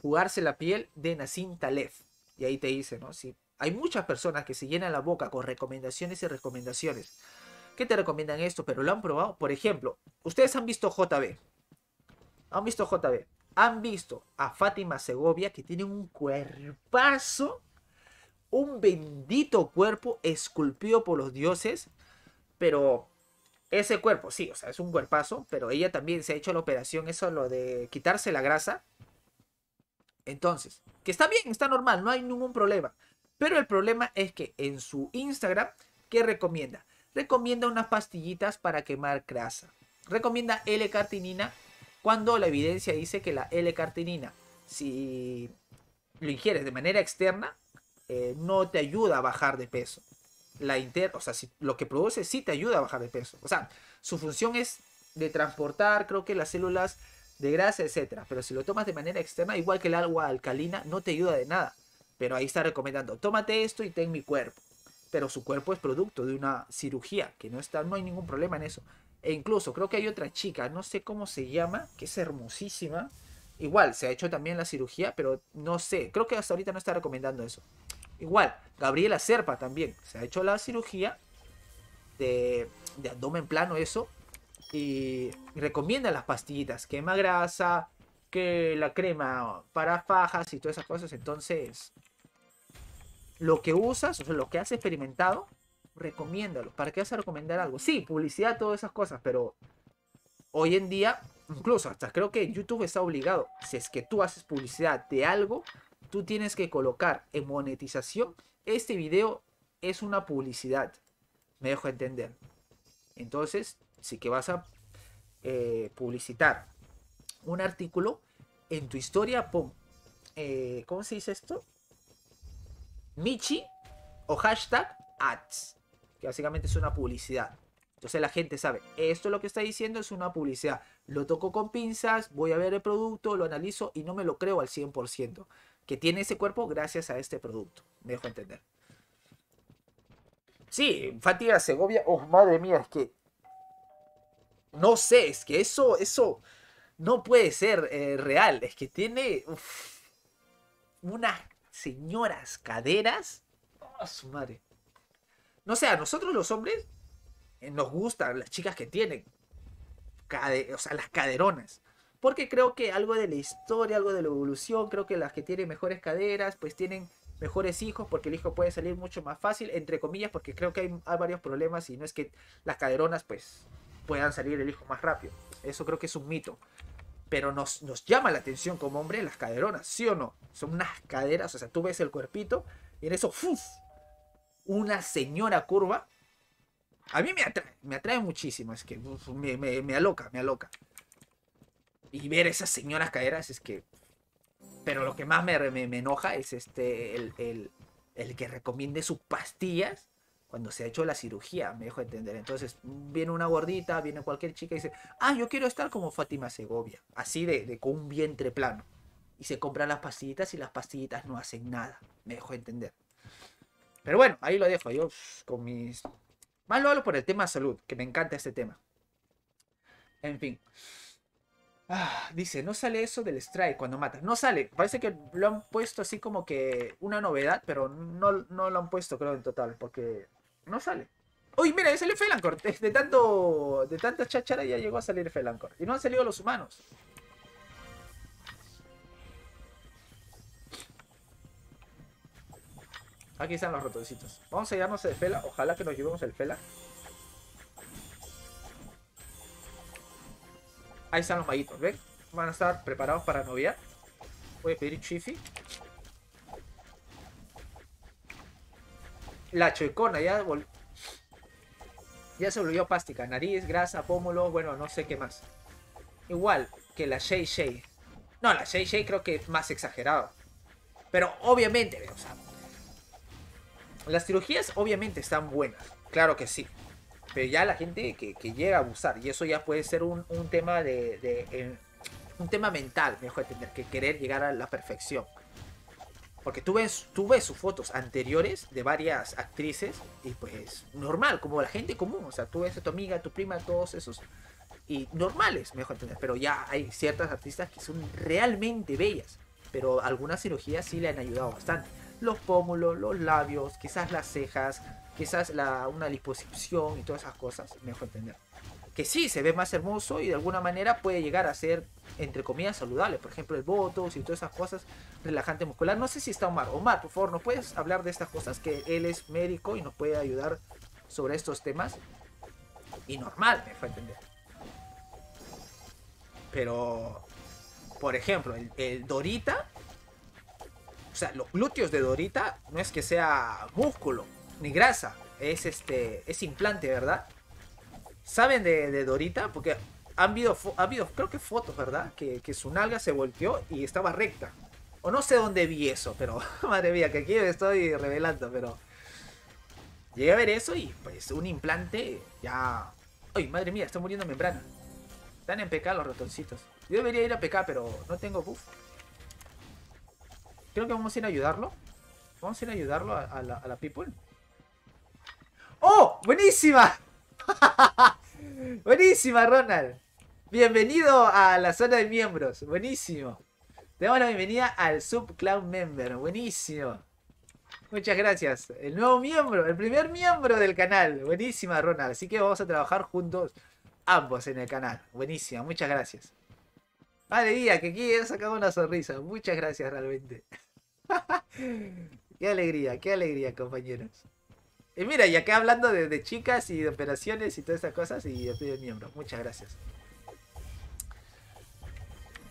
Jugarse la piel de Nassim Taleb. Y ahí te dice, ¿no? Si hay muchas personas que se llenan la boca con recomendaciones y recomendaciones. Que te recomiendan esto? Pero lo han probado. Por ejemplo, ustedes han visto JB. Han visto JB. Han visto a Fátima Segovia que tiene un cuerpazo un bendito cuerpo esculpido por los dioses, pero ese cuerpo, sí, o sea, es un cuerpazo, pero ella también se ha hecho la operación, eso lo de quitarse la grasa. Entonces, que está bien, está normal, no hay ningún problema. Pero el problema es que en su Instagram, ¿qué recomienda? Recomienda unas pastillitas para quemar grasa. Recomienda L-cartinina cuando la evidencia dice que la L-cartinina, si lo ingieres de manera externa, eh, no te ayuda a bajar de peso. La inter, o sea, si, lo que produce sí te ayuda a bajar de peso. O sea, su función es de transportar, creo que las células de grasa, etc Pero si lo tomas de manera externa, igual que el agua alcalina, no te ayuda de nada. Pero ahí está recomendando, tómate esto y ten mi cuerpo. Pero su cuerpo es producto de una cirugía, que no está, no hay ningún problema en eso. E incluso creo que hay otra chica, no sé cómo se llama, que es hermosísima. Igual, se ha hecho también la cirugía, pero no sé, creo que hasta ahorita no está recomendando eso. Igual, Gabriela Serpa también se ha hecho la cirugía de, abdomen plano, eso. Y, recomienda las pastillitas, quema grasa, que la crema para fajas y todas esas cosas. Entonces, lo que usas, o lo que has experimentado, recomiéndalo. ¿Para qué vas a recomendar algo? Sí, publicidad, todas esas cosas, pero hoy en día, incluso hasta creo que YouTube está obligado, si es que tú haces publicidad de algo, tú tienes que colocar en monetización, este video es una publicidad. Me dejo entender. Entonces, si que vas a eh, publicitar un artículo en tu historia, pon, eh, ¿cómo se dice esto? Michi o hashtag ads, que básicamente es una publicidad. Entonces la gente sabe, esto lo que está diciendo es una publicidad. Lo toco con pinzas, voy a ver el producto, lo analizo y no me lo creo al 100% que tiene ese cuerpo gracias a este producto. Me dejo entender. Sí, Fatiga Segovia. Oh, madre mía, es que. No sé, es que eso, eso no puede ser eh, real. Es que tiene unas señoras caderas. Oh, su madre. No sé, a nosotros los hombres eh, nos gustan las chicas que tienen. o sea, las caderonas. Porque creo que algo de la historia, algo de la evolución, creo que las que tienen mejores caderas, pues tienen mejores hijos, porque el hijo puede salir mucho más fácil, entre comillas, porque creo que hay, varios problemas y no es que las caderonas pues puedan salir el hijo más rápido. Eso creo que es un mito. Pero nos, llama la atención como hombre las caderonas, ¿sí o no? Son unas caderas, o sea, tú ves el cuerpito y en eso, ¡fuf! Una señora curva. A mí me atrae, me atrae muchísimo, es que me aloca, me aloca y ver esas señoras caeras es que... Pero lo que más me, enoja es este, el, el, el, que recomiende sus pastillas cuando se ha hecho la cirugía, me dejo entender. Entonces, viene una gordita, viene cualquier chica y dice, ah, yo quiero estar como Fátima Segovia, así de, de con un vientre plano. Y se compran las pastillitas y las pastillitas no hacen nada, me dejo entender. Pero bueno, ahí lo dejo yo con mis... Más lo hablo por el tema salud, que me encanta este tema. En fin. Ah, dice, no sale eso del strike cuando matas. No sale. Parece que lo han puesto así como que una novedad, pero no, no lo han puesto, creo, en total, porque no sale. Uy, mira, ya salió Felancor. De tanto. De tanta chachara ya llegó a salir Felancor. Y no han salido los humanos. Aquí están los rotodecitos. Vamos a llevarnos el Fela. Ojalá que nos llevemos el Fela. Ahí están los maguitos, ¿ven? Van a estar preparados para novia. Voy a pedir chifi. La choicona ya ya se volvió plástica. Nariz, grasa, pómulo, bueno, no sé qué más. Igual que la Shei Shei. No, la Shei Shei creo que es más exagerado. Pero obviamente, o sea, las cirugías obviamente están buenas. Claro que sí. Pero ya la gente que, llega a abusar, y eso ya puede ser un, tema de, un tema mental, mejor entender, que querer llegar a la perfección. Porque tú ves, tú ves sus fotos anteriores de varias actrices y pues normal, como la gente común. O sea, tú ves a tu amiga, a tu prima, todos esos. Y normales, mejor entender. Pero ya hay ciertas artistas que son realmente bellas. Pero algunas cirugías sí le han ayudado bastante. Los pómulos, los labios, quizás las cejas, quizás la, una disposición y todas esas cosas, me entender. Que sí, se ve más hermoso y de alguna manera puede llegar a ser, entre comillas, saludable. Por ejemplo, el voto... y todas esas cosas, relajante muscular. No sé si está Omar. Omar, por favor, ¿nos puedes hablar de estas cosas? Que él es médico y nos puede ayudar sobre estos temas. Y normal, me a entender. Pero, por ejemplo, el Dorita, o sea, los glúteos de Dorita no es que sea músculo, ni grasa. Es este. Es implante, ¿verdad? ¿Saben de, Dorita? Porque han habido, ha habido, creo que fotos, ¿verdad? Que, su nalga se volteó y estaba recta. O no sé dónde vi eso, pero madre mía, que aquí estoy revelando, pero... Llegué a ver eso y pues un implante ya... ¡Ay, madre mía! Está muriendo membrana. Están en PK los ratoncitos. Yo debería ir a PK, pero no tengo buff. Creo que vamos a ir a ayudarlo. Vamos a ir a ayudarlo a la people. ¡Buenísima! Buenísima, Ronald. Bienvenido a la zona de miembros. Buenísimo. Te damos la bienvenida al Subcloud Member. Buenísimo. Muchas gracias. El nuevo miembro, el primer miembro del canal. Buenísima, Ronald. Así que vamos a trabajar juntos ambos en el canal. Buenísima, muchas gracias. Madre mía, que aquí he sacado una sonrisa. Muchas gracias realmente. qué alegría, qué alegría, compañeros. Y mira, ya acá hablando de, chicas y de operaciones y todas estas cosas, y yo pido miembro. Muchas gracias.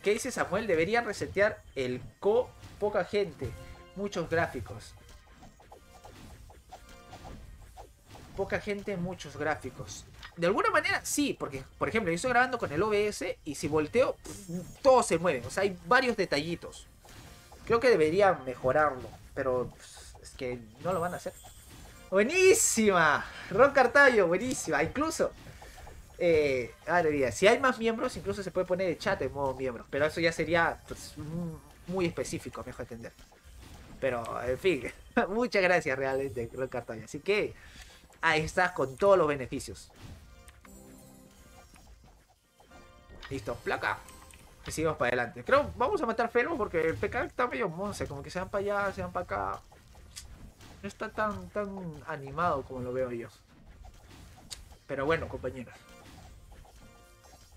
¿Qué dice Samuel? Deberían resetear el co poca gente, muchos gráficos. Poca gente, muchos gráficos. De alguna manera, sí, porque, por ejemplo, yo estoy grabando con el OBS y si volteo, todo se mueve. O sea, hay varios detallitos. Creo que debería mejorarlo, pero pues, es que no lo van a hacer. Buenísima. Ron Cartallo, buenísima. Incluso, eh, ah, si hay más miembros, incluso se puede poner el chat en modo miembro Pero eso ya sería pues, mm, muy específico, mejor entender. Pero, en fin, muchas gracias realmente, Ron Cartallo. Así que ahí estás con todos los beneficios. Listo, placa. Y seguimos para adelante. Creo vamos a matar Felmo porque el PK está medio monse Como que se van para allá, se van para acá no está tan, tan animado como lo veo yo. Pero bueno, compañeros.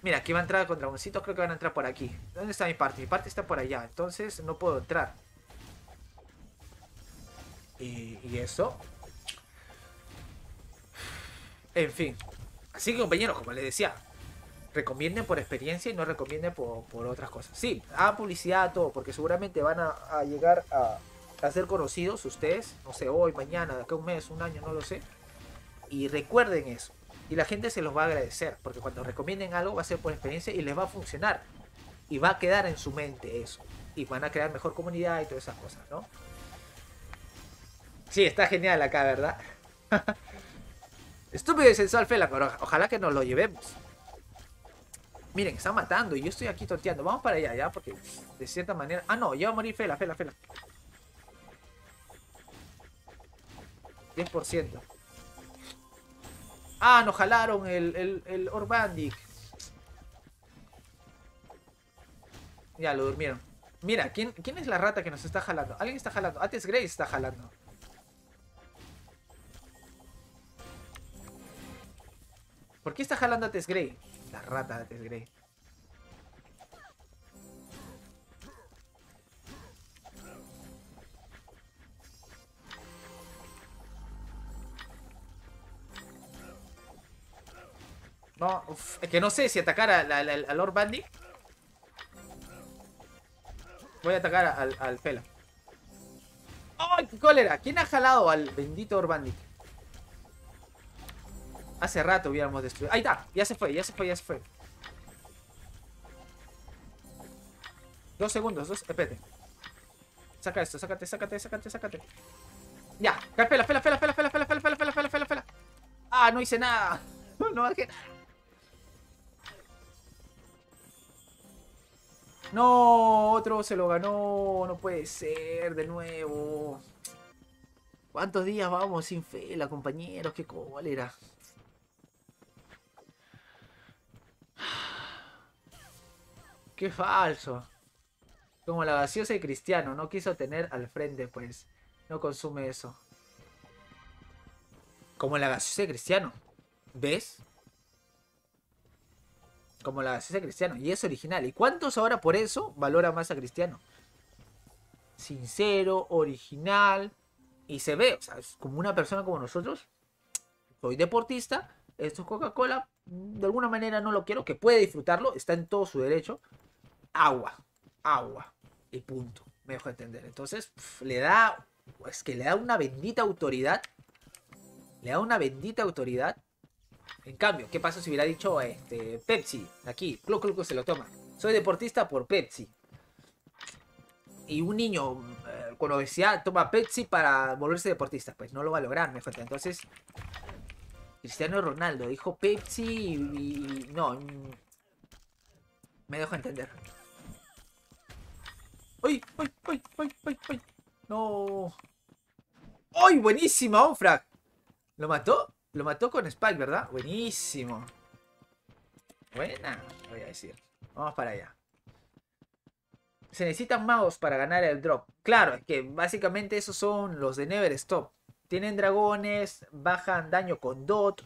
Mira, aquí va a entrar con dragoncitos, creo que van a entrar por aquí. ¿Dónde está mi parte? Mi parte está por allá, entonces no puedo entrar. Y, eso. En fin. Así que compañeros, como les decía, recomienden por experiencia y no recomienden por, otras cosas. Sí, A publicidad, a todo, porque seguramente van a llegar a, a ser conocidos ustedes, no sé, hoy, mañana, de acá un mes, un año, no lo sé. Y recuerden eso. Y la gente se los va a agradecer, porque cuando recomienden algo va a ser por experiencia y les va a funcionar. Y va a quedar en su mente eso. Y van a crear mejor comunidad y todas esas cosas, ¿no? Sí, está genial acá, ¿verdad? Estúpido y sensual Fela, pero ojalá que nos lo llevemos. Miren, está matando y yo estoy aquí tonteando. Vamos para allá, ya, porque de cierta manera... Ah, no, ya va a morir Fela, Fela, Fela. 10%. Ah, nos jalaron el, el, Orbandic. Ya, lo durmieron. Mira, ¿quién, ¿quién es la rata que nos está jalando? Alguien está jalando. Ates gray está jalando. ¿Por qué está jalando Ates gray La rata de Ates Grey. No, es que no sé si atacar al a, Lord Voy a atacar al, al Fela. ¡Ay, qué cólera! ¿Quién ha jalado al bendito Orbandic? Hace rato hubiéramos destruido. Ahí está, ya se fue, ya se fue, ya se fue. Dos segundos, dos, espérate. Saca esto, sácate, sácate, sácate, sácate. Ya, fela, fela, fela, fela, fela, fela, fela, fela, fela, fela, fela, Ah, no hice nada. No, no, No, otro se lo ganó. No puede ser, de nuevo. ¿Cuántos días vamos sin Fela, compañeros? ¿Qué cólera? ¡Qué falso! Como la gaseosa y Cristiano, no quiso tener al frente, pues. No consume eso. Como la gaseosa y Cristiano. ¿Ves? Como la César Cristiano. Y es original. ¿Y cuántos ahora por eso valora más a Cristiano? Sincero, original. Y se ve, o sea, es como una persona como nosotros. Soy deportista. Esto es Coca-Cola. De alguna manera no lo quiero. Que puede disfrutarlo. Está en todo su derecho. Agua. Agua. Y punto. Me dejo entender. Entonces, le da. pues que le da una bendita autoridad. Le da una bendita autoridad en cambio, ¿qué pasó si hubiera dicho este, Pepsi? Aquí, clu se lo toma. Soy deportista por Pepsi. Y un niño eh, con obesidad toma Pepsi para volverse deportista. Pues no lo va a lograr, me falta. Entonces, Cristiano Ronaldo dijo Pepsi y, no. Me dejo entender. ¡Uy, uy, uy, uy, uy, uy! no ¡Uy, buenísima, Onfrag! ¿Lo mató? Lo mató con Spike, ¿verdad? Buenísimo. Buena, voy a decir. Vamos para allá. Se necesitan magos para ganar el drop. Claro, es que básicamente esos son los de Never Stop. Tienen dragones, bajan daño con dot,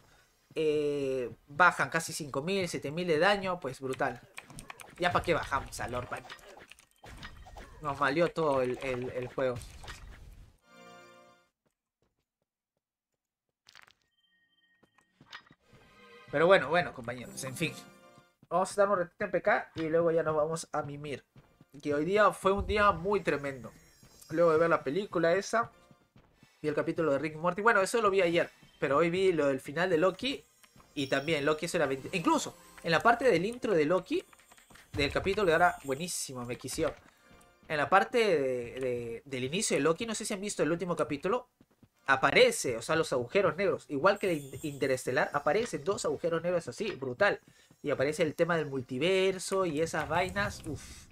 eh, bajan casi 5000, 7000 de daño, pues brutal. Ya para qué bajamos al Lord Nos valió todo el, el juego. Pero bueno, bueno, compañeros, en fin. Vamos a darnos un PK y luego ya nos vamos a mimir. Que hoy día fue un día muy tremendo. Luego de ver la película esa y el capítulo de Rick Morty. Bueno, eso lo vi ayer, pero hoy vi lo del final de Loki y también Loki eso era 20. Incluso en la parte del intro de Loki del capítulo era buenísimo, me quisió. En la parte del inicio de Loki, no sé si han visto el último capítulo, aparece, o sea, los agujeros negros, igual que en Interestelar, aparecen dos agujeros negros así, brutal. Y aparece el tema del multiverso y esas vainas, uff.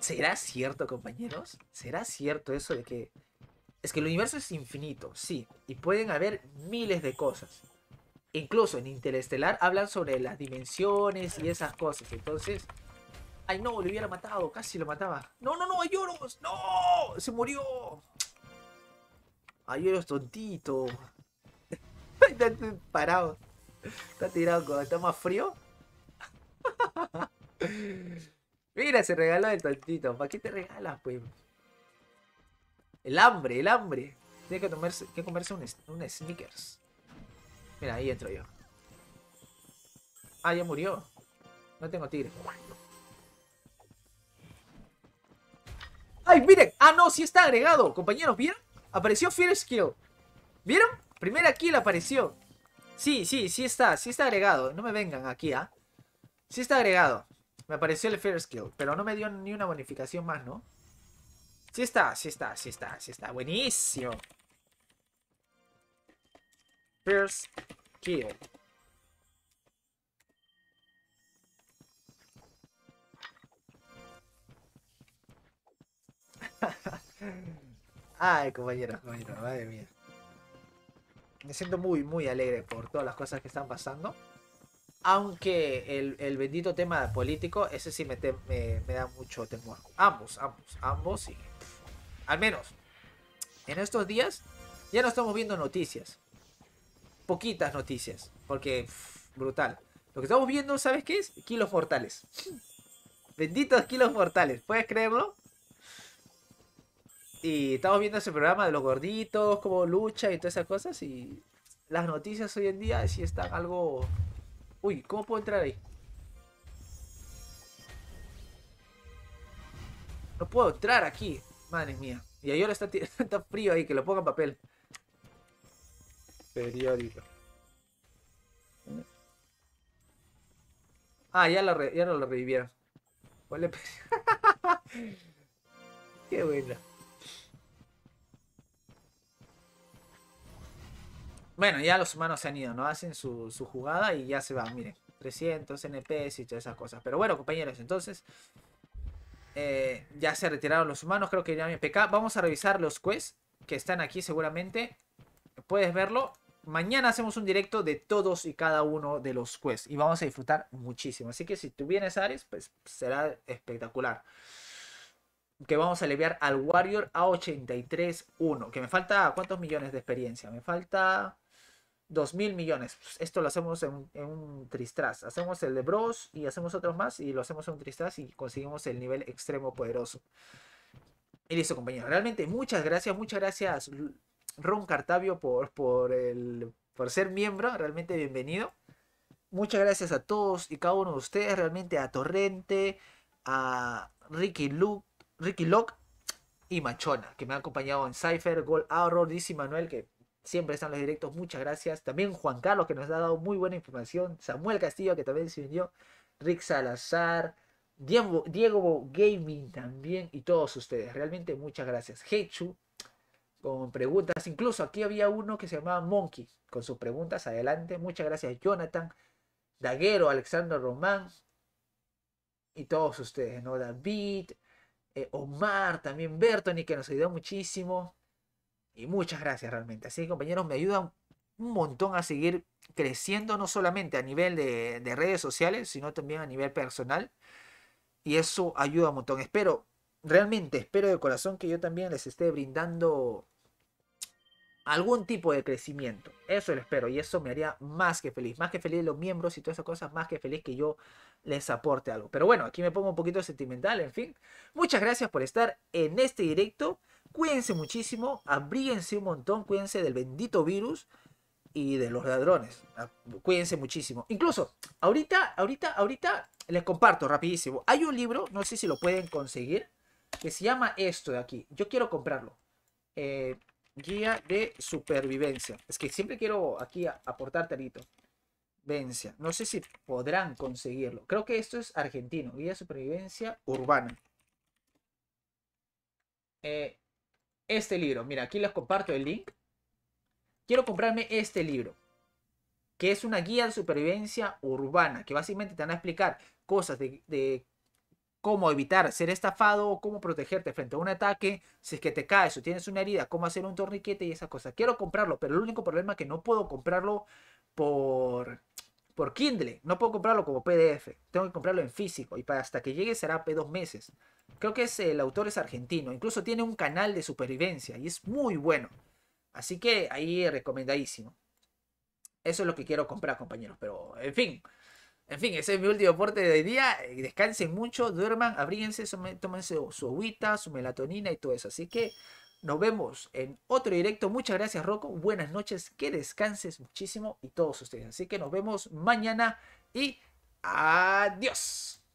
¿Será cierto, compañeros? ¿Será cierto eso de que... Es que el universo es infinito, sí, y pueden haber miles de cosas. Incluso en Interestelar hablan sobre las dimensiones y esas cosas, entonces... Ay, no, lo hubiera matado. Casi lo mataba. No, no, no, Ayoros. No, se murió. Ayoros tontito. está parado. Está tirado está más frío. Mira, se regaló el tontito. ¿Para qué te regalas, pues? El hambre, el hambre. Tiene que, que comerse un, un sneakers. Mira, ahí entro yo. Ah, ya murió. No tengo tigre. ¡Ay, miren! ¡Ah, no! Sí está agregado, compañeros, ¿vieron? Apareció first Kill! ¿Vieron? Primera kill apareció. Sí, sí, sí está, sí está agregado. No me vengan aquí, ¿ah? Sí está agregado. Me apareció el first Kill, pero no me dio ni una bonificación más, ¿no? Sí está, sí está, sí está, sí está. Buenísimo. First Kill. Ay, compañeros, compañeros, madre mía. Me siento muy, muy alegre por todas las cosas que están pasando. Aunque el, bendito tema político, ese sí me, da mucho temor. Ambos, ambos, ambos sí. Al menos, en estos días ya no estamos viendo noticias. Poquitas noticias, porque brutal. Lo que estamos viendo, ¿sabes qué es? Kilos mortales. Benditos kilos mortales, ¿puedes creerlo? Y estamos viendo ese programa de los gorditos, Como lucha y todas esas cosas. Y las noticias hoy en día Si están algo... Uy, ¿cómo puedo entrar ahí? No puedo entrar aquí. Madre mía. Y ahora está, tan frío ahí, que lo ponga en papel. Periódico. Ah, ya lo, no lo revivieron. Qué buena. Bueno, ya los humanos se han ido, ¿no? Hacen su, jugada y ya se van, miren. 300, NPs y todas esas cosas. Pero bueno, compañeros, entonces... Eh, ya se retiraron los humanos, creo que ya mi PK. Vamos a revisar los quests que están aquí seguramente. Puedes verlo. Mañana hacemos un directo de todos y cada uno de los quests. Y vamos a disfrutar muchísimo. Así que si tú vienes a Ares, pues será espectacular. Que vamos a aliviar al Warrior a 83 1 Que me falta... ¿Cuántos millones de experiencia? Me falta... 2 mil millones. Pues, esto lo hacemos en, un tristraz. Hacemos el de Bros y hacemos otros más y lo hacemos en un tristraz y conseguimos el nivel extremo poderoso. Y listo, compañero Realmente muchas gracias, muchas gracias Ron Cartavio por, por, por ser miembro. Realmente bienvenido. Muchas gracias a todos y cada uno de ustedes. Realmente a Torrente, a Ricky, Luke, Ricky Locke y Machona, que me han acompañado en Cypher, Gold Arrow, DC Manuel, que Siempre están los directos, muchas gracias. También Juan Carlos, que nos ha dado muy buena información. Samuel Castillo, que también se unió. Rick Salazar. Diego, Gaming también. Y todos ustedes. Realmente muchas gracias. Hechu, con preguntas. Incluso aquí había uno que se llamaba Monkey, con sus preguntas. Adelante. Muchas gracias, Jonathan. Daguero, Alexander Román. Y todos ustedes, ¿no? David, eh, Omar, también Bertoni, que nos ayudó muchísimo. Y muchas gracias realmente. Así que compañeros, me ayudan un montón a seguir creciendo, no solamente a nivel de, redes sociales, sino también a nivel personal. Y eso ayuda un montón. Espero, realmente espero de corazón que yo también les esté brindando algún tipo de crecimiento. Eso lo espero y eso me haría más que feliz. Más que feliz los miembros y todas esas cosas, más que feliz que yo les aporte algo. Pero bueno, aquí me pongo un poquito sentimental, en fin. Muchas gracias por estar en este directo. Cuídense muchísimo, abríguense un montón, cuídense del bendito virus y de los ladrones. Ah, cuídense muchísimo. Incluso, ahorita, ahorita, ahorita les comparto rapidísimo. Hay un libro, no sé si lo pueden conseguir, que se llama esto de aquí. Yo quiero comprarlo. Eh, guía de supervivencia. Es que siempre quiero aquí aportar tarito. Vencia. No sé si podrán conseguirlo. Creo que esto es argentino. Guía de supervivencia urbana. Eh, este libro. Mira, aquí les comparto el link. Quiero comprarme este libro, que es una guía de supervivencia urbana, que básicamente te van a explicar cosas de, cómo evitar ser estafado o cómo protegerte frente a un ataque, si es que te caes o tienes una herida, cómo hacer un torniquete y esas cosas. Quiero comprarlo, pero el único problema es que no puedo comprarlo por, por Kindle, no puedo comprarlo como PDF, tengo que comprarlo en físico y hasta que llegue será P2 meses. Creo que es, el autor es argentino. Incluso tiene un canal de supervivencia y es muy bueno. Así que ahí recomendadísimo. Eso es lo que quiero comprar, compañeros. Pero, en fin. En fin, ese es mi último aporte de día. Eh, Descansen mucho, duerman, abríguense, tómense su agüita, su melatonina y todo eso. Así que nos vemos en otro directo. Muchas gracias, Rocco. Buenas noches, que descanses muchísimo y todos ustedes. Así que nos vemos mañana y adiós.